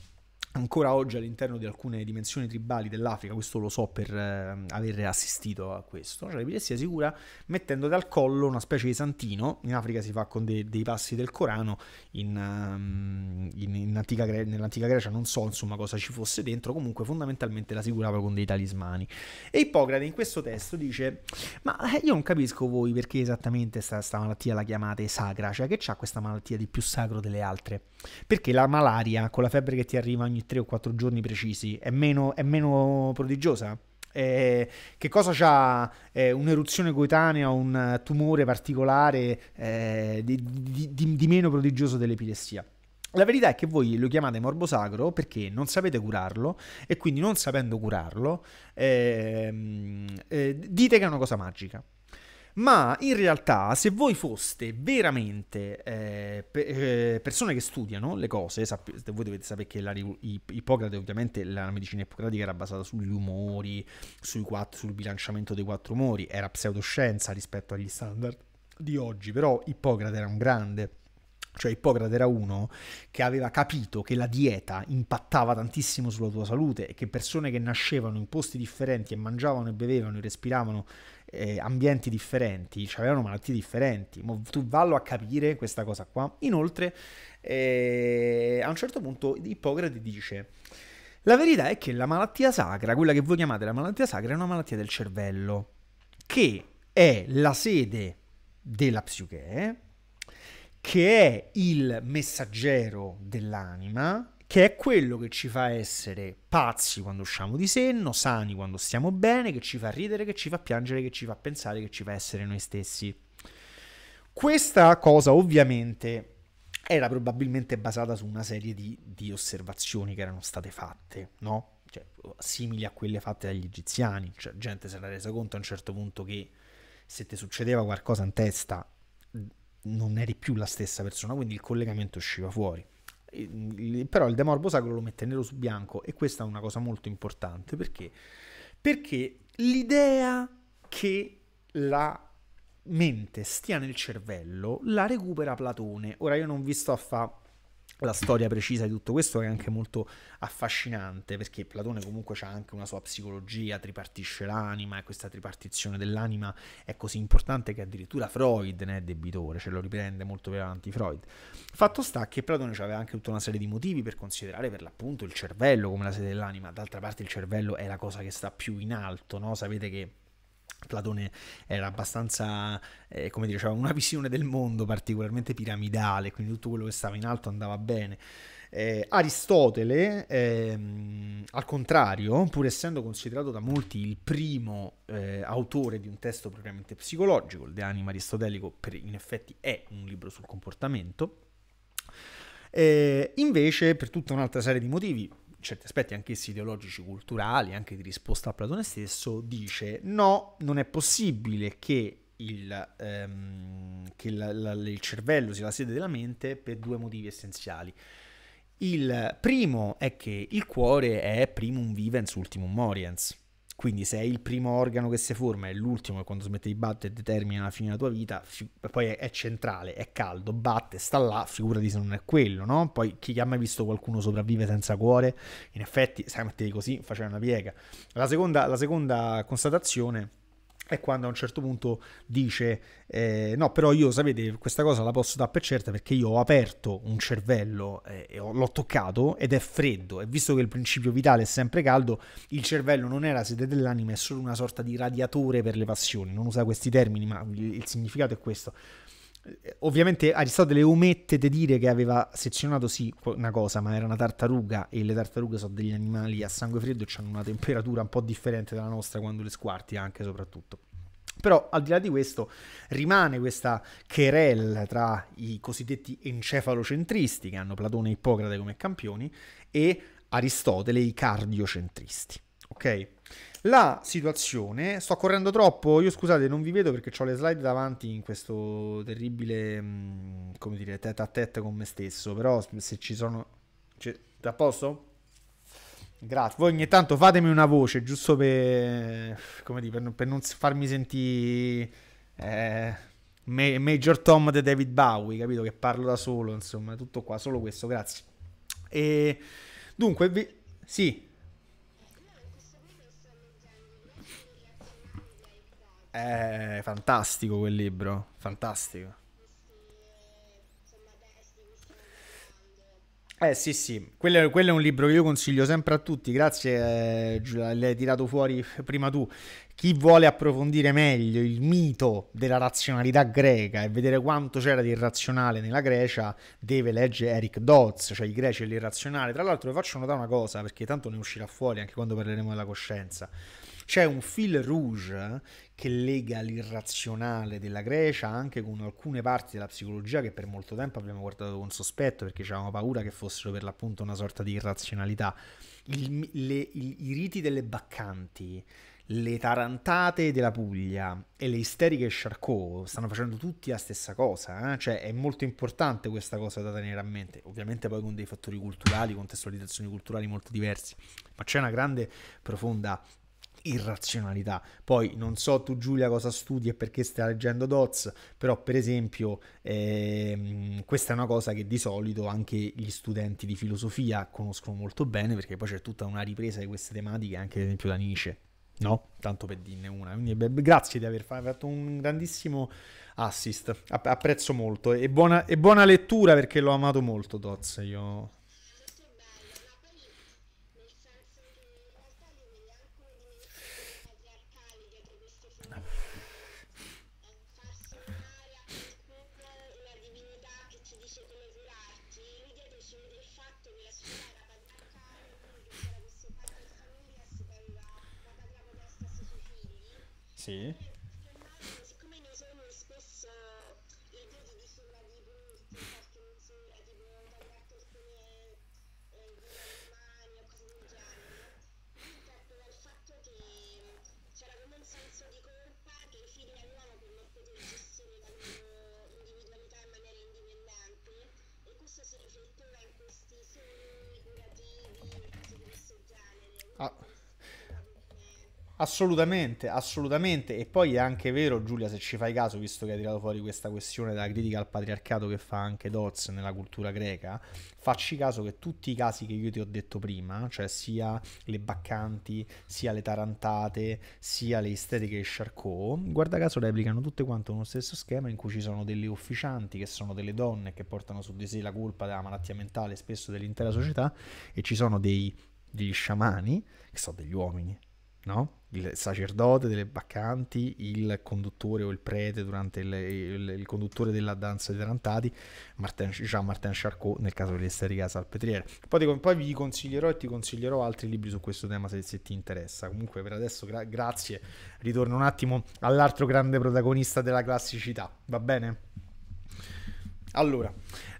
ancora oggi all'interno di alcune dimensioni tribali dell'Africa, questo lo so per eh, aver assistito a questo, cioè l'epilessia si cura mettendo dal collo una specie di santino, in Africa si fa con de- dei passi del Corano, in, um, in, in antica Gre- nell'antica Grecia non so insomma cosa ci fosse dentro, comunque fondamentalmente la si curava con dei talismani. E Ippocrate in questo testo dice, ma eh, io non capisco voi perché esattamente questa malattia la chiamate sacra, cioè che c'ha questa malattia di più sacro delle altre? Perché la malaria, con la febbre che ti arriva ogni ogni 3 o 4 giorni precisi è meno, è meno prodigiosa? Eh, che cosa ha eh, un'eruzione coetanea, un tumore particolare eh, di, di, di, meno prodigioso dell'epilessia? La verità è che voi lo chiamate morbo sacro perché non sapete curarlo e quindi non sapendo curarlo ehm, eh, dite che è una cosa magica ma in realtà se voi foste veramente eh, pe- eh, persone che studiano le cose, sap- voi dovete sapere che la, I- Ippocrate ovviamente la medicina ippocratica era basata sugli umori, quattro, sul bilanciamento dei quattro umori, era pseudoscienza rispetto agli standard di oggi, però Ippocrate era un grande cioè Ippocrate era uno che aveva capito che la dieta impattava tantissimo sulla tua salute e che persone che nascevano in posti differenti e mangiavano e bevevano e respiravano eh, ambienti differenti, cioè avevano malattie differenti. Ma tu vallo a capire questa cosa qua. Inoltre, eh, a un certo punto Ippocrate dice... La verità è che la malattia sacra, quella che voi chiamate la malattia sacra, è una malattia del cervello, che è la sede della psiche, che è il messaggero dell'anima, che è quello che ci fa essere pazzi quando usciamo di senno, sani quando stiamo bene, che ci fa ridere, che ci fa piangere, che ci fa pensare, che ci fa essere noi stessi. Questa cosa ovviamente era probabilmente basata su una serie di, di osservazioni che erano state fatte, no? Cioè, simili a quelle fatte dagli egiziani, cioè gente si era resa conto a un certo punto che se ti succedeva qualcosa in testa non eri più la stessa persona, quindi il collegamento usciva fuori. Mm, però il demorbo sacro lo mette nero su bianco e questa è una cosa molto importante perché, perché l'idea che la mente stia nel cervello la recupera Platone. Ora io non vi sto a fare la storia precisa di tutto questo è anche molto affascinante perché Platone comunque ha anche una sua psicologia, tripartisce l'anima e questa tripartizione dell'anima è così importante che addirittura Freud ne è debitore, ce lo riprende molto più avanti Freud. Fatto sta che Platone aveva anche tutta una serie di motivi per considerare per l'appunto il cervello come la sede dell'anima, d'altra parte il cervello è la cosa che sta più in alto, no? sapete che Platone era abbastanza, eh, come dire, aveva una visione del mondo particolarmente piramidale, quindi tutto quello che stava in alto andava bene. Eh, Aristotele, ehm, al contrario, pur essendo considerato da molti il primo eh, autore di un testo propriamente psicologico, il De Anima Aristotelico per, in effetti è un libro sul comportamento, eh, invece per tutta un'altra serie di motivi, certi aspetti anch'essi ideologici, culturali, anche di risposta a Platone stesso, dice no, non è possibile che il, ehm, che la, la, il cervello sia la sede della mente per due motivi essenziali. Il primo è che il cuore è primum vivens ultimum moriens, quindi se è il primo organo che si forma e l'ultimo che quando smette di battere determina la fine della tua vita, fi- poi è, è, centrale, è caldo, batte, sta là, figurati se non è quello, no? Poi chi ha mai visto qualcuno sopravvive senza cuore? In effetti, se mettevi così, faceva una piega. La seconda, la seconda constatazione è quando a un certo punto dice eh, no però io sapete questa cosa la posso dare per certa perché io ho aperto un cervello eh, e ho, l'ho toccato ed è freddo e visto che il principio vitale è sempre caldo il cervello non è la sede dell'anima è solo una sorta di radiatore per le passioni non usa questi termini ma il, il significato è questo eh, ovviamente Aristotele omette di dire che aveva sezionato sì una cosa, ma era una tartaruga e le tartarughe sono degli animali a sangue freddo e hanno una temperatura un po' differente dalla nostra quando le squarti anche soprattutto. Però al di là di questo rimane questa querella tra i cosiddetti encefalocentristi che hanno Platone e Ippocrate come campioni e Aristotele i cardiocentristi. Ok? La situazione, sto correndo troppo, io scusate non vi vedo perché ho le slide davanti in questo terribile, mm, come dire, tête a tête con me stesso, però se ci sono... Cioè, a posto? Grazie. Voi ogni tanto fatemi una voce, giusto per, come dire, per, per non farmi sentire eh, Major Tom di David Bowie, capito? Che parlo da solo, insomma, tutto qua, solo questo, grazie. E, dunque, vi, sì, È fantastico quel libro, fantastico. Eh sì sì, quello è, quello, è un libro che io consiglio sempre a tutti, grazie eh, Giulia, l'hai tirato fuori prima tu. Chi vuole approfondire meglio il mito della razionalità greca e vedere quanto c'era di irrazionale nella Grecia deve leggere Eric Dodds, cioè i greci e l'irrazionale. Tra l'altro vi faccio notare una cosa, perché tanto ne uscirà fuori anche quando parleremo della coscienza. C'è un fil rouge che lega l'irrazionale della Grecia anche con alcune parti della psicologia che per molto tempo abbiamo guardato con sospetto perché avevamo paura che fossero per l'appunto una sorta di irrazionalità. Il, le, il, I riti delle baccanti, le tarantate della Puglia e le isteriche Charcot stanno facendo tutti la stessa cosa, eh? cioè è molto importante questa cosa da tenere a mente, ovviamente poi con dei fattori culturali, contestualizzazioni culturali molto diversi, ma c'è una grande, profonda irrazionalità. Poi non so tu Giulia cosa studi e perché stai leggendo Dots, però per esempio ehm, questa è una cosa che di solito anche gli studenti di filosofia conoscono molto bene perché poi c'è tutta una ripresa di queste tematiche anche ad esempio da Nietzsche. No, tanto per dirne una. Quindi, beh, grazie di aver fatto un grandissimo assist. Apprezzo molto e buona, e buona lettura perché l'ho amato molto. Dots, io 是。Assolutamente, assolutamente. E poi è anche vero, Giulia, se ci fai caso, visto che hai tirato fuori questa questione della critica al patriarcato che fa anche Doz nella cultura greca, facci caso che tutti i casi che io ti ho detto prima, cioè sia le baccanti, sia le tarantate, sia le isteriche di Charcot, guarda caso replicano tutte quanto uno stesso schema in cui ci sono delle officianti che sono delle donne che portano su di sé la colpa della malattia mentale, spesso dell'intera società, e ci sono dei, degli sciamani, che sono degli uomini, no? il sacerdote delle baccanti, il conduttore o il prete durante il, il, il conduttore della danza dei tarantati, Martin, Jean-Martin Charcot nel caso dell'esterica salpetriere. Poi, poi vi consiglierò e ti consiglierò altri libri su questo tema se, se ti interessa. Comunque per adesso gra- grazie, ritorno un attimo all'altro grande protagonista della classicità, va bene? Allora,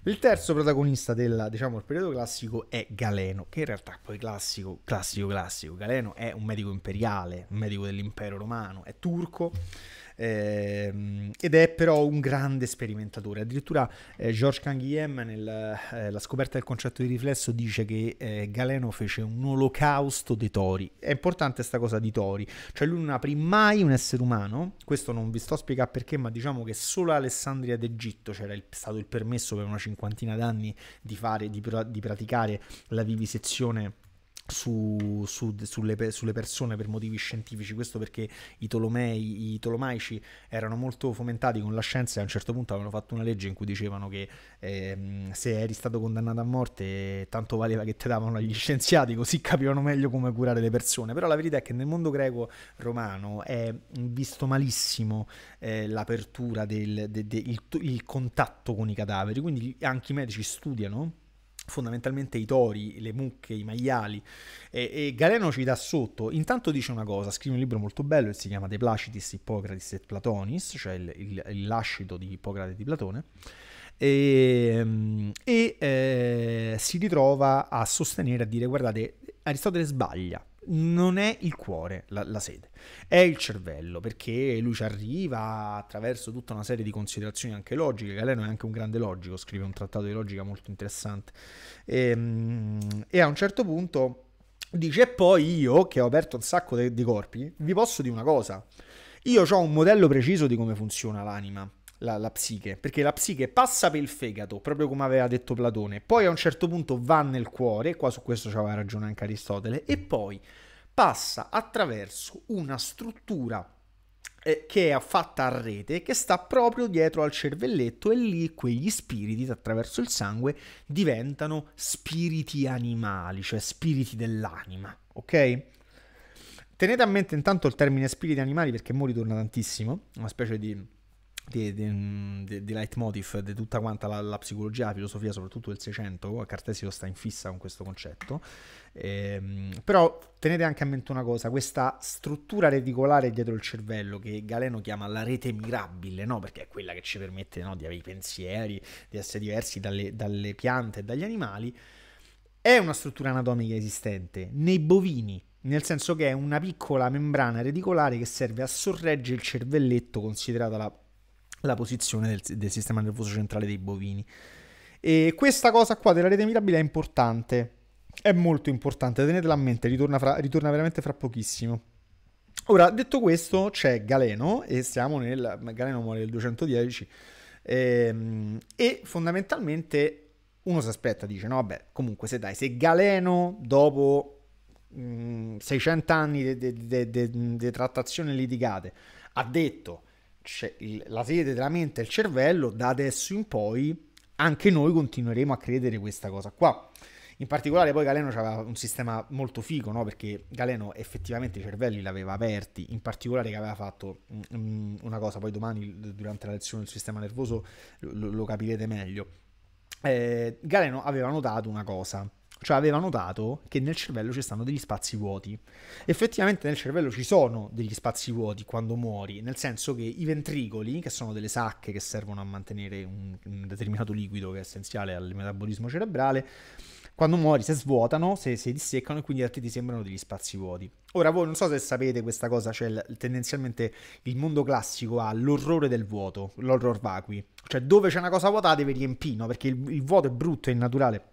il terzo protagonista del diciamo, periodo classico è Galeno, che in realtà poi classico, classico, classico. Galeno è un medico imperiale, un medico dell'impero romano, è turco eh, ed è però un grande sperimentatore. Addirittura eh, Georges Canguilhem nella eh, scoperta del concetto di riflesso dice che eh, Galeno fece un olocausto dei tori. È importante questa cosa di tori, cioè lui non aprì mai un essere umano, questo non vi sto a spiegare perché, ma diciamo che solo a Alessandria d'Egitto c'era il, stato il permesso per una cinquantina d'anni di, fare, di, di praticare la vivisezione su, su, sulle, sulle, persone per motivi scientifici, questo perché i Tolomei, i Tolomaici erano molto fomentati con la scienza e a un certo punto avevano fatto una legge in cui dicevano che ehm, se eri stato condannato a morte tanto valeva che te davano agli scienziati così capivano meglio come curare le persone, però la verità è che nel mondo greco-romano è visto malissimo eh, l'apertura del de, de, il, il contatto con i cadaveri, quindi anche i medici studiano fondamentalmente i tori, le mucche, i maiali. E, e, Galeno ci dà sotto, intanto dice una cosa, scrive un libro molto bello, si chiama De Placidis, Ippocratis et Platonis, cioè il, il, il lascito di Ippocrate e di Platone, e, mm, e eh, si ritrova a sostenere, a dire guardate, Aristotele sbaglia, non è il cuore la, la, sede, è il cervello, perché lui ci arriva attraverso tutta una serie di considerazioni anche logiche. Galeno è anche un grande logico, scrive un trattato di logica molto interessante. E, ehm, e a un certo punto dice: E poi io, che ho aperto un sacco di corpi, vi posso dire una cosa. Io ho un modello preciso di come funziona l'anima la, la, psiche, perché la psiche passa per il fegato, proprio come aveva detto Platone, poi a un certo punto va nel cuore, qua su questo c'aveva ragione anche Aristotele, e poi passa attraverso una struttura eh, che è fatta a rete, che sta proprio dietro al cervelletto e lì quegli spiriti attraverso il sangue diventano spiriti animali, cioè spiriti dell'anima, ok? Tenete a mente intanto il termine spiriti animali perché mo ritorna tantissimo, una specie di di, di, mm, di, di leitmotiv di tutta quanta la, la, psicologia, la filosofia, soprattutto del 600, Cartesio sta in fissa con questo concetto. Ehm, però tenete anche a mente una cosa, questa struttura reticolare dietro il cervello che Galeno chiama la rete mirabile, no? perché è quella che ci permette no, di avere i pensieri, di essere diversi dalle, dalle piante e dagli animali, è una struttura anatomica esistente nei bovini, nel senso che è una piccola membrana reticolare che serve a sorreggere il cervelletto, considerata la la posizione del, del sistema nervoso centrale dei bovini. E questa cosa qua della rete mirabile è importante, è molto importante, tenetela a mente, ritorna, fra, ritorna veramente fra pochissimo. Ora, detto questo, c'è Galeno e siamo nel... Galeno muore nel 210 ehm, e fondamentalmente uno si aspetta, dice, no vabbè, comunque se dai, se Galeno dopo mh, 600 anni di trattazioni litigate ha detto il, la sede della mente e il cervello, da adesso in poi anche noi continueremo a credere questa cosa qua. In particolare poi Galeno aveva un sistema molto figo, no? perché Galeno effettivamente i cervelli l'aveva aperti, in particolare che aveva fatto mm, mm, una cosa, poi domani durante la lezione del sistema nervoso lo, lo capirete meglio. Eh, Galeno aveva notato una cosa, cioè aveva notato che nel cervello ci stanno degli spazi vuoti. Effettivamente nel cervello ci sono degli spazi vuoti quando muori, nel senso che i ventricoli, che sono delle sacche che servono a mantenere un, un determinato liquido che è essenziale al metabolismo cerebrale, quando muori si svuotano, se, si disseccano e quindi a te ti sembrano degli spazi vuoti. Ora voi non so se sapete questa cosa, cioè tendenzialmente il mondo classico ha l'orrore del vuoto, l'horror vacui, cioè dove c'è una cosa vuota la deve riempire, perché il, il vuoto è brutto, è innaturale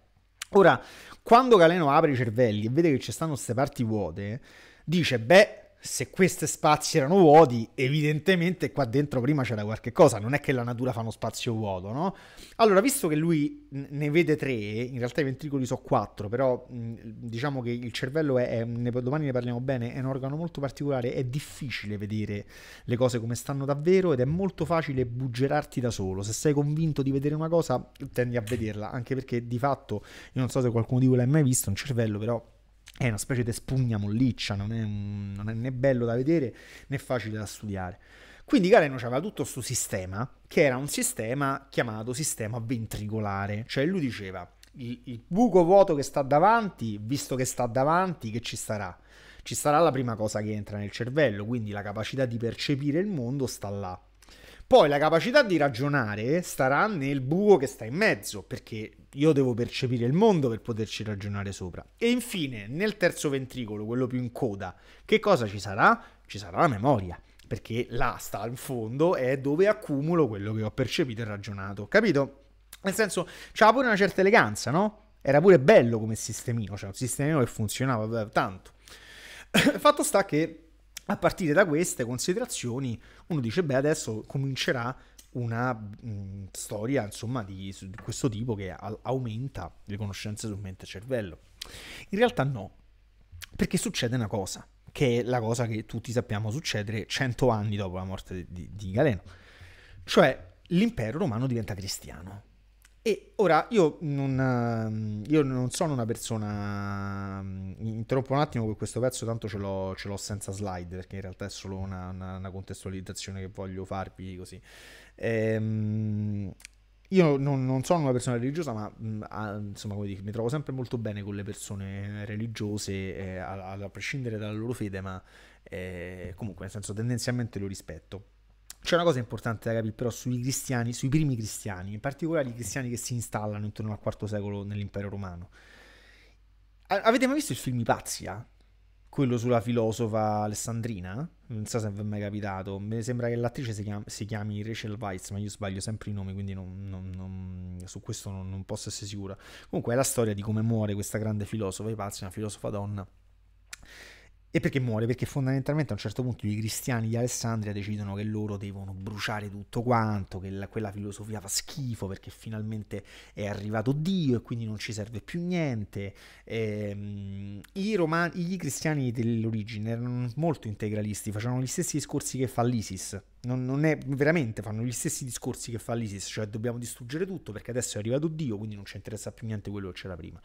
Ora, quando Galeno apre i cervelli e vede che ci stanno queste parti vuote, dice, beh, se questi spazi erano vuoti, evidentemente qua dentro prima c'era qualche cosa, non è che la natura fa uno spazio vuoto, no? Allora, visto che lui ne vede tre, in realtà i ventricoli sono quattro, però diciamo che il cervello è, è ne, domani ne parliamo bene, è un organo molto particolare, è difficile vedere le cose come stanno davvero ed è molto facile buggerarti da solo, se sei convinto di vedere una cosa tendi a vederla, anche perché di fatto, io non so se qualcuno di voi l'ha mai visto, un cervello però è una specie di spugna molliccia, non è, un, non è, né bello da vedere né facile da studiare. Quindi Galeno aveva tutto questo sistema, che era un sistema chiamato sistema ventricolare, cioè lui diceva il, il buco vuoto che sta davanti, visto che sta davanti, che ci sarà? Ci sarà la prima cosa che entra nel cervello, quindi la capacità di percepire il mondo sta là. Poi la capacità di ragionare starà nel buco che sta in mezzo, perché io devo percepire il mondo per poterci ragionare sopra. E infine, nel terzo ventricolo, quello più in coda, che cosa ci sarà? Ci sarà la memoria perché là sta in fondo è dove accumulo quello che ho percepito e ragionato, capito? Nel senso, c'ha pure una certa eleganza, no? Era pure bello come sistemino, cioè un sistemino che funzionava tanto. Fatto sta che a partire da queste considerazioni uno dice beh adesso comincerà una mh, mm, storia insomma di, di, questo tipo che a- aumenta le conoscenze su mente e cervello in realtà no perché succede una cosa che è la cosa che tutti sappiamo succedere cento anni dopo la morte di, di Galeno cioè l'impero romano diventa cristiano e ora io non, ehm, io non, sono una persona. Ehm, interrompo un attimo con questo pezzo, tanto ce l'ho, ce l'ho, senza slide, perché in realtà è solo una, una, una contestualizzazione che voglio farvi così. Ehm, io non, non, sono una persona religiosa, ma mm, insomma, come dire, mi trovo sempre molto bene con le persone religiose, eh, a, a, prescindere dalla loro fede, ma eh, comunque, nel senso, tendenzialmente lo rispetto c'è una cosa importante da capire però sui cristiani, sui primi cristiani, in particolare i cristiani che si installano intorno al IV secolo nell'impero romano. A- avete mai visto il film Ipazia? Ah? Quello sulla filosofa alessandrina? Non so se vi è mai capitato. Mi sembra che l'attrice si chiami, si chiami Rachel Weiss, ma io sbaglio sempre i nomi, quindi non, non, non, su questo non, posso essere sicura. Comunque è la storia di come muore questa grande filosofa Ipazia, una filosofa donna e perché muore? Perché fondamentalmente a un certo punto i cristiani di Alessandria decidono che loro devono bruciare tutto quanto, che la, quella filosofia fa schifo perché finalmente è arrivato Dio e quindi non ci serve più niente. E, ehm, i, romani, I cristiani dell'origine erano molto integralisti, facevano gli stessi discorsi che fa l'ISIS non, non, è veramente, fanno gli stessi discorsi che fa l'ISIS, cioè dobbiamo distruggere tutto perché adesso è arrivato Dio, quindi non ci interessa più niente quello che c'era prima.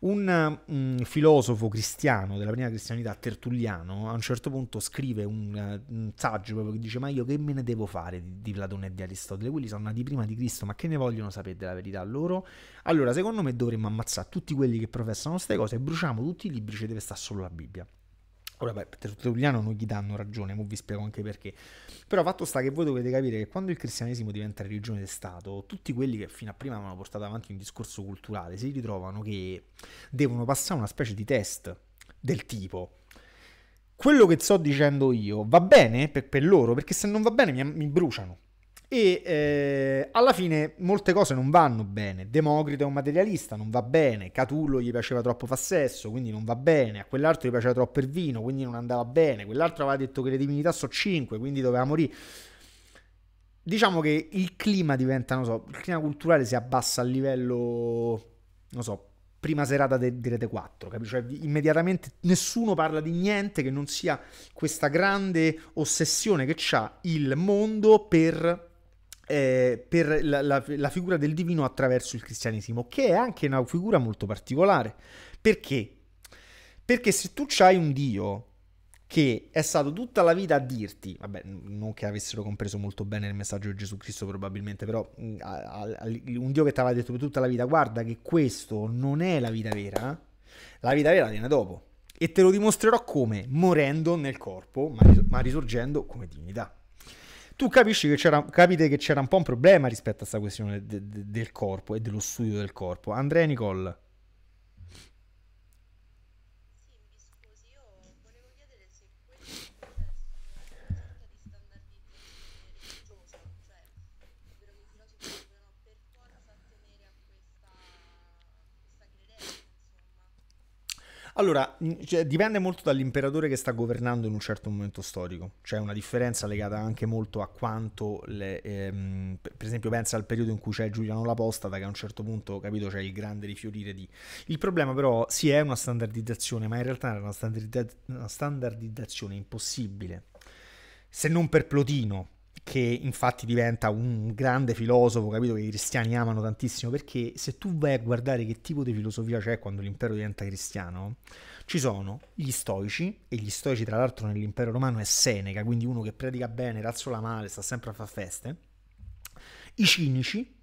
Un um, filosofo cristiano della prima cristianità, Tertulliano, a un certo punto scrive un, eh, un saggio proprio che dice: Ma io che me ne devo fare di, di, Platone e di Aristotele? Quelli sono nati prima di Cristo, ma che ne vogliono sapere della verità loro? Allora, secondo me dovremmo ammazzare tutti quelli che professano queste cose e bruciamo tutti i libri, ci deve stare solo la Bibbia. Ora, beh, per Tertulliano non gli danno ragione, ma vi spiego anche perché. Però fatto sta che voi dovete capire che quando il cristianesimo diventa religione di Stato, tutti quelli che fino a prima avevano portato avanti un discorso culturale si ritrovano che devono passare una specie di test del tipo quello che sto dicendo io va bene per, per loro, perché se non va bene mi, mi bruciano. E eh, alla fine molte cose non vanno bene. Democrito è un materialista, non va bene. Catullo gli piaceva troppo fa sesso, quindi non va bene. A quell'altro gli piaceva troppo vino, quindi non andava bene. Quell'altro aveva detto che le divinità sono 5, quindi doveva morire. Diciamo che il clima diventa, non so, il clima culturale si abbassa a livello, non so, prima serata di de- Rete 4, capisci? Cioè, immediatamente nessuno parla di niente che non sia questa grande ossessione che ha il mondo per eh, per la, la, la figura del divino attraverso il cristianesimo, che è anche una figura molto particolare. Perché? Perché se tu hai un Dio che è stato tutta la vita a dirti, vabbè, non che avessero compreso molto bene il messaggio di Gesù Cristo probabilmente, però mm, a, a, un Dio che ti aveva detto per tutta la vita, guarda che questo non è la vita vera, la vita vera viene dopo. E te lo dimostrerò come? Morendo nel corpo, ma, ris- ma risorgendo come divinità tu capisci che c'era, capite che c'era un po' un problema rispetto a questa questione de, de, del corpo e dello studio del corpo. Andrea Nicole. Allora, cioè, dipende molto dall'imperatore che sta governando in un certo momento storico. C'è una differenza legata anche molto a quanto, le, ehm, per esempio, pensa al periodo in cui c'è Giuliano da che a un certo punto, capito, c'è il grande rifiorire di... Il problema però si sì, è una standardizzazione, ma in realtà era una, standardizza... una standardizzazione impossibile, se non per Plotino che infatti diventa un grande filosofo, capito che i cristiani amano tantissimo, perché se tu vai a guardare che tipo di filosofia c'è quando l'impero diventa cristiano, ci sono gli stoici, e gli stoici tra l'altro nell'impero romano è Seneca, quindi uno che predica bene, razzola male, sta sempre a far feste, i cinici,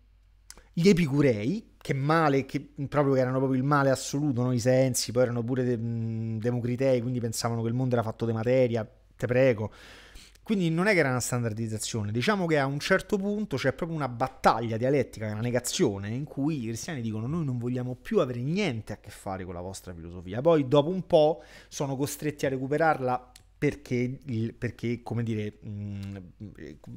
gli epicurei, che male, che proprio erano proprio il male assoluto, no? i sensi, poi erano pure de- democritei, quindi pensavano che il mondo era fatto di materia, te prego, quindi non è che era una standardizzazione, diciamo che a un certo punto c'è proprio una battaglia dialettica, una negazione, in cui i cristiani dicono noi non vogliamo più avere niente a che fare con la vostra filosofia. Poi dopo un po' sono costretti a recuperarla perché, perché, come dire, mh, mm,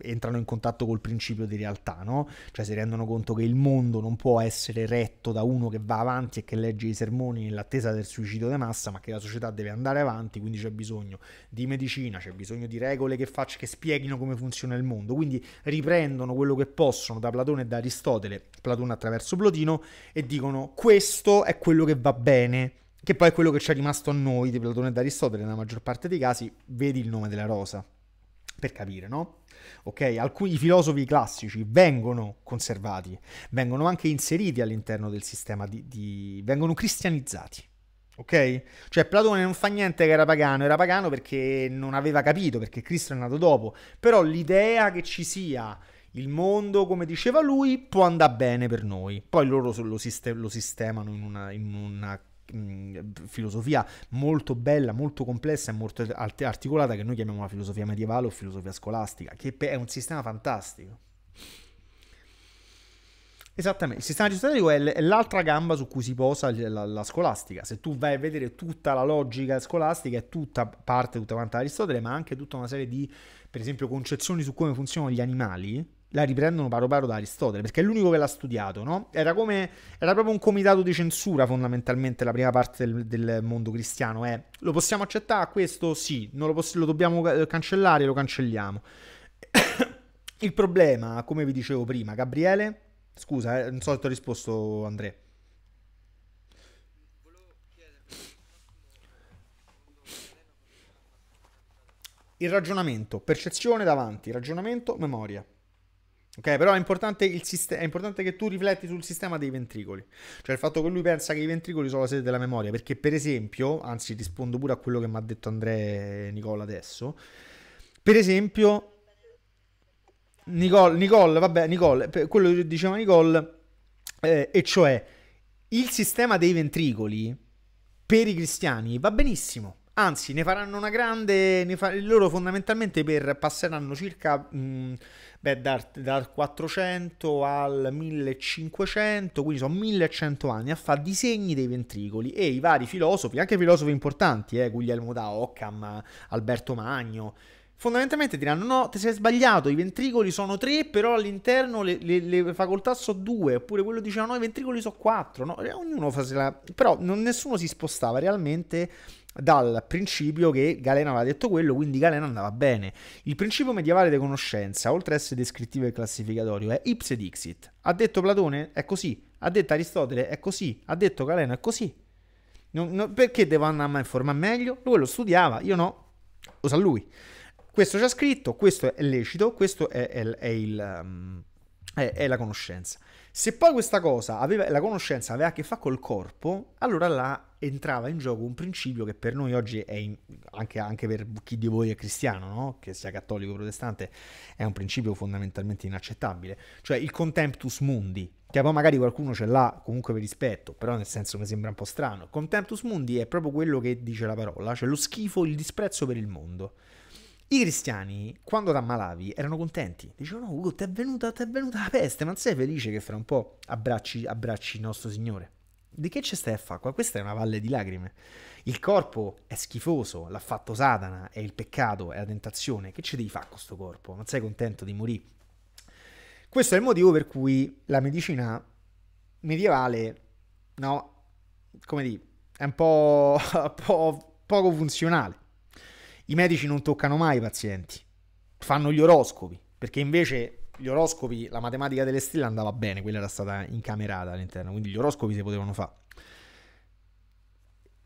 entrano in contatto col principio di realtà, no? Cioè si rendono conto che il mondo non può essere retto da uno che va avanti e che legge i sermoni nell'attesa del suicidio di massa, ma che la società deve andare avanti, quindi c'è bisogno di medicina, c'è bisogno di regole che, faccia, che spieghino come funziona il mondo. Quindi riprendono quello che possono da Platone e da Aristotele, Platone attraverso Plotino, e dicono questo è quello che va bene che poi è quello che ci è rimasto a noi di Platone e da Aristotele nella maggior parte dei casi, vedi il nome della rosa, per capire, no? Ok, alcuni filosofi classici vengono conservati, vengono anche inseriti all'interno del sistema, di, di... vengono cristianizzati. Ok? Cioè Platone non fa niente che era pagano, era pagano perché non aveva capito, perché Cristo è nato dopo, però l'idea che ci sia il mondo, come diceva lui, può andare bene per noi. Poi loro lo, sistem- lo sistemano in una, in una filosofia molto bella, molto complessa e molto articolata che noi chiamiamo la filosofia medievale o filosofia scolastica, che è un sistema fantastico. Esattamente, il sistema giudiziario è l'altra gamba su cui si posa la, la, scolastica. Se tu vai a vedere tutta la logica scolastica, è tutta parte tutta quanta Aristotele, ma anche tutta una serie di, per esempio, concezioni su come funzionano gli animali, la riprendono paro paro da Aristotele, perché è l'unico che l'ha studiato, no? Era, come, era proprio un comitato di censura fondamentalmente la prima parte del, del mondo cristiano, è eh. lo possiamo accettare questo? Sì, lo, poss- lo, dobbiamo cancellare, lo cancelliamo. Il problema, come vi dicevo prima, Gabriele, scusa, eh, non so se ti ho risposto Andrea. Il ragionamento, percezione davanti, ragionamento, memoria. Ok, però è importante, sist- è importante, che tu rifletti sul sistema dei ventricoli, cioè il fatto che lui pensa che i ventricoli sono la sede della memoria, perché per esempio, anzi rispondo pure a quello che mi ha detto Andrea e Nicola adesso, per esempio Nicole, Nicole vabbè, Nicole, quello che diceva Nicole, eh, e cioè il sistema dei ventricoli per i cristiani va benissimo. Anzi, ne faranno una grande. Ne fa, loro fondamentalmente per passeranno circa mh, beh, dal, dal 400 al 1500, quindi sono 1100 anni, a fare disegni dei ventricoli e i vari filosofi, anche filosofi importanti, eh, Guglielmo da Occam, Alberto Magno, fondamentalmente diranno no, ti sei sbagliato, i ventricoli sono tre, però all'interno le, le, le facoltà sono due, oppure quello diceva no, i ventricoli sono quattro, no? ognuno fa però non, nessuno si spostava realmente dal principio che Galena aveva detto quello, quindi Galena andava bene. Il principio medievale di conoscenza, oltre ad essere descrittivo e classificatorio, è ipse dixit. Ha detto Platone? È così. Ha detto Aristotele? È così. Ha detto Galena? È così. Non, non, perché devo andare a informare meglio? Lui lo studiava, io no. Lo sa lui. Questo c'è scritto, questo è lecito, questo è, è, è, il, ehm, è la conoscenza. Se poi questa cosa, aveva, la conoscenza aveva a che fare col corpo, allora là entrava in gioco un principio che per noi oggi è, in, anche, anche, per chi di voi è cristiano, no? che sia cattolico o protestante, è un principio fondamentalmente inaccettabile, cioè il contemptus mundi, che poi magari qualcuno ce l'ha comunque per rispetto, però nel senso mi sembra un po' strano. Contemptus mundi è proprio quello che dice la parola, cioè lo schifo, il disprezzo per il mondo. I cristiani, quando ti ammalavi, erano contenti. Dicevano, oh, ti è venuta, venuta, la peste, ma sei felice che fra un po' abbracci, abbracci il nostro Signore? Di che ci stai a fare qua? Questa è una valle di lacrime. Il corpo è schifoso, l'ha fatto Satana, è il peccato, è la tentazione. Che ci devi fare con questo corpo? Non sei contento di morire? Questo è il motivo per cui la medicina medievale, no, come dire, è un po', po poco funzionale. I medici non toccano mai i pazienti, fanno gli oroscopi, perché invece gli oroscopi, la matematica delle stelle andava bene, quella era stata incamerata all'interno, quindi gli oroscopi si potevano fare.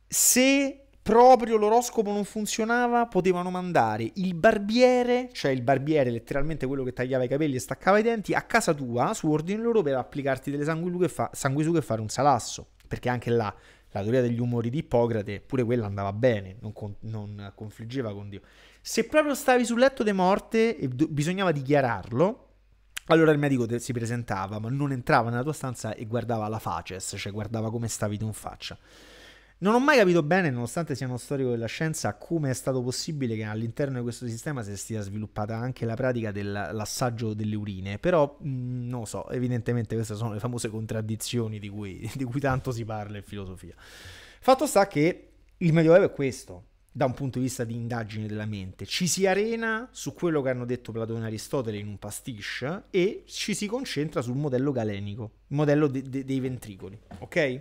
Se proprio l'oroscopo non funzionava, potevano mandare il barbiere, cioè il barbiere letteralmente quello che tagliava i capelli e staccava i denti, a casa tua su ordine loro per applicarti delle sanguisughe e, fa- sanguisughe e fare un salasso, perché anche là la teoria degli umori di Ippocrate, pure quella andava bene, non, con, non confliggeva con Dio. Se proprio stavi sul letto di morte e do, bisognava dichiararlo, allora il medico te, si presentava, ma non entrava nella tua stanza e guardava la faces, cioè guardava come stavi tu in faccia. Non ho mai capito bene, nonostante sia uno storico della scienza, come è stato possibile che all'interno di questo sistema si stia sviluppata anche la pratica dell'assaggio delle urine, però mh, mm, non lo so, evidentemente queste sono le famose contraddizioni di cui, di cui tanto si parla in filosofia. Fatto sta che il Medioevo è questo, da un punto di vista di indagine della mente. Ci si arena su quello che hanno detto Platone e Aristotele in un pastiche e ci si concentra sul modello galenico, il modello de- de- dei ventricoli, ok?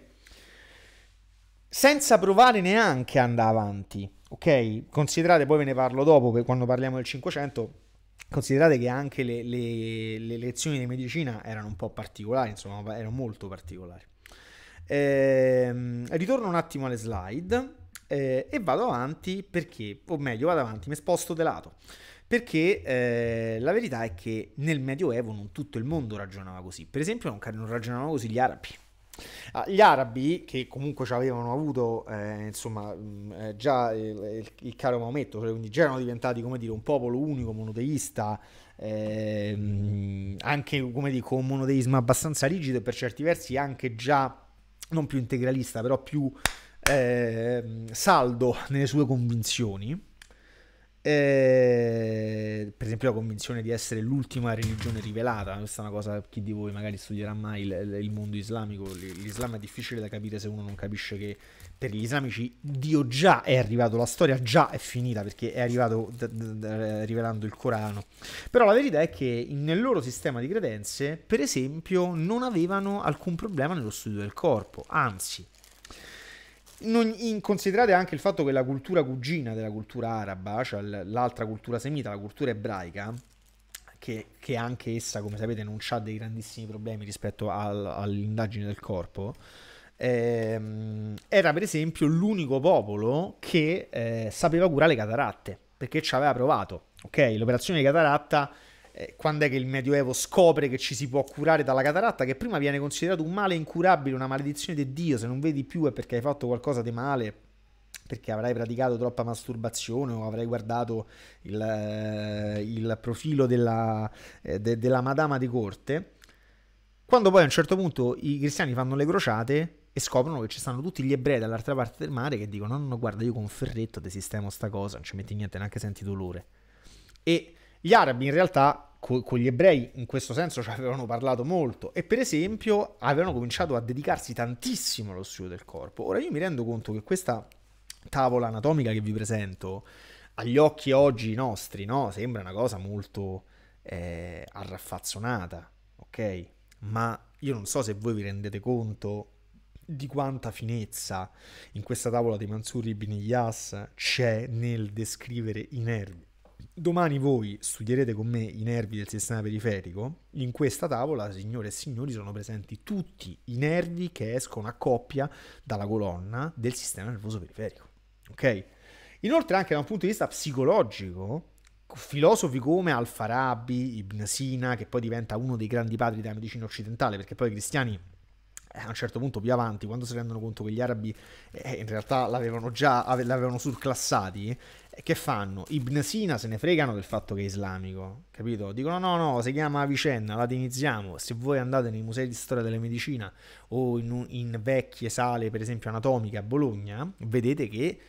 senza provare neanche ad andare avanti. Ok, considerate, poi ve ne parlo dopo, quando parliamo del 500, considerate che anche le, le, le, lezioni di medicina erano un po' particolari, insomma, erano molto particolari. Eh, ritorno un attimo alle slide eh, e vado avanti perché, o meglio, vado avanti, mi sposto de lato. Perché eh, la verità è che nel Medioevo non tutto il mondo ragionava così. Per esempio, non, non ragionavano così gli arabi. Ah, gli arabi, che comunque avevano avuto eh, insomma, mm, eh, già il, il, caro Maometto, cioè, quindi già erano diventati come dire, un popolo unico, monoteista, eh, anche come dico, con un monoteismo abbastanza rigido e per certi versi anche già non più integralista, però più eh, saldo nelle sue convinzioni. Eh, per esempio la convinzione di essere l'ultima religione rivelata, questa è una cosa chi di voi magari studierà mai il, il mondo islamico, l'Islam è difficile da capire se uno non capisce che per gli islamici Dio già è arrivato, la storia già è finita perché è arrivato d- d- d- rivelando il Corano, però la verità è che nel loro sistema di credenze per esempio non avevano alcun problema nello studio del corpo, anzi non, in, considerate anche il fatto che la cultura cugina della cultura araba, cioè l'altra cultura semita, la cultura ebraica, che, che anche essa, come sapete, non ha dei grandissimi problemi rispetto al, all'indagine del corpo, ehm, era per esempio l'unico popolo che eh, sapeva curare le cataratte, perché ci aveva provato. Ok, l'operazione di cataratta eh, quando è che il Medioevo scopre che ci si può curare dalla cataratta, che prima viene considerato un male incurabile, una maledizione di Dio, se non vedi più è perché hai fatto qualcosa di male, perché avrai praticato troppa masturbazione o avrai guardato il, eh, il profilo della, eh, de, della madama di corte. Quando poi a un certo punto i cristiani fanno le crociate, e scoprono che ci stanno tutti gli ebrei dall'altra parte del mare che dicono no, no guarda io con un ferretto desistemo sta cosa non ci metti niente neanche senti dolore e gli arabi in realtà con gli ebrei in questo senso ci avevano parlato molto e per esempio avevano cominciato a dedicarsi tantissimo allo studio del corpo. Ora io mi rendo conto che questa tavola anatomica che vi presento agli occhi oggi nostri no? sembra una cosa molto eh, arraffazzonata, ok? Ma io non so se voi vi rendete conto di quanta finezza in questa tavola di Mansur ibn Yas c'è nel descrivere i nervi. Domani voi studierete con me i nervi del sistema periferico. In questa tavola, signore e signori, sono presenti tutti i nervi che escono a coppia dalla colonna del sistema nervoso periferico. Ok? Inoltre, anche da un punto di vista psicologico, filosofi come Al-Farabi, Ibn Sina, che poi diventa uno dei grandi padri della medicina occidentale, perché poi i cristiani a un certo punto più avanti, quando si rendono conto che gli arabi eh, in realtà l'avevano già ave, l'avevano surclassati, eh, che fanno? Ibn Sina se ne fregano del fatto che è islamico, capito? Dicono no, no, si chiama Avicenna, latinizziamo, se voi andate nei musei di storia della medicina o in, in vecchie sale, per esempio anatomiche a Bologna, vedete che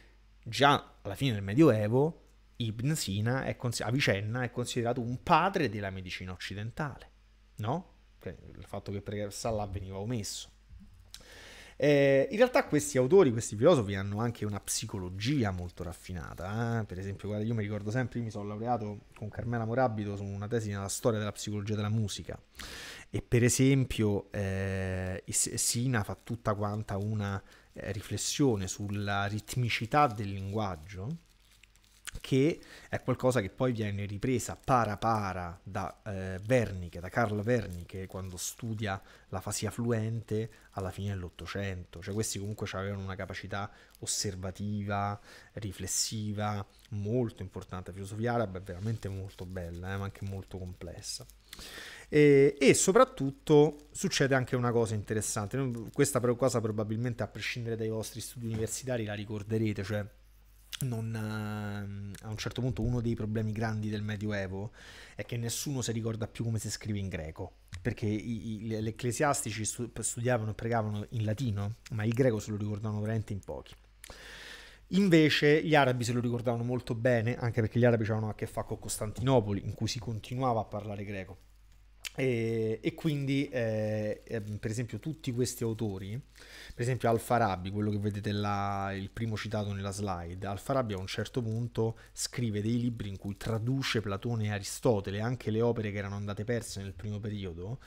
già alla fine del Medioevo Ibn Sina, è cons- Avicenna, è considerato un padre della medicina occidentale, no? Cioè, il fatto che Salah veniva omesso. Eh, in realtà questi autori, questi filosofi hanno anche una psicologia molto raffinata. Eh? Per esempio, guarda, io mi ricordo sempre, io mi sono laureato con Carmela Morabito su una tesi nella storia della psicologia della musica. E per esempio, eh, Sina fa tutta quanta una eh, riflessione sulla ritmicità del linguaggio che è qualcosa che poi viene ripresa para para da eh, Wernicke, da Carl Wernicke, quando studia la fasia fluente alla fine dell'Ottocento. Cioè questi comunque avevano una capacità osservativa, riflessiva, molto importante. La filosofia araba è veramente molto bella, eh, ma anche molto complessa. E, e, soprattutto succede anche una cosa interessante, questa cosa probabilmente a prescindere dai vostri studi universitari la ricorderete, cioè non, ehm, a un certo punto uno dei problemi grandi del Medioevo è che nessuno si ricorda più come si scrive in greco, perché i, i, gli ecclesiastici studiavano e pregavano in latino, ma il greco se lo ricordavano veramente in pochi. Invece gli arabi se lo ricordavano molto bene, anche perché gli arabi avevano a che fare con Costantinopoli, in cui si continuava a parlare greco. E, eh, e, quindi, eh, ehm, per esempio, tutti questi autori, per esempio Al-Farabi, quello che vedete là, il primo citato nella slide, Al-Farabi a un certo punto scrive dei libri in cui traduce Platone e Aristotele, anche le opere che erano andate perse nel primo periodo,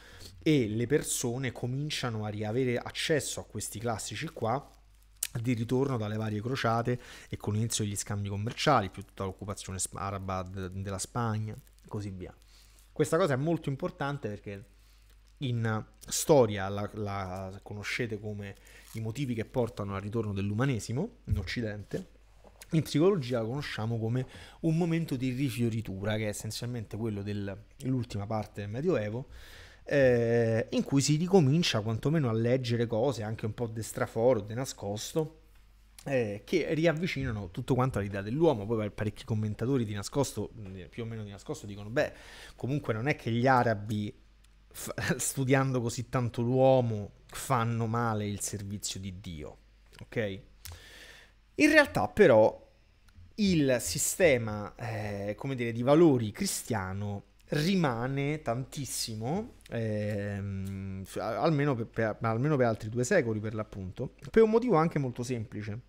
e le persone cominciano a riavere accesso a questi classici qua di ritorno dalle varie crociate e con l'inizio degli scambi commerciali, più tutta l'occupazione araba della Spagna, e così via. Questa cosa è molto importante perché in storia la, la conoscete come i motivi che portano al ritorno dell'umanesimo in Occidente, in psicologia la conosciamo come un momento di rifioritura, che è essenzialmente quello dell'ultima parte del Medioevo, eh, in cui si ricomincia quantomeno a leggere cose anche un po' destraforo, straforo, de nascosto, eh, che riavvicinano tutto quanto all'idea dell'uomo. Poi parecchi commentatori di nascosto, mm, eh, più o meno di nascosto, dicono: beh, comunque non è che gli arabi, f- studiando così tanto l'uomo, fanno male il servizio di Dio. Ok? In realtà, però, il sistema, eh, come dire, di valori cristiano rimane tantissimo ehm, almeno, per, per, almeno per altri due secoli per l'appunto, per un motivo anche molto semplice.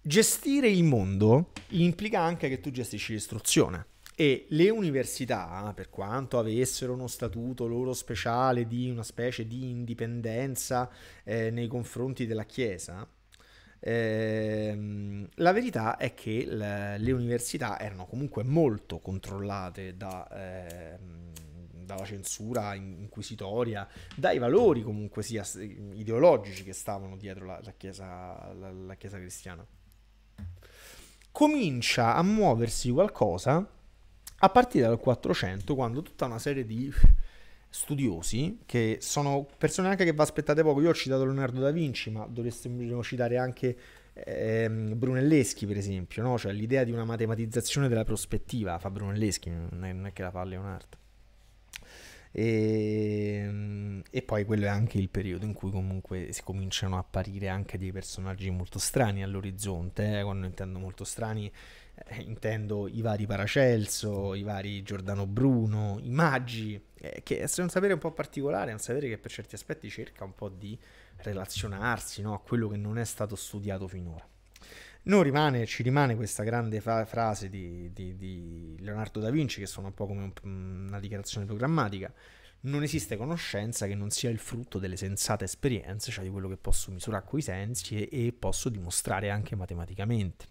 Gestire il mondo implica anche che tu gestisci l'istruzione e le università, per quanto avessero uno statuto loro speciale di una specie di indipendenza eh, nei confronti della Chiesa, eh, la verità è che le, le, università erano comunque molto controllate da... Eh, dalla censura inquisitoria, dai valori comunque sia ideologici che stavano dietro la, la, chiesa, la, la chiesa cristiana. Comincia a muoversi qualcosa a partire dal 400, quando tutta una serie di studiosi, che sono persone anche che vi aspettate poco, io ho citato Leonardo da Vinci, ma dovreste citare anche ehm, Brunelleschi, per esempio, no? cioè l'idea di una matematizzazione della prospettiva, fa Brunelleschi, non è, non è che la fa Leonardo. E, ehm, e, poi quello è anche il periodo in cui comunque si cominciano a apparire anche dei personaggi molto strani all'orizzonte. Eh? Quando intendo molto strani, eh, intendo i vari Paracelso, i vari Giordano Bruno, i Maggi, eh, che è un sapere un po' particolare, è un sapere che per certi aspetti cerca un po' di relazionarsi no? a quello che non è stato studiato finora non rimane, ci rimane questa grande fra- frase di, di, di, Leonardo da Vinci, che sono un po' come un, una dichiarazione programmatica. Non esiste conoscenza che non sia il frutto delle sensate esperienze, cioè di quello che posso misurare coi sensi e, e posso dimostrare anche matematicamente.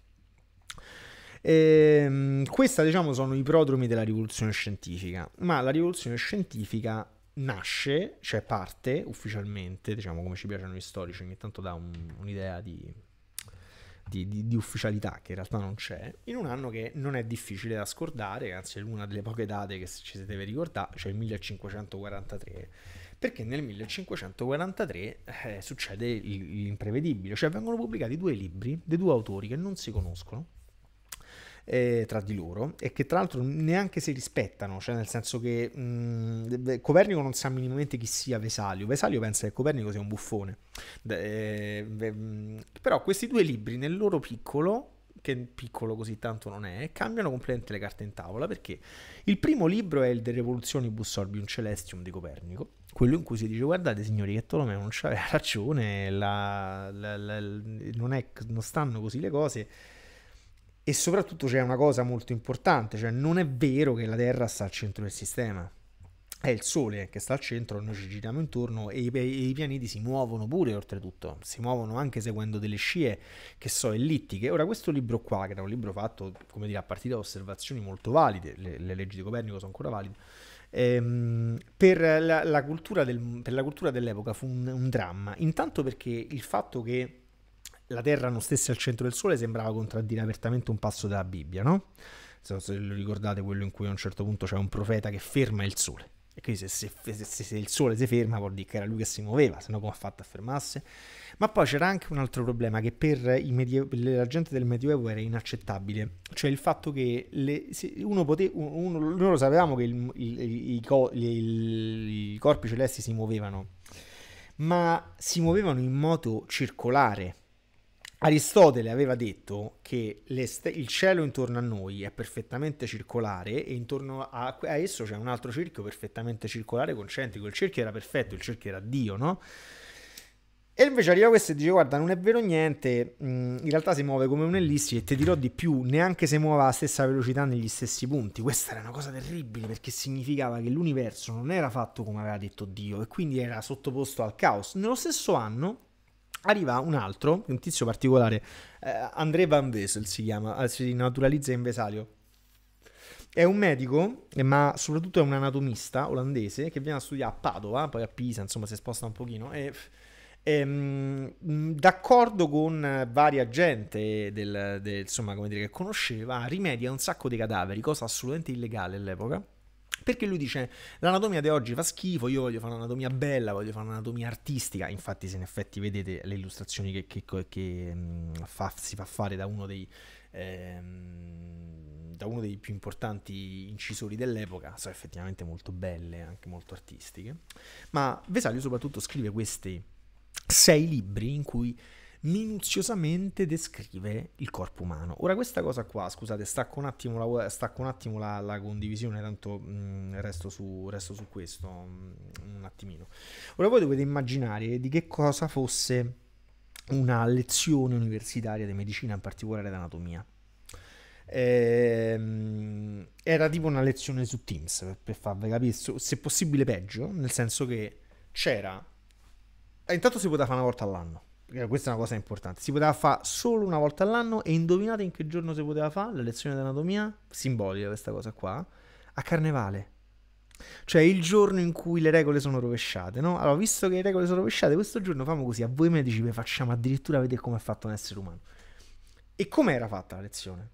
Ehm, Questi, diciamo, sono i prodromi della rivoluzione scientifica, ma la rivoluzione scientifica nasce, cioè parte ufficialmente, diciamo come ci piacciono gli storici, ogni tanto dà un, un'idea di di, di, di, ufficialità che in realtà non c'è, in un anno che non è difficile da scordare, anzi è una delle poche date che ci si deve ricordare, cioè il 1543, perché nel 1543 eh, succede l'imprevedibile, cioè vengono pubblicati due libri di due autori che non si conoscono, eh, tra di loro e che tra l'altro neanche si rispettano, cioè nel senso che mh, mm, Copernico non sa minimamente chi sia Vesalio, Vesalio pensa che Copernico sia un buffone, eh, mm, però questi due libri nel loro piccolo che piccolo così tanto non è, cambiano completamente le carte in tavola perché il primo libro è il De Revolutionibus Orbium Celestium di Copernico, quello in cui si dice guardate signori che Tolomeo non c'aveva ragione, la, la, la, non, è, non stanno così le cose, e soprattutto c'è una cosa molto importante, cioè non è vero che la Terra sta al centro del sistema. È il Sole che sta al centro, noi ci giriamo intorno e i, e i pianeti si muovono pure, oltretutto, si muovono anche seguendo delle scie che so ellittiche. Ora, questo libro qua, che era un libro fatto, come dire, a partire da osservazioni molto valide, le, le leggi di Copernico sono ancora valide, Ehm, per, la, la del, per, la, cultura dell'epoca fu un, un, dramma, intanto perché il fatto che la Terra non stesse al centro del Sole sembrava contraddire apertamente un passo della Bibbia, no? Se lo ricordate quello in cui a un certo punto c'è un profeta che ferma il Sole. E quindi se, se, se, se, il Sole si ferma vuol dire che era lui che si muoveva, se no come ha fatto a fermarsi? Ma poi c'era anche un altro problema che per, medie- per la gente del Medioevo era inaccettabile, cioè il fatto che le, uno pote- uno, noi lo sapevamo che il, il, i, co- il, i corpi celesti si muovevano, ma si muovevano in modo circolare, Aristotele aveva detto che st- il cielo intorno a noi è perfettamente circolare e intorno a, a esso c'è un altro cerchio perfettamente circolare concentrico. Il cerchio era perfetto, il cerchio era Dio, no? E invece arriva questo e dice: Guarda, non è vero niente. Mm, in realtà si muove come un'ellissi e ti dirò di più: neanche se muove alla stessa velocità negli stessi punti. Questa era una cosa terribile perché significava che l'universo non era fatto come aveva detto Dio e quindi era sottoposto al caos. Nello stesso anno arriva un altro, un tizio particolare, eh, André Van Vesel si chiama, eh, si naturalizza in Vesalio. È un medico, eh, ma soprattutto è un anatomista olandese che viene a studiare a Padova, poi a Pisa, insomma si sposta un pochino, e, e ehm, mh, d'accordo con eh, varia gente del, del, insomma, dire, che conosceva, rimedia un sacco di cadaveri, cosa assolutamente illegale all'epoca perché lui dice: L'anatomia di oggi fa schifo. Io voglio fare un'anatomia bella, voglio fare un'anatomia artistica. Infatti, se in effetti vedete le illustrazioni che, che, che mh, mm, fa, si fa fare da uno, dei, ehm, da uno dei più importanti incisori dell'epoca, sono effettivamente molto belle, anche molto artistiche. Ma Vesalio, soprattutto, scrive questi sei libri in cui minuziosamente descrive il corpo umano. Ora questa cosa qua, scusate, stacco un attimo la, un attimo la, la condivisione, tanto mh, mm, resto, su, resto, su, questo mh, mm, un attimino. Ora voi dovete immaginare di che cosa fosse una lezione universitaria di medicina, in particolare d'anatomia. Ehm, era tipo una lezione su Teams, per, per farvi capire, se possibile peggio, nel senso che c'era... Intanto si poteva fare una volta all'anno eh, questa è una cosa importante, si poteva fare solo una volta all'anno e indovinate in che giorno si poteva fare la lezione di anatomia, simbolica questa cosa qua, a carnevale. Cioè il giorno in cui le regole sono rovesciate, no? Allora, visto che le regole sono rovesciate, questo giorno famo così, a voi medici vi facciamo addirittura vedere come è fatto un essere umano. E come era fatta la lezione?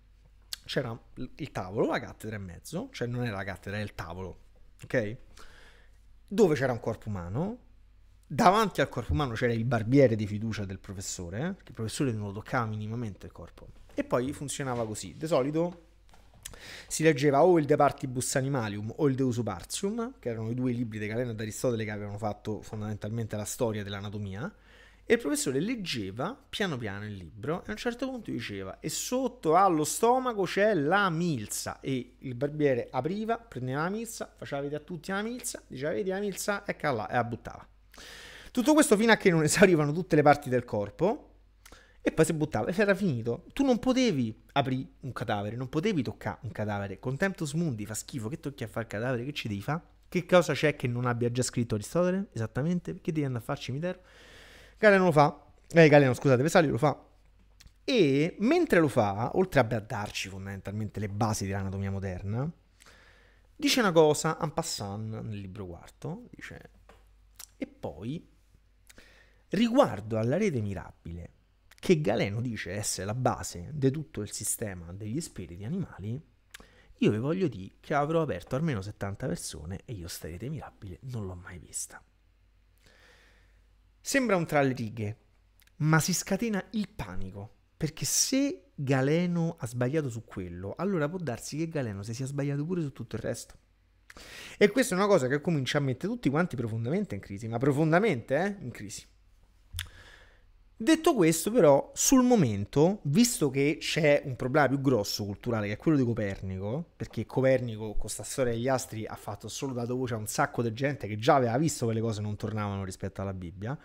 C'era il tavolo, la cattedra e mezzo, cioè non era la cattedra, era il tavolo, ok? Dove c'era un corpo umano, davanti al corpo umano c'era il barbiere di fiducia del professore, eh? perché il professore non lo toccava minimamente il corpo. E poi funzionava così, di solito si leggeva o il De Partibus Animalium o il Deus Partium, che erano i due libri di Galeno e Aristotele che avevano fatto fondamentalmente la storia dell'anatomia, e il professore leggeva piano piano il libro e a un certo punto diceva e sotto allo stomaco c'è la milza e il barbiere apriva, prendeva la milza, faceva vedere a tutti la milza, diceva vedi la milza e là e la buttava. Tutto questo fino a che non esaurivano tutte le parti del corpo e poi si buttava e si era finito. Tu non potevi aprire un cadavere, non potevi toccare un cadavere. Contemptus mundi, fa schifo, che tocchi a fare il cadavere, che ci devi fare? Che cosa c'è che non abbia già scritto Aristotele? Esattamente, perché devi andare a fare cimitero? Galeno lo fa, eh Galeno scusate, Vesali lo fa. E mentre lo fa, oltre a darci fondamentalmente le basi dell'anatomia moderna, dice una cosa, en passant, nel libro quarto, dice... E poi Riguardo alla rete mirabile, che Galeno dice essere la base di tutto il sistema degli spiriti animali, io vi voglio dire che avrò aperto almeno 70 persone e io sta rete mirabile non l'ho mai vista. Sembra un tra le righe, ma si scatena il panico, perché se Galeno ha sbagliato su quello, allora può darsi che Galeno si sia sbagliato pure su tutto il resto. E questa è una cosa che comincia a mettere tutti quanti profondamente in crisi, ma profondamente eh, in crisi. Detto questo, però, sul momento, visto che c'è un problema più grosso culturale che è quello di Copernico, perché Copernico con questa storia degli astri ha fatto solo dato voce a un sacco di gente che già aveva visto che le cose non tornavano rispetto alla Bibbia.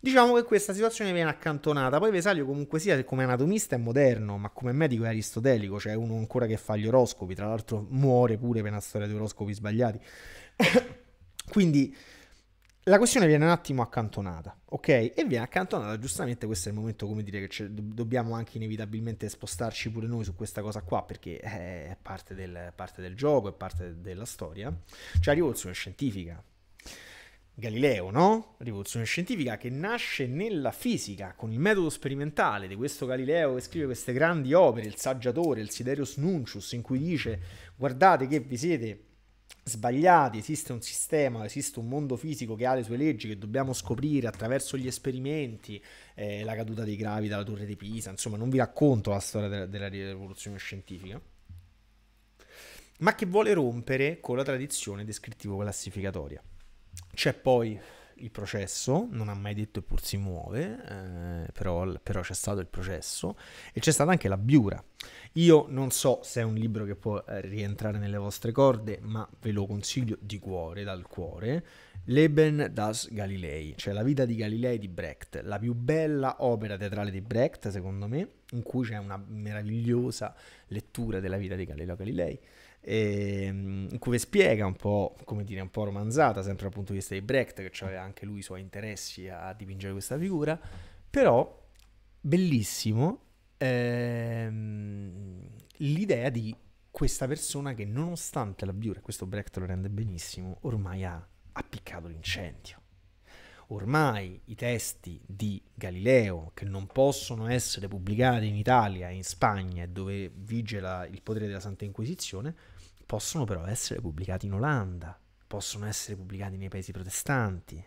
Diciamo che questa situazione viene accantonata. Poi Vesalio, comunque sia, come anatomista è moderno, ma come medico è aristotelico, cioè uno ancora che fa gli oroscopi. Tra l'altro, muore pure per una storia di oroscopi sbagliati. Quindi la questione viene un attimo accantonata, ok? E viene accantonata, giustamente questo è il momento, come dire, che dobbiamo anche inevitabilmente spostarci pure noi su questa cosa qua, perché eh, è parte del, parte del gioco, è parte della storia. C'è cioè, la rivoluzione scientifica. Galileo, no? Rivoluzione scientifica che nasce nella fisica con il metodo sperimentale di questo Galileo che scrive queste grandi opere, il saggiatore, il Siderius Nuncius, in cui dice guardate che vi siete sbagliati, esiste un sistema, esiste un mondo fisico che ha le sue leggi che dobbiamo scoprire attraverso gli esperimenti, eh, la caduta dei gravi dalla torre di Pisa, insomma non vi racconto la storia della, della rivoluzione scientifica, ma che vuole rompere con la tradizione descrittivo-classificatoria. C'è poi il processo, non ha mai detto eppur si muove, eh, però, però c'è stato il processo e c'è stata anche la Biura. Io non so se è un libro che può eh, rientrare nelle vostre corde, ma ve lo consiglio di cuore, dal cuore. Leben das Galilei, cioè la vita di Galilei di Brecht, la più bella opera teatrale di Brecht, secondo me, in cui c'è una meravigliosa lettura della vita di Galileo Galilei. Ehm, in cui spiega un po', come dire, un po' romanzata, sempre dal punto di vista di Brecht, che aveva cioè anche lui i suoi interessi a dipingere questa figura, però bellissimo ehm, l'idea di questa persona che nonostante la biura, questo Brecht lo rende benissimo, ormai ha appiccato l'incendio. Ormai i testi di Galileo, che non possono essere pubblicati in Italia in Spagna, dove vige la, il potere della Santa Inquisizione, possono però essere pubblicati in Olanda, possono essere pubblicati nei paesi protestanti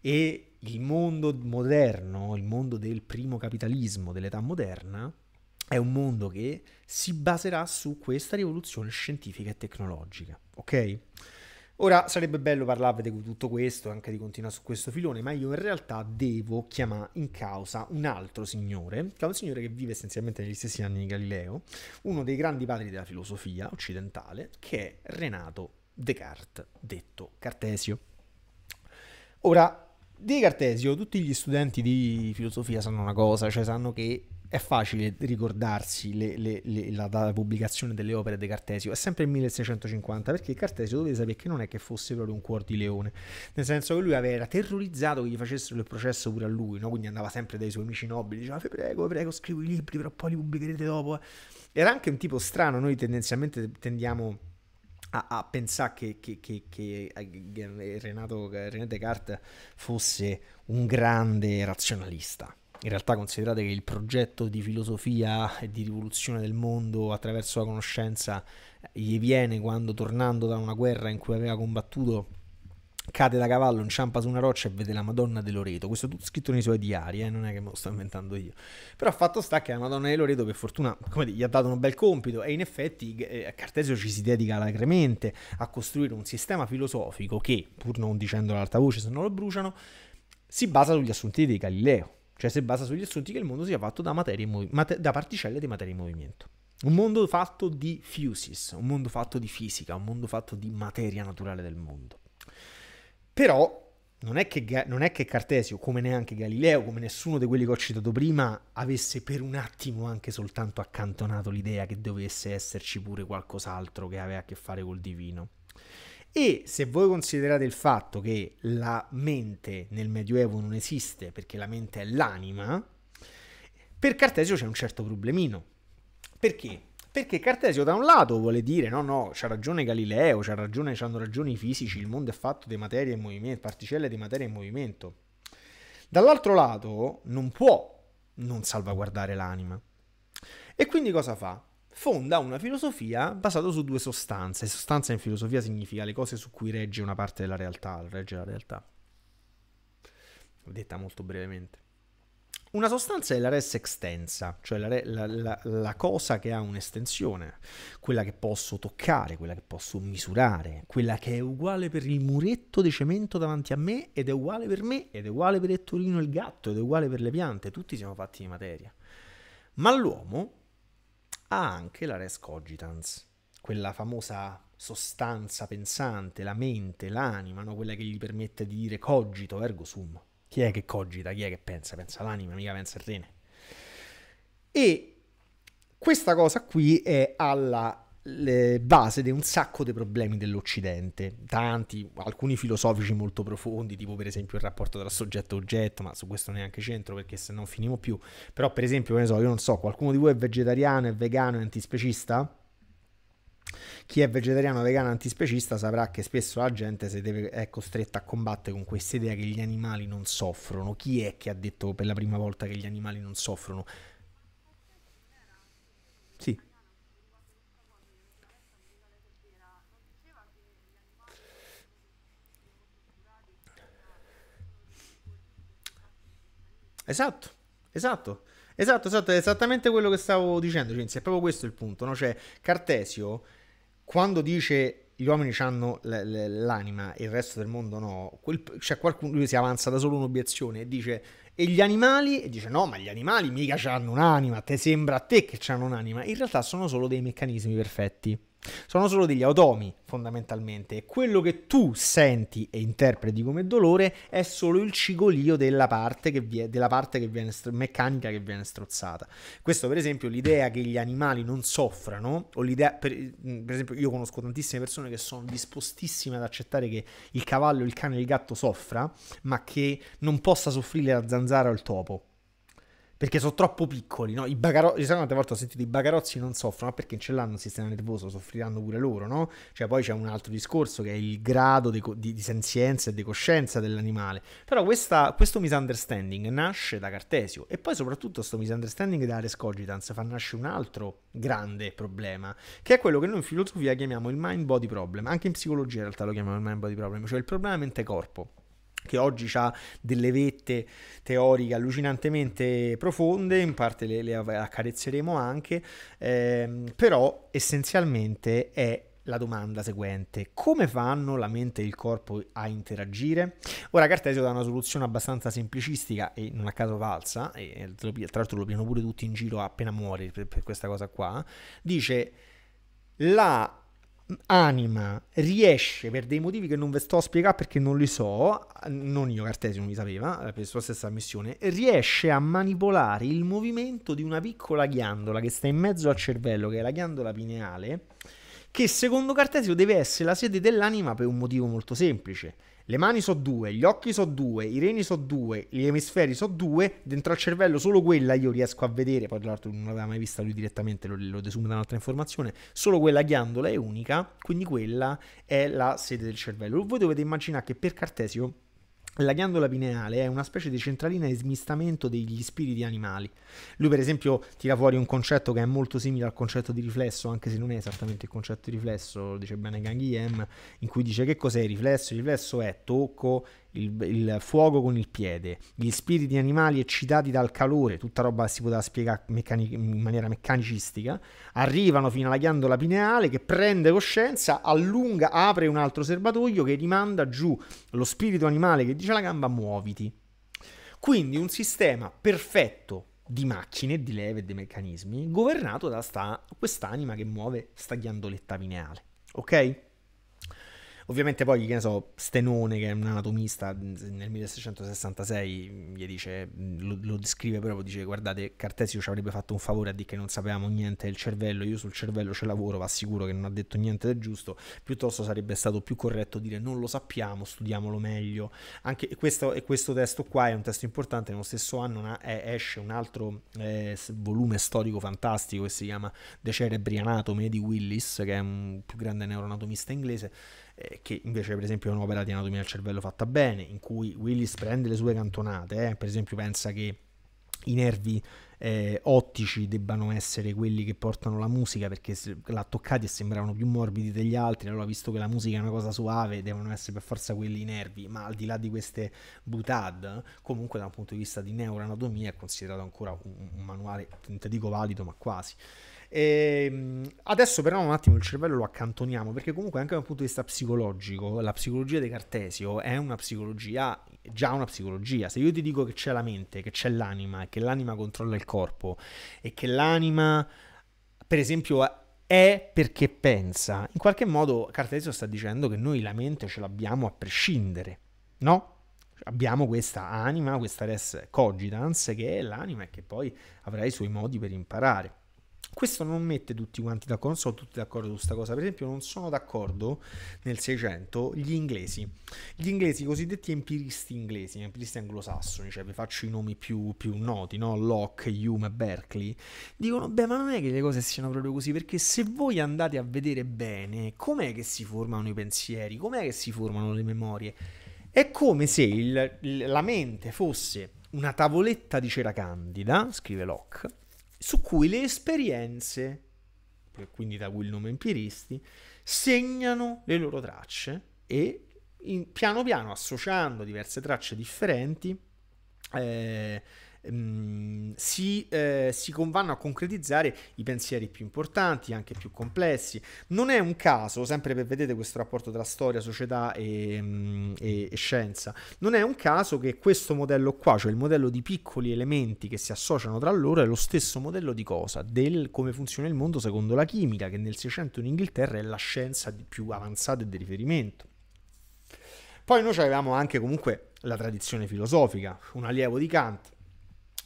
e il mondo moderno, il mondo del primo capitalismo dell'età moderna, è un mondo che si baserà su questa rivoluzione scientifica e tecnologica, ok? Ora sarebbe bello parlarvi di tutto questo, anche di continuare su questo filone, ma io in realtà devo chiamare in causa un altro signore, che è un signore che vive essenzialmente negli stessi anni di Galileo, uno dei grandi padri della filosofia occidentale, che è Renato Descartes, detto Cartesio. Ora, di Cartesio tutti gli studenti di filosofia sanno una cosa, cioè sanno che è facile ricordarsi le, le, le, la data pubblicazione delle opere di Cartesio, è sempre il 1650, perché Cartesio doveva sapere che non è che fosse proprio un cuor di leone, nel senso che lui aveva terrorizzato che gli facessero il processo pure a lui, no? quindi andava sempre dai suoi amici nobili, diceva vi prego, vi prego, scrivo i libri, però poi li pubblicherete dopo. Era anche un tipo strano, noi tendenzialmente tendiamo a, a pensare che, che, che, che eh, Renato, Renate Carte fosse un grande razionalista in realtà considerate che il progetto di filosofia e di rivoluzione del mondo attraverso la conoscenza gli viene quando tornando da una guerra in cui aveva combattuto cade da cavallo, inciampa su una roccia e vede la Madonna di Loreto. Questo è tutto scritto nei suoi diari, eh? non è che me lo sto inventando io. Però fatto sta che la Madonna di Loreto, per fortuna, come dire, gli ha dato un bel compito e in effetti eh, Cartesio ci si dedica alacremente a costruire un sistema filosofico che, pur non dicendolo ad alta voce se non lo bruciano, si basa sugli assunti di Galileo cioè si basa sugli assunti che il mondo sia fatto da, movi- da particelle di materia in movimento. Un mondo fatto di fusis, un mondo fatto di fisica, un mondo fatto di materia naturale del mondo. Però non è, che, non è che, Cartesio, come neanche Galileo, come nessuno di quelli che ho citato prima, avesse per un attimo anche soltanto accantonato l'idea che dovesse esserci pure qualcos'altro che aveva a che fare col divino. E se voi considerate il fatto che la mente nel Medioevo non esiste perché la mente è l'anima, per Cartesio c'è un certo problemino. Perché? Perché Cartesio da un lato vuole dire no, no, c'ha ragione Galileo, c'ha ragione, c'hanno ragione i fisici, il mondo è fatto di materia e movimento, particelle di materia e movimento. Dall'altro lato non può non salvaguardare l'anima. E quindi cosa fa? fonda una filosofia basata su due sostanze. Sostanza in filosofia significa le cose su cui regge una parte della realtà, regge la realtà. Detta molto brevemente. Una sostanza è la res extensa, cioè la, la, la, la, cosa che ha un'estensione, quella che posso toccare, quella che posso misurare, quella che è uguale per il muretto di cemento davanti a me ed è uguale per me, ed è uguale per Ettorino il gatto, ed è uguale per le piante, tutti siamo fatti di materia. Ma l'uomo ha anche la res cogitans, quella famosa sostanza pensante, la mente, l'anima, no? quella che gli permette di dire cogito, ergo sum. Chi è che cogita? Chi è che pensa? Pensa l'anima, mica pensa il rene. E questa cosa qui è alla le base di un sacco di problemi dell'Occidente, tanti, alcuni filosofici molto profondi, tipo per esempio il rapporto tra soggetto e oggetto, ma su questo neanche centro perché se non finiamo più. Però per esempio, so, io non so, qualcuno di voi è vegetariano, è vegano, è antispecista? Chi è vegetariano, vegano, antispecista saprà che spesso la gente deve, è costretta a combattere con questa idea che gli animali non soffrono. Chi è che ha detto per la prima volta che gli animali non soffrono? Esatto, esatto. Esatto, esatto, è esattamente quello che stavo dicendo, Cinzia, è proprio questo il punto, no? Cioè, Cartesio, quando dice gli uomini hanno l'anima e il resto del mondo no, quel, cioè qualcuno, lui si avanza da solo un'obiezione e dice, e gli animali? E dice, no, ma gli animali mica hanno un'anima, te sembra a te che hanno un'anima, in realtà sono solo dei meccanismi perfetti. Sono solo degli automi, fondamentalmente, e quello che tu senti e interpreti come dolore è solo il cigolio della parte, che vi della parte che viene, meccanica che viene strozzata. Questo, per esempio, l'idea che gli animali non soffrano, o l'idea, per, mm, per esempio, io conosco tantissime persone che sono dispostissime ad accettare che il cavallo, il cane e il gatto soffra, ma che non possa soffrire la zanzara o il topo perché sono troppo piccoli, no? I bagarozzi, sai quante volte ho sentito i bagarozzi non soffrono, ma perché ce l'hanno un sistema nervoso, soffriranno pure loro, no? Cioè poi c'è un altro discorso che è il grado di, di, di senzienza e di coscienza dell'animale. Però questa, questo misunderstanding nasce da Cartesio e poi soprattutto questo misunderstanding da Ares Cogitans fa nascere un altro grande problema, che è quello che noi in filosofia chiamiamo il mind-body problem, anche in psicologia in realtà lo chiamiamo il mind-body problem, cioè il problema mente-corpo che oggi ha delle vette teoriche allucinantemente profonde, in parte le, le accarezzeremo anche, ehm, però essenzialmente è la domanda seguente: come fanno la mente e il corpo a interagire? Ora Cartesio dà una soluzione abbastanza semplicistica e non a caso falsa, e tra l'altro lo piano pure tutti in giro appena muori per, per questa cosa qua. Dice la anima riesce per dei motivi che non vi sto a spiegare perché non li so, non io Cartesio non li sapeva, eh, per la sua stessa missione, riesce a manipolare il movimento di una piccola ghiandola che sta in mezzo al cervello, che è la ghiandola pineale, che secondo Cartesio deve essere la sede dell'anima per un motivo molto semplice. Le mani sono due, gli occhi sono due, i reni sono due, gli emisferi sono due, dentro al cervello solo quella io riesco a vedere, poi tra l'altro non l'aveva mai vista lui direttamente, lo, lo desumo da un'altra informazione, solo quella ghiandola è unica, quindi quella è la sede del cervello. Voi dovete immaginare che per Cartesio la ghiandola pineale è una specie di centralina di smistamento degli spiriti animali. Lui, per esempio, tira fuori un concetto che è molto simile al concetto di riflesso, anche se non è esattamente il concetto di riflesso, dice bene Ganghiem, in cui dice che cos'è il riflesso? Il riflesso è tocco, il, il, fuoco con il piede, gli spiriti animali eccitati dal calore, tutta roba si poteva spiegare meccanic- in maniera meccanicistica, arrivano fino alla ghiandola pineale che prende coscienza, allunga, apre un altro serbatoio che rimanda giù lo spirito animale che dice alla gamba muoviti. Quindi un sistema perfetto di macchine, di leve e di meccanismi, governato da sta, quest'anima che muove sta ghiandoletta pineale. Ok? Ovviamente poi, che ne so, Stenone, che è un anatomista, nel 1666 gli dice, lo, lo descrive proprio, dice guardate, Cartesio ci avrebbe fatto un favore a dire che non sapevamo niente del cervello, io sul cervello ce lavoro, va sicuro che non ha detto niente del giusto, piuttosto sarebbe stato più corretto dire non lo sappiamo, studiamolo meglio. Anche questo, e questo testo qua è un testo importante, nello stesso anno una, è, esce un altro eh, volume storico fantastico che si chiama The Cerebri Anatomy di Willis, che è un più grande neuroanatomista inglese, eh, che invece per esempio è un'opera di anatomia del cervello fatta bene, in cui Willis prende le sue cantonate, eh, per esempio pensa che i nervi eh, ottici debbano essere quelli che portano la musica perché l'ha toccati e sembravano più morbidi degli altri allora visto che la musica è una cosa suave devono essere per forza quelli i nervi ma al di là di queste butad comunque da un punto di vista di neuroanatomia è considerato ancora un, un manuale non dico valido ma quasi e ehm, adesso però un attimo il cervello lo accantoniamo perché comunque anche dal punto di vista psicologico la psicologia di Cartesio è una psicologia, già una psicologia. Se io ti dico che c'è la mente, che c'è l'anima e che l'anima controlla il corpo e che l'anima per esempio è perché pensa, in qualche modo Cartesio sta dicendo che noi la mente ce l'abbiamo a prescindere, no? abbiamo questa anima, questa res cogitans che è l'anima e che poi avrà i suoi modi per imparare. Questo non mette tutti quanti d'accordo, non sono tutti d'accordo su questa cosa. Per esempio, non sono d'accordo nel 600 gli inglesi, gli inglesi i cosiddetti empiristi inglesi, empiristi anglosassoni, cioè vi faccio i nomi più, più noti, no? Locke, Hume, Berkeley, dicono: Beh, ma non è che le cose siano proprio così, perché se voi andate a vedere bene com'è che si formano i pensieri, com'è che si formano le memorie. È come se il, la mente fosse una tavoletta di cera candida, scrive Locke, su cui le esperienze, quindi da cui il nome empiristi, segnano le loro tracce e in, piano piano associando diverse tracce differenti eh, Mm, si, eh, si, convanno a concretizzare i pensieri più importanti, anche più complessi. Non è un caso, sempre per vedere questo rapporto tra storia, società e, mh, mm, e, e scienza, non è un caso che questo modello qua, cioè il modello di piccoli elementi che si associano tra loro, è lo stesso modello di cosa? Del come funziona il mondo secondo la chimica, che nel 600 in Inghilterra è la scienza più avanzata e di riferimento. Poi noi avevamo anche comunque la tradizione filosofica, un allievo di Kant,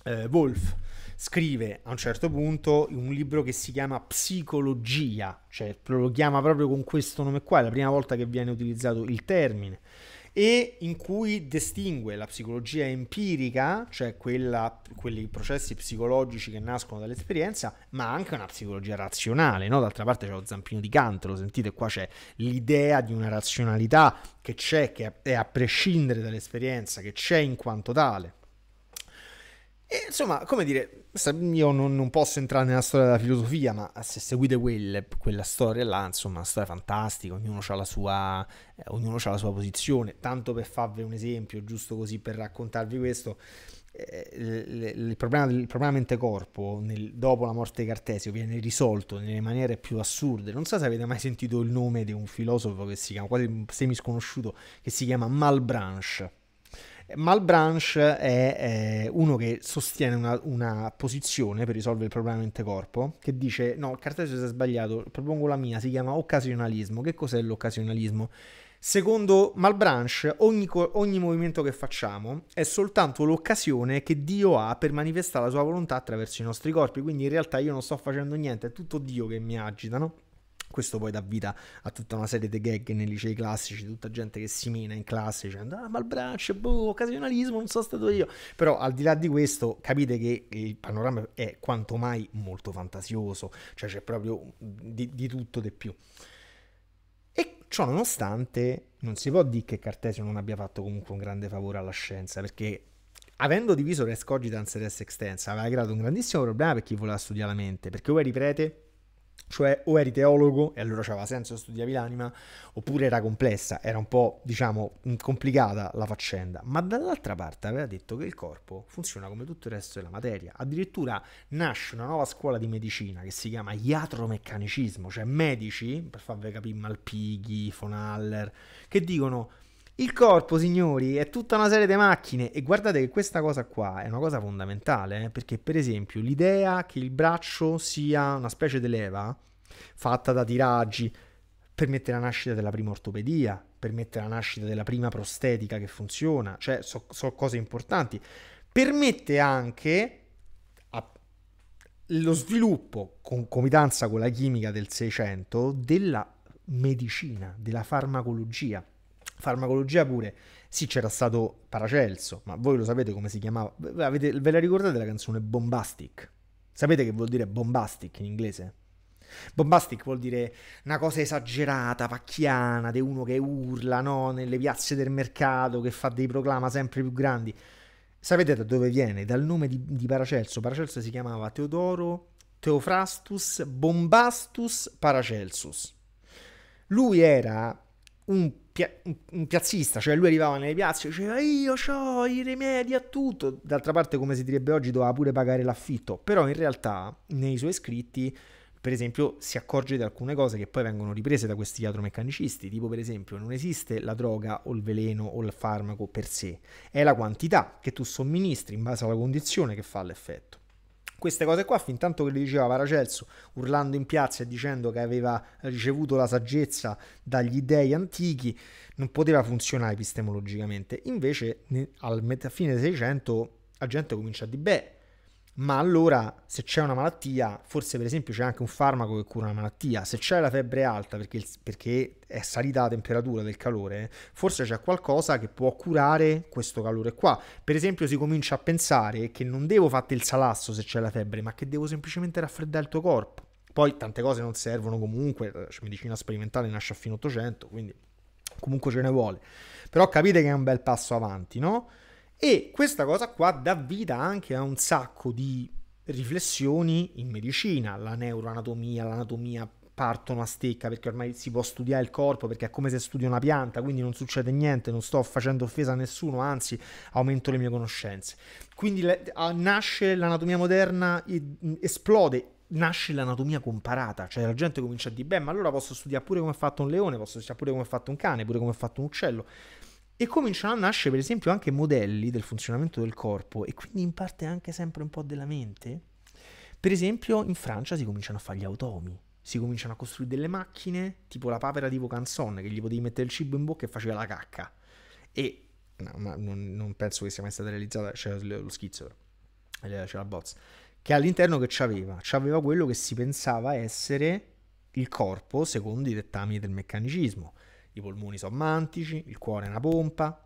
eh, Wolf scrive a un certo punto un libro che si chiama Psicologia, cioè lo chiama proprio con questo nome qua, è la prima volta che viene utilizzato il termine, e in cui distingue la psicologia empirica, cioè quella, quei processi psicologici che nascono dall'esperienza, ma anche una psicologia razionale, no? d'altra parte c'è lo zampino di Kant, lo sentite qua c'è l'idea di una razionalità che c'è, che è a prescindere dall'esperienza, che c'è in quanto tale. E insomma, come dire, io non, non, posso entrare nella storia della filosofia, ma se seguite quel, quella storia là, insomma, una storia fantastica, ognuno ha, la sua, eh, ognuno ha la sua posizione. Tanto per farvi un esempio, giusto così per raccontarvi questo, eh, il, il, problema, il problema mente-corpo dopo la morte di Cartesio viene risolto nelle maniere più assurde. Non so se avete mai sentito il nome di un filosofo che si chiama, quasi semi sconosciuto, che si chiama Malbranche Malbranche è, è eh, uno che sostiene una, una, posizione per risolvere il problema mente-corpo, che dice no, Cartesio si è sbagliato, propongo la mia, si chiama occasionalismo. Che cos'è l'occasionalismo? Secondo Malbranche, ogni, ogni, movimento che facciamo è soltanto l'occasione che Dio ha per manifestare la sua volontà attraverso i nostri corpi. Quindi in realtà io non sto facendo niente, è tutto Dio che mi agita, no? Questo poi dà vita a tutta una serie di gag nei licei classici, tutta gente che si mina in classe dicendo ah ma il branch, boh, occasionalismo, non sono stato io. Però al di là di questo capite che il panorama è quanto mai molto fantasioso, cioè c'è proprio di, di tutto di più. E ciò nonostante non si può dire che Cartesio non abbia fatto comunque un grande favore alla scienza, perché avendo diviso Res Cogitans e Res Extensa aveva creato un grandissimo problema per chi voleva studiare la mente, perché voi riprete cioè o eri teologo e allora c'aveva senso studiavi l'anima, oppure era complessa, era un po' diciamo complicata la faccenda, ma dall'altra parte aveva detto che il corpo funziona come tutto il resto della materia, addirittura nasce una nuova scuola di medicina che si chiama iatromeccanicismo, cioè medici, per farvi capire Malpighi, Fonaller, che dicono il corpo, signori, è tutta una serie di macchine e guardate che questa cosa qua è una cosa fondamentale, eh? perché per esempio l'idea che il braccio sia una specie di leva fatta da tiraggi permette la nascita della prima ortopedia, permette la nascita della prima prostetica che funziona, cioè sono so cose importanti, permette anche a, lo sviluppo, concomitanza con la chimica del 600, della medicina, della farmacologia. Farmacologia pure. Sì, c'era stato Paracelso, ma voi lo sapete come si chiamava. Avete, ve la ricordate la canzone Bombastic? Sapete che vuol dire bombastic in inglese? Bombastic vuol dire una cosa esagerata, pacchiana, di uno che urla, no? Nelle piazze del mercato, che fa dei proclama sempre più grandi. Sapete da dove viene? Dal nome di, di Paracelso. Paracelso si chiamava Teodoro Teofrastus Bombastus Paracelsus. Lui era un, pia- un, piazzista, cioè lui arrivava nelle piazze e diceva io ho i rimedi a tutto, d'altra parte come si direbbe oggi doveva pure pagare l'affitto, però in realtà nei suoi scritti per esempio si accorge di alcune cose che poi vengono riprese da questi iatromeccanicisti, tipo per esempio non esiste la droga o il veleno o il farmaco per sé, è la quantità che tu somministri in base alla condizione che fa l'effetto. Queste cose qua, fin tanto che le diceva Paracelso, urlando in piazza e dicendo che aveva ricevuto la saggezza dagli dei antichi, non poteva funzionare epistemologicamente. Invece, a fine del 600, la gente comincia a dire, beh, ma allora, se c'è una malattia, forse per esempio c'è anche un farmaco che cura una malattia. Se c'è la febbre alta perché, perché è salita la temperatura del calore, forse c'è qualcosa che può curare questo calore qua. Per esempio, si comincia a pensare che non devo fare il salasso se c'è la febbre, ma che devo semplicemente raffreddare il tuo corpo. Poi tante cose non servono comunque, la eh, medicina sperimentale nasce a fine 800, quindi comunque ce ne vuole. Però capite che è un bel passo avanti, no? E questa cosa qua dà vita anche a un sacco di riflessioni in medicina, la neuroanatomia, l'anatomia partono a stecca perché ormai si può studiare il corpo perché è come se studio una pianta, quindi non succede niente, non sto facendo offesa a nessuno, anzi aumento le mie conoscenze. Quindi le, a, nasce l'anatomia moderna, e, mm, esplode nasce l'anatomia comparata, cioè la gente comincia a dire, beh, ma allora posso studiare pure come ha fatto un leone, posso studiare pure come ha fatto un cane, pure come ha fatto un uccello. E cominciano a nascere, per esempio, anche modelli del funzionamento del corpo e quindi in parte anche sempre un po' della mente. Per esempio, in Francia si cominciano a fare gli automi. Si cominciano a costruire delle macchine, tipo la papera di Vocanson, che gli potevi mettere il cibo in bocca e faceva la cacca. E no, ma non, non, penso che sia mai stata realizzata, c'è lo schizzo, c'è la bozza. Che all'interno che c'aveva? C'aveva quello che si pensava essere il corpo secondo i dettami del meccanicismo i polmoni sono mantici, il cuore è una pompa.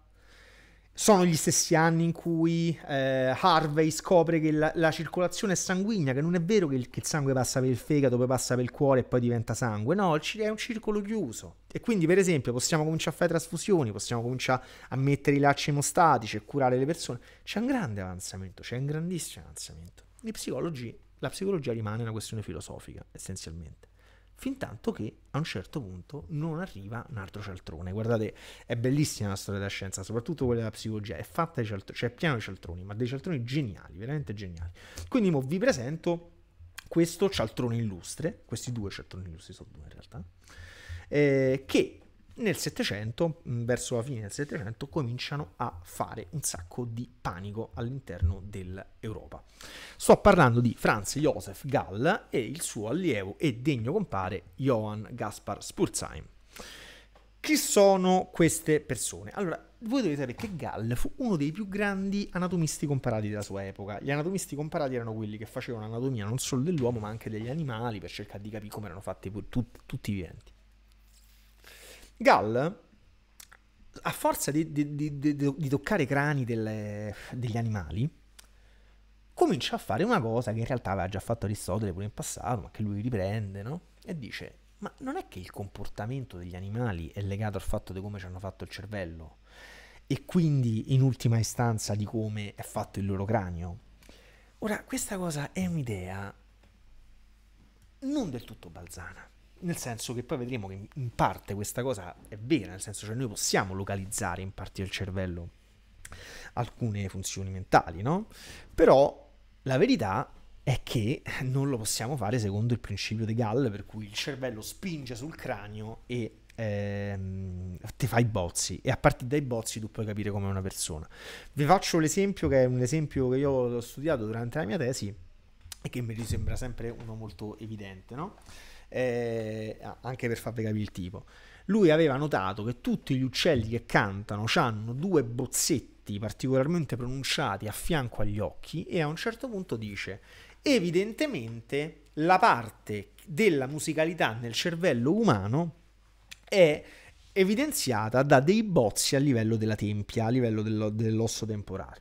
Sono gli stessi anni in cui eh, Harvey scopre che la, la, circolazione è sanguigna, che non è vero che il, che il, sangue passa per il fegato, poi passa per il cuore e poi diventa sangue, no, è un circolo chiuso. E quindi, per esempio, possiamo cominciare a fare trasfusioni, possiamo cominciare a mettere i lacci emostatici e curare le persone. C'è un grande avanzamento, c'è un grandissimo avanzamento. I psicologi, la psicologia rimane una questione filosofica, essenzialmente fin tanto che a un certo punto non arriva un altro cialtrone. Guardate, è bellissima la storia della scienza, soprattutto quella della psicologia, è fatta di cialtroni, cioè piano di cialtroni, ma dei cialtroni geniali, veramente geniali. Quindi mo vi presento questo cialtrone illustre, questi due cialtroni illustri sono due in realtà, eh, che nel Settecento, mm, verso la fine del Settecento, cominciano a fare un sacco di panico all'interno dell'Europa. Sto parlando di Franz Josef Gall e il suo allievo e degno compare Johann Gaspar Spurzheim. Chi sono queste persone? Allora, voi dovete sapere che Gall fu uno dei più grandi anatomisti comparati della sua epoca. Gli anatomisti comparati erano quelli che facevano anatomia non solo dell'uomo, ma anche degli animali, per cercare di capire come erano fatti tut- tutti i viventi. Gall, a forza di, di, di, di toccare i crani delle, degli animali, comincia a fare una cosa che in realtà aveva già fatto Aristotele pure in passato, ma che lui riprende, no? E dice, ma non è che il comportamento degli animali è legato al fatto di come ci hanno fatto il cervello e quindi in ultima istanza di come è fatto il loro cranio? Ora, questa cosa è un'idea non del tutto balzana nel senso che poi vedremo che in parte questa cosa è vera, nel senso cioè noi possiamo localizzare in parte del cervello alcune funzioni mentali, no? Però la verità è che non lo possiamo fare secondo il principio di Gall, per cui il cervello spinge sul cranio e ehm, ti fa i bozzi e a partire dai bozzi tu puoi capire come è una persona. Vi faccio l'esempio che è un esempio che io ho studiato durante la mia tesi e che mi sembra sempre uno molto evidente, no? eh, anche per farvi capire il tipo. Lui aveva notato che tutti gli uccelli che cantano hanno due bozzetti particolarmente pronunciati a fianco agli occhi e a un certo punto dice evidentemente la parte della musicalità nel cervello umano è evidenziata da dei bozzi a livello della tempia, a livello dell'osso temporale.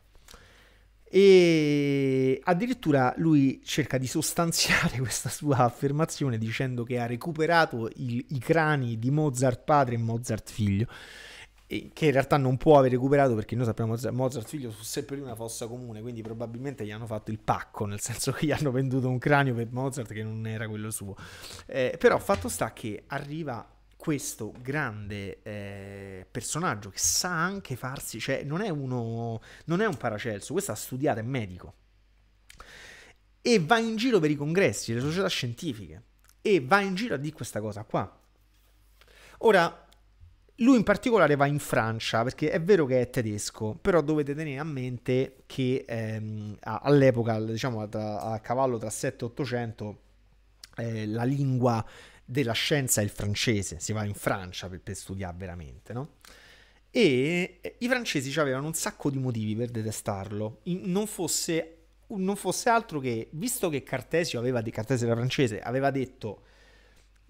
E addirittura lui cerca di sostanziare questa sua affermazione dicendo che ha recuperato il, i crani di Mozart padre e Mozart figlio, e che in realtà non può aver recuperato perché noi sappiamo che Mozart figlio fu sempre lì una fossa comune, quindi probabilmente gli hanno fatto il pacco, nel senso che gli hanno venduto un cranio per Mozart che non era quello suo. Eh, però fatto sta che arriva questo grande eh, personaggio che sa anche farsi, cioè non è uno, non è un paracelso, questo ha studiato, è medico. E va in giro per i congressi, le società scientifiche, e va in giro a dire questa cosa qua. Ora, lui in particolare va in Francia, perché è vero che è tedesco, però dovete tenere a mente che ehm, all'epoca, diciamo a, a cavallo tra 7 e 800, eh, la lingua della scienza è il francese, si va in Francia per, per studiare veramente, no? E i francesi avevano un sacco di motivi per detestarlo, non fosse, non fosse altro che, visto che Cartesio aveva, Cartesio era francese, aveva detto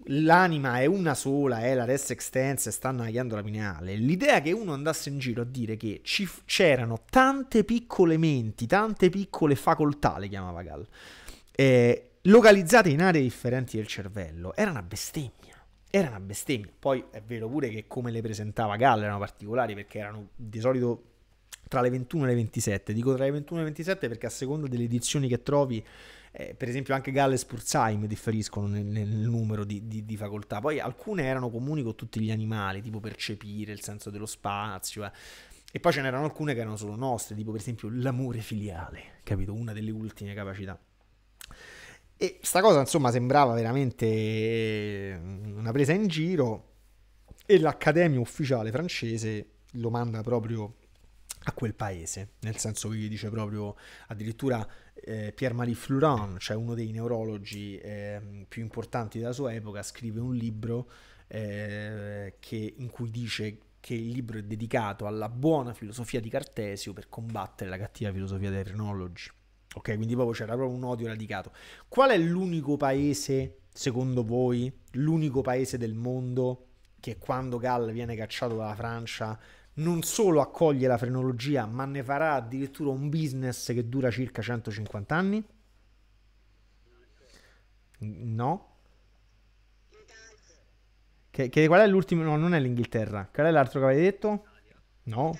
l'anima è una sola, è la res extensa, sta annagliando la pineale. L'idea che uno andasse in giro a dire che ci, c'erano tante piccole menti, tante piccole facoltà, le chiamava Gall, eh, localizzate in aree differenti del cervello, era una bestemmia. Era una bestemmia. Poi è vero pure che come le presentava Gall erano particolari perché erano di solito tra le 21 e le 27. Dico tra le 21 e le 27 perché a seconda delle edizioni che trovi, eh, per esempio anche Gall e Spurzheim differiscono nel, nel numero di, di, di, facoltà. Poi alcune erano comuni con tutti gli animali, tipo percepire il senso dello spazio. Eh. E poi ce n'erano alcune che erano solo nostre, tipo per esempio l'amore filiale, capito? Una delle ultime capacità. E sta cosa, insomma, sembrava veramente eh, una presa in giro e l'Accademia ufficiale francese lo manda proprio a quel paese, nel senso che gli dice proprio addirittura eh, Pierre-Marie Fluran, cioè uno dei neurologi eh, più importanti della sua epoca, scrive un libro eh, che, in cui dice che il libro è dedicato alla buona filosofia di Cartesio per combattere la cattiva filosofia dei frenologi. Ok, quindi proprio c'era proprio un odio radicato. Qual è l'unico paese, secondo voi, l'unico paese del mondo che quando Gall viene cacciato dalla Francia non solo accoglie la frenologia, ma ne farà addirittura un business che dura circa 150 anni? No? Che, che qual è l'ultimo? No, non è l'Inghilterra. Qual è l'altro che avevi detto? No?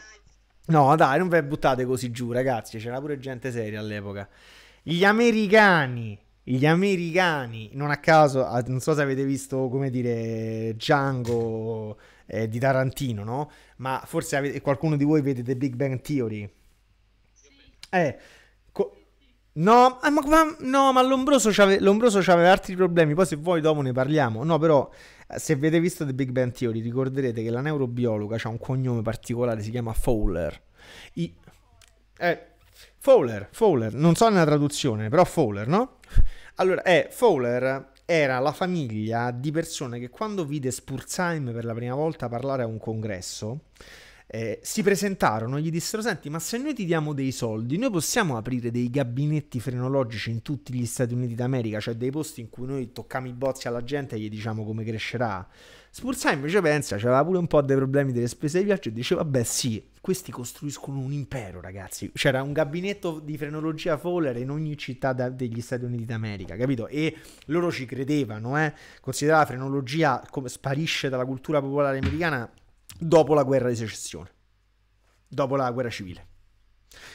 No, dai, non ve buttate così giù, ragazzi. C'era pure gente seria all'epoca. Gli americani, gli americani, non a caso, non so se avete visto, come dire, Django eh, di Tarantino, no? Ma forse avete, qualcuno di voi vede The Big Bang Theory. Eh, No, eh, ma, ma, no, ma Lombroso, c'ave, Lombroso aveva altri problemi. Poi, se vuoi, dopo ne parliamo. No, però, eh, se avete visto The Big Bang Theory, ricorderete che la neurobiologa ha un cognome particolare, si chiama Fowler. I, eh, Fowler, Fowler, non so nella traduzione, però Fowler, no? Allora, eh, Fowler era la famiglia di persone che quando vide Spurzheim per la prima volta parlare a un congresso eh, si presentarono e gli dissero: Senti, ma se noi ti diamo dei soldi, noi possiamo aprire dei gabinetti frenologici in tutti gli Stati Uniti d'America, cioè dei posti in cui noi tocchiamo i bozzi alla gente e gli diciamo come crescerà. Spursai invece pensa, c'aveva pure un po' dei problemi delle spese di viaggio e dice vabbè sì, questi costruiscono un impero ragazzi, c'era un gabinetto di frenologia Fowler in ogni città da, degli Stati Uniti d'America, capito? E loro ci credevano, eh? considerare la frenologia come sparisce dalla cultura popolare americana dopo la guerra di secessione, dopo la guerra civile.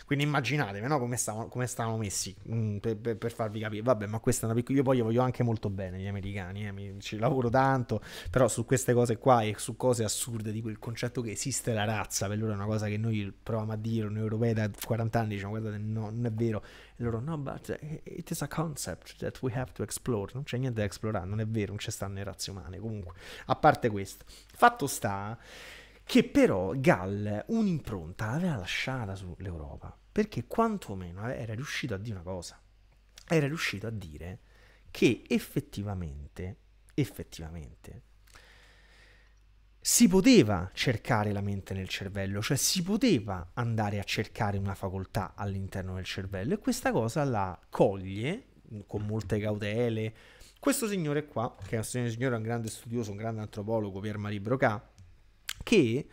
Quindi immaginatevi no, come, stavano, come stavano messi mm, per, per, per, farvi capire. Vabbè, ma questa è una piccola. Io poi voglio anche molto bene gli americani, eh, mi, ci lavoro tanto. Però su queste cose qua e su cose assurde, tipo il concetto che esiste la razza, per loro è una cosa che noi proviamo a dire, noi europei da 40 anni diciamo, guardate, no, non è vero. E loro no, but eh, it is a concept that we have to explore. Non c'è niente da esplorare, non è vero, non ci stanno i razzi umane. Comunque, a parte questo, fatto sta che però Gall un'impronta l'aveva lasciata sull'Europa, perché quantomeno era riuscito a dire una cosa, era riuscito a dire che effettivamente, effettivamente, si poteva cercare la mente nel cervello, cioè si poteva andare a cercare una facoltà all'interno del cervello e questa cosa la coglie mm, con molte cautele. Questo signore qua, che è un signore, un grande studioso, un grande antropologo, Pierre-Marie Broca, che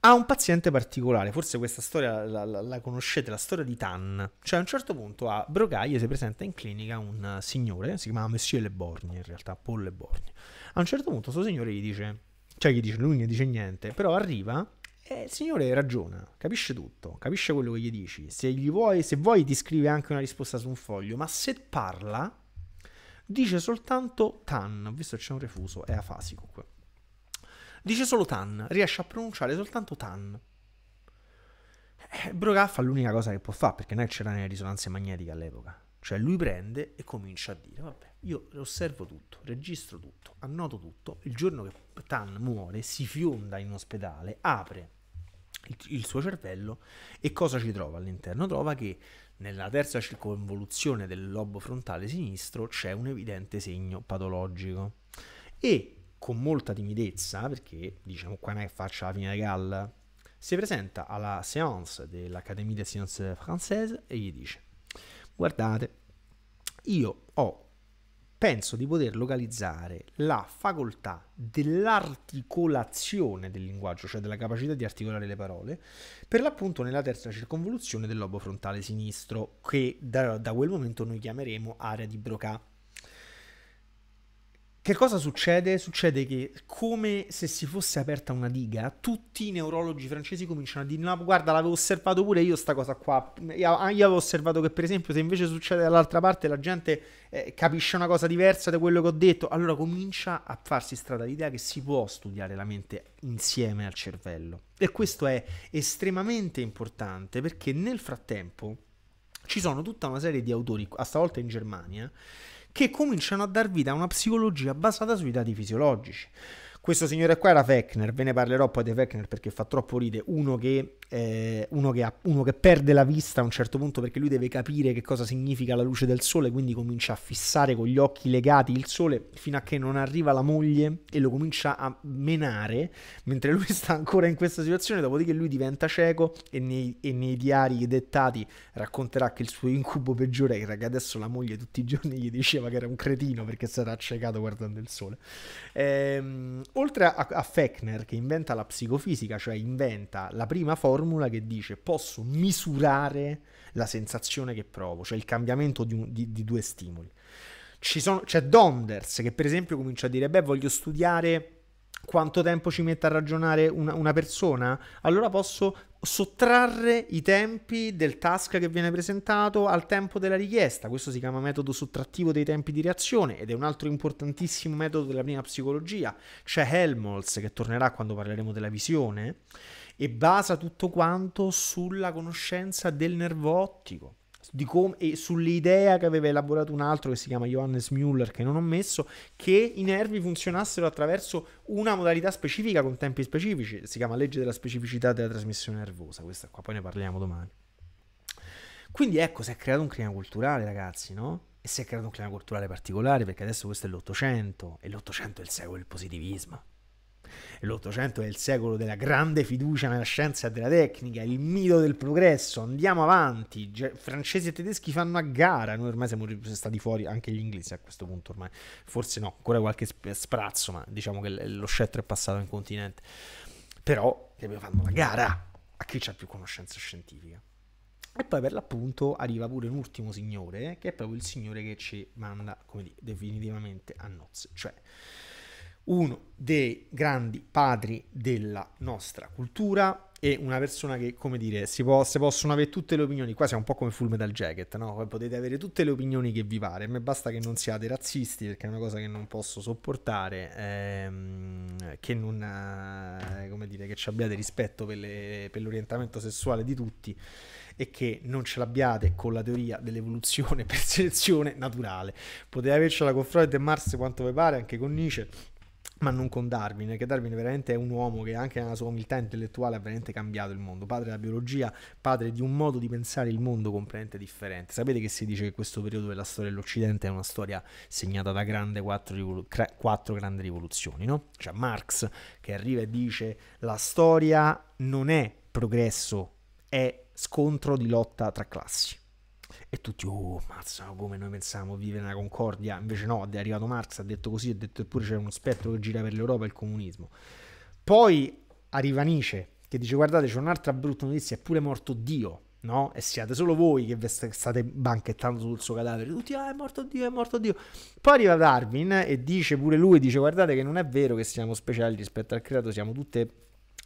ha un paziente particolare, forse questa storia la, la, la, conoscete, la storia di Tan, cioè a un certo punto a gli si presenta in clinica un signore, si chiama Monsieur Le Borgne in realtà, Paul Le Borgne, a un certo punto questo signore gli dice cioè gli dice, lui non gli dice niente, però arriva e il signore ragiona, capisce tutto, capisce quello che gli dici, se, gli vuoi, se vuoi ti scrive anche una risposta su un foglio, ma se parla dice soltanto Tan, ho visto che c'è un refuso, è afasico qua. Dice solo Tan, riesce a pronunciare soltanto Tan. Eh, Broca fa l'unica cosa che può fare, perché non c'erano le risonanze magnetiche all'epoca. Cioè lui prende e comincia a dire, vabbè, io osservo tutto, registro tutto, annoto tutto. Il giorno che Tan muore, si fionda in ospedale, apre il, il suo cervello e cosa ci trova all'interno? Trova che nella terza circonvoluzione del lobo frontale sinistro c'è un evidente segno patologico. E con molta timidezza, perché diciamo qua non è che faccia la fine di galla, si presenta alla séance dell'Académie des Sciences Françaises e gli dice guardate, io ho penso di poter localizzare la facoltà dell'articolazione del linguaggio, cioè della capacità di articolare le parole, per l'appunto nella terza circonvoluzione del lobo frontale sinistro, che da, da quel momento noi chiameremo area di Broca. Che cosa succede? Succede che, come se si fosse aperta una diga, tutti i neurologi francesi cominciano a dire: No, guarda, l'avevo osservato pure io, sta cosa qua. Ah, io avevo osservato che, per esempio, se invece succede dall'altra parte, la gente eh, capisce una cosa diversa da quello che ho detto. Allora comincia a farsi strada l'idea che si può studiare la mente insieme al cervello. E questo è estremamente importante perché nel frattempo ci sono tutta una serie di autori, a stavolta in Germania che cominciano a dar vita a una psicologia basata sui dati fisiologici. Questo signore qua era Fechner, ve ne parlerò poi di Fechner perché fa troppo ride. Uno che, eh, uno, che ha, uno che, perde la vista a un certo punto perché lui deve capire che cosa significa la luce del sole, quindi comincia a fissare con gli occhi legati il sole fino a che non arriva la moglie e lo comincia a menare, mentre lui sta ancora in questa situazione, dopodiché lui diventa cieco e nei, e nei diari dettati racconterà che il suo incubo peggiore era che adesso la moglie tutti i giorni gli diceva che era un cretino perché si era accecato guardando il sole. Ehm Oltre a, a Fechner che inventa la psicofisica, cioè inventa la prima formula che dice posso misurare la sensazione che provo, cioè il cambiamento di, un, di, di due stimoli. Sono, c'è Donders che per esempio comincia a dire, beh voglio studiare quanto tempo ci mette a ragionare una, una persona, allora posso sottrarre i tempi del task che viene presentato al tempo della richiesta. Questo si chiama metodo sottrattivo dei tempi di reazione ed è un altro importantissimo metodo della prima psicologia. C'è Helmholtz che tornerà quando parleremo della visione e basa tutto quanto sulla conoscenza del nervo ottico com- e sull'idea che aveva elaborato un altro che si chiama Johannes Müller, che non ho messo, che i nervi funzionassero attraverso una modalità specifica con tempi specifici, si chiama legge della specificità della trasmissione nervosa, questa qua poi ne parliamo domani. Quindi ecco, si è creato un clima culturale, ragazzi, no? E si è creato un clima culturale particolare perché adesso questo è l'Ottocento e l'Ottocento è il secolo del positivismo. L'Ottocento è il secolo della grande fiducia nella scienza e della tecnica, il mito del progresso, andiamo avanti, Ge- francesi e tedeschi fanno a gara, noi ormai siamo stati fuori anche gli inglesi a questo punto ormai, forse no, ancora qualche sp- sprazzo, ma diciamo che l- lo scettro è passato in continente. Però dobbiamo fare una gara a chi ha più conoscenza scientifica. E poi per l'appunto arriva pure un ultimo signore, che è proprio il signore che ci manda, come dire, definitivamente a nozze, cioè uno dei grandi padri della nostra cultura e una persona che, come dire, si, può, si possono avere tutte le opinioni, quasi è un po' come Full Metal Jacket, no? Potete avere tutte le opinioni che vi pare, a me basta che non siate razzisti, perché è una cosa che non posso sopportare, ehm, che non, eh, come dire, che ci abbiate rispetto per, le, per l'orientamento sessuale di tutti e che non ce l'abbiate con la teoria dell'evoluzione per selezione naturale. Potete avercela con Freud e Mars quanto vi pare, anche con Nietzsche, ma non con Darwin, perché Darwin veramente è un uomo che anche nella sua umiltà intellettuale ha veramente cambiato il mondo, padre della biologia, padre di un modo di pensare il mondo completamente differente. Sapete che si dice che questo periodo della storia dell'Occidente è una storia segnata da grande quattro, rivolu- quattro grandi rivoluzioni, no? Cioè Marx che arriva e dice la storia non è progresso, è scontro di lotta tra classi e tutti, oh mazza, come noi pensiamo, vive nella concordia, invece no, è arrivato Marx, ha detto così, ha detto eppure c'è uno spettro che gira per l'Europa, il comunismo. Poi arriva Nietzsche che dice guardate c'è un'altra brutta notizia, è pure morto Dio, no? E siete solo voi che state banchettando sul suo cadavere, tutti, ah è morto Dio, è morto Dio. Poi arriva Darwin e dice pure lui, dice guardate che non è vero che siamo speciali rispetto al creato, siamo tutte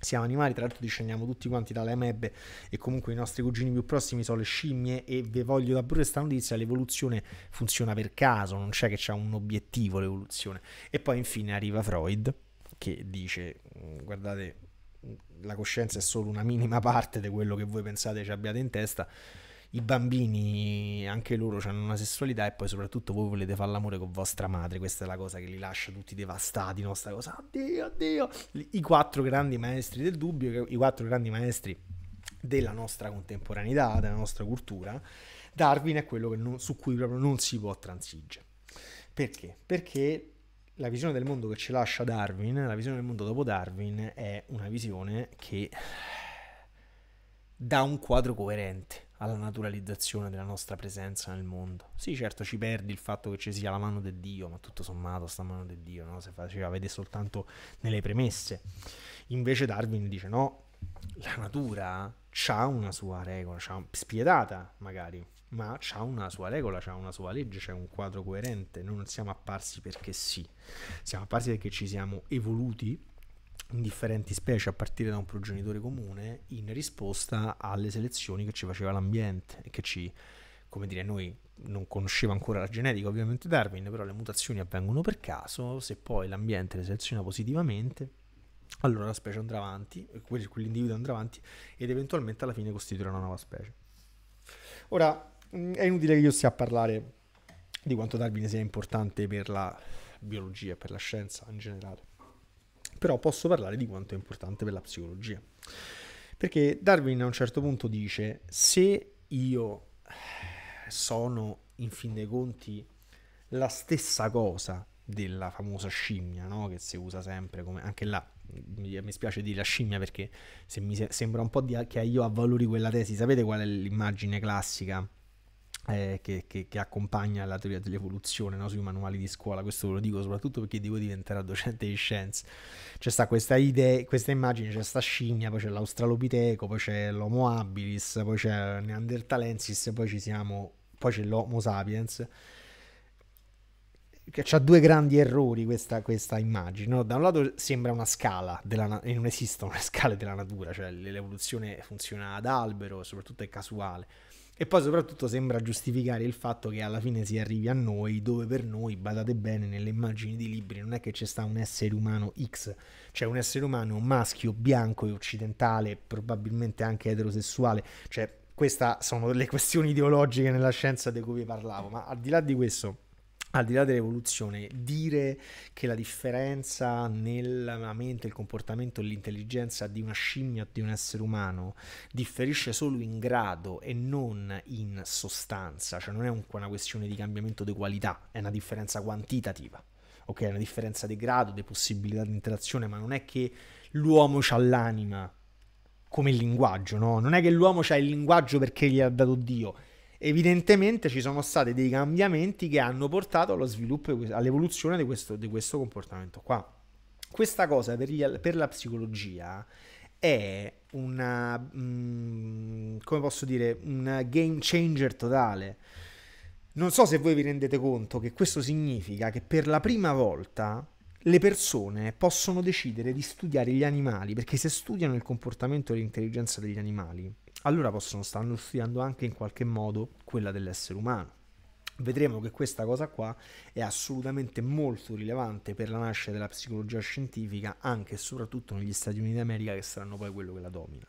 siamo animali, tra l'altro discendiamo tutti quanti dalle amebbe e comunque i nostri cugini più prossimi sono le scimmie e vi voglio dare pure questa notizia, l'evoluzione funziona per caso, non c'è che c'è un obiettivo l'evoluzione. E poi infine arriva Freud che dice, mm, guardate, mm, la coscienza è solo una minima parte di quello che voi pensate ci abbiate in testa, i bambini, anche loro hanno una sessualità e poi soprattutto voi volete fare l'amore con vostra madre, questa è la cosa che li lascia tutti devastati, no? Sta cosa, addio, addio. I quattro grandi maestri del dubbio, i quattro grandi maestri della nostra contemporaneità, della nostra cultura, Darwin è quello non, su cui proprio non si può transigere. Perché? Perché la visione del mondo che ci lascia Darwin, la visione del mondo dopo Darwin, è una visione che dà un quadro coerente alla naturalizzazione della nostra presenza nel mondo. Sì, certo, ci perdi il fatto che ci sia la mano di Dio, ma tutto sommato sta mano di Dio, no? se faceva cioè, vedere soltanto nelle premesse. Invece Darwin dice no, la natura ha una sua regola, un... spietata magari, ma ha una sua regola, ha una sua legge, c'è un quadro coerente. Noi non siamo apparsi perché sì, siamo apparsi perché ci siamo evoluti in differenti specie a partire da un progenitore comune in risposta alle selezioni che ci faceva l'ambiente e che ci, come dire, noi non conosceva ancora la genetica ovviamente Darwin, però le mutazioni avvengono per caso, se poi l'ambiente le seleziona positivamente, allora la specie andrà avanti, quell'individuo andrà avanti ed eventualmente alla fine costituirà una nuova specie. Ora, mm, è inutile che io stia a parlare di quanto Darwin sia importante per la biologia, per la scienza in generale però posso parlare di quanto è importante per la psicologia. Perché Darwin a un certo punto dice, se io eh, sono in fin dei conti la stessa cosa della famosa scimmia, no? che si usa sempre come anche là. Mi, spiace dire la scimmia perché se mi sembra un po' di, che io avvalori quella tesi. Sapete qual è l'immagine classica eh, che, che, che, accompagna la teoria dell'evoluzione no? sui manuali di scuola. Questo ve lo dico soprattutto perché devo diventare docente di scienze. C'è sta questa, idea, questa immagine, c'è sta scimmia, poi c'è l'australopiteco, poi c'è l'Homo habilis, poi c'è Neanderthalensis, poi, siamo, poi c'è l'Homo sapiens. Che ha due grandi errori questa, questa immagine. No? Da un lato sembra una scala, della, e non esistono le scale della natura, cioè l'evoluzione funziona ad albero, soprattutto è casuale e poi soprattutto sembra giustificare il fatto che alla fine si arrivi a noi, dove per noi, badate bene, nelle immagini di libri non è che c'è sta un essere umano X, cioè un essere umano maschio, bianco e occidentale, probabilmente anche eterosessuale, cioè queste sono le questioni ideologiche nella scienza di cui vi parlavo, ma al di là di questo al di là dell'evoluzione, dire che la differenza nella mente, il comportamento e l'intelligenza di una scimmia o di un essere umano differisce solo in grado e non in sostanza, cioè non è un, una questione di cambiamento di qualità, è una differenza quantitativa, ok? È una differenza di grado, di possibilità di interazione, ma non è che l'uomo ha l'anima come il linguaggio, no? Non è che l'uomo ha il linguaggio perché gli ha dato Dio evidentemente ci sono stati dei cambiamenti che hanno portato allo sviluppo, all'evoluzione di questo, di questo comportamento qua. Questa cosa per, gli, per la psicologia è una, mh, mm, come posso dire, un game changer totale. Non so se voi vi rendete conto che questo significa che per la prima volta le persone possono decidere di studiare gli animali, perché se studiano il comportamento e l'intelligenza degli animali, allora possono stare studiando anche in qualche modo quella dell'essere umano. Vedremo che questa cosa qua è assolutamente molto rilevante per la nascita della psicologia scientifica, anche e soprattutto negli Stati Uniti d'America, che saranno poi quello che la domina.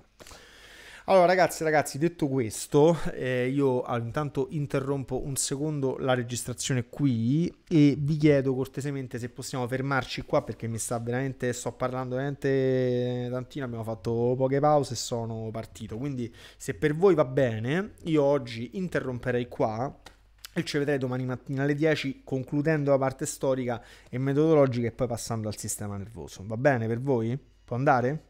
Allora ragazzi, ragazzi, detto questo, eh, io ah, intanto interrompo un secondo la registrazione qui e vi chiedo cortesemente se possiamo fermarci qua perché mi sta veramente, sto parlando veramente tantino, abbiamo fatto poche pause e sono partito. Quindi se per voi va bene, io oggi interromperei qua e ci vedrei domani mattina alle 10 concludendo la parte storica e metodologica e poi passando al sistema nervoso. Va bene per voi? Può andare?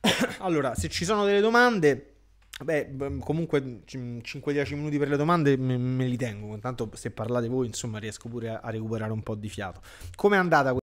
allora, se ci sono delle domande... Beh, comunque 5-10 minuti per le domande me, me, li tengo, Intanto, se parlate voi insomma riesco pure a, recuperare un po' di fiato. Com'è andata questa?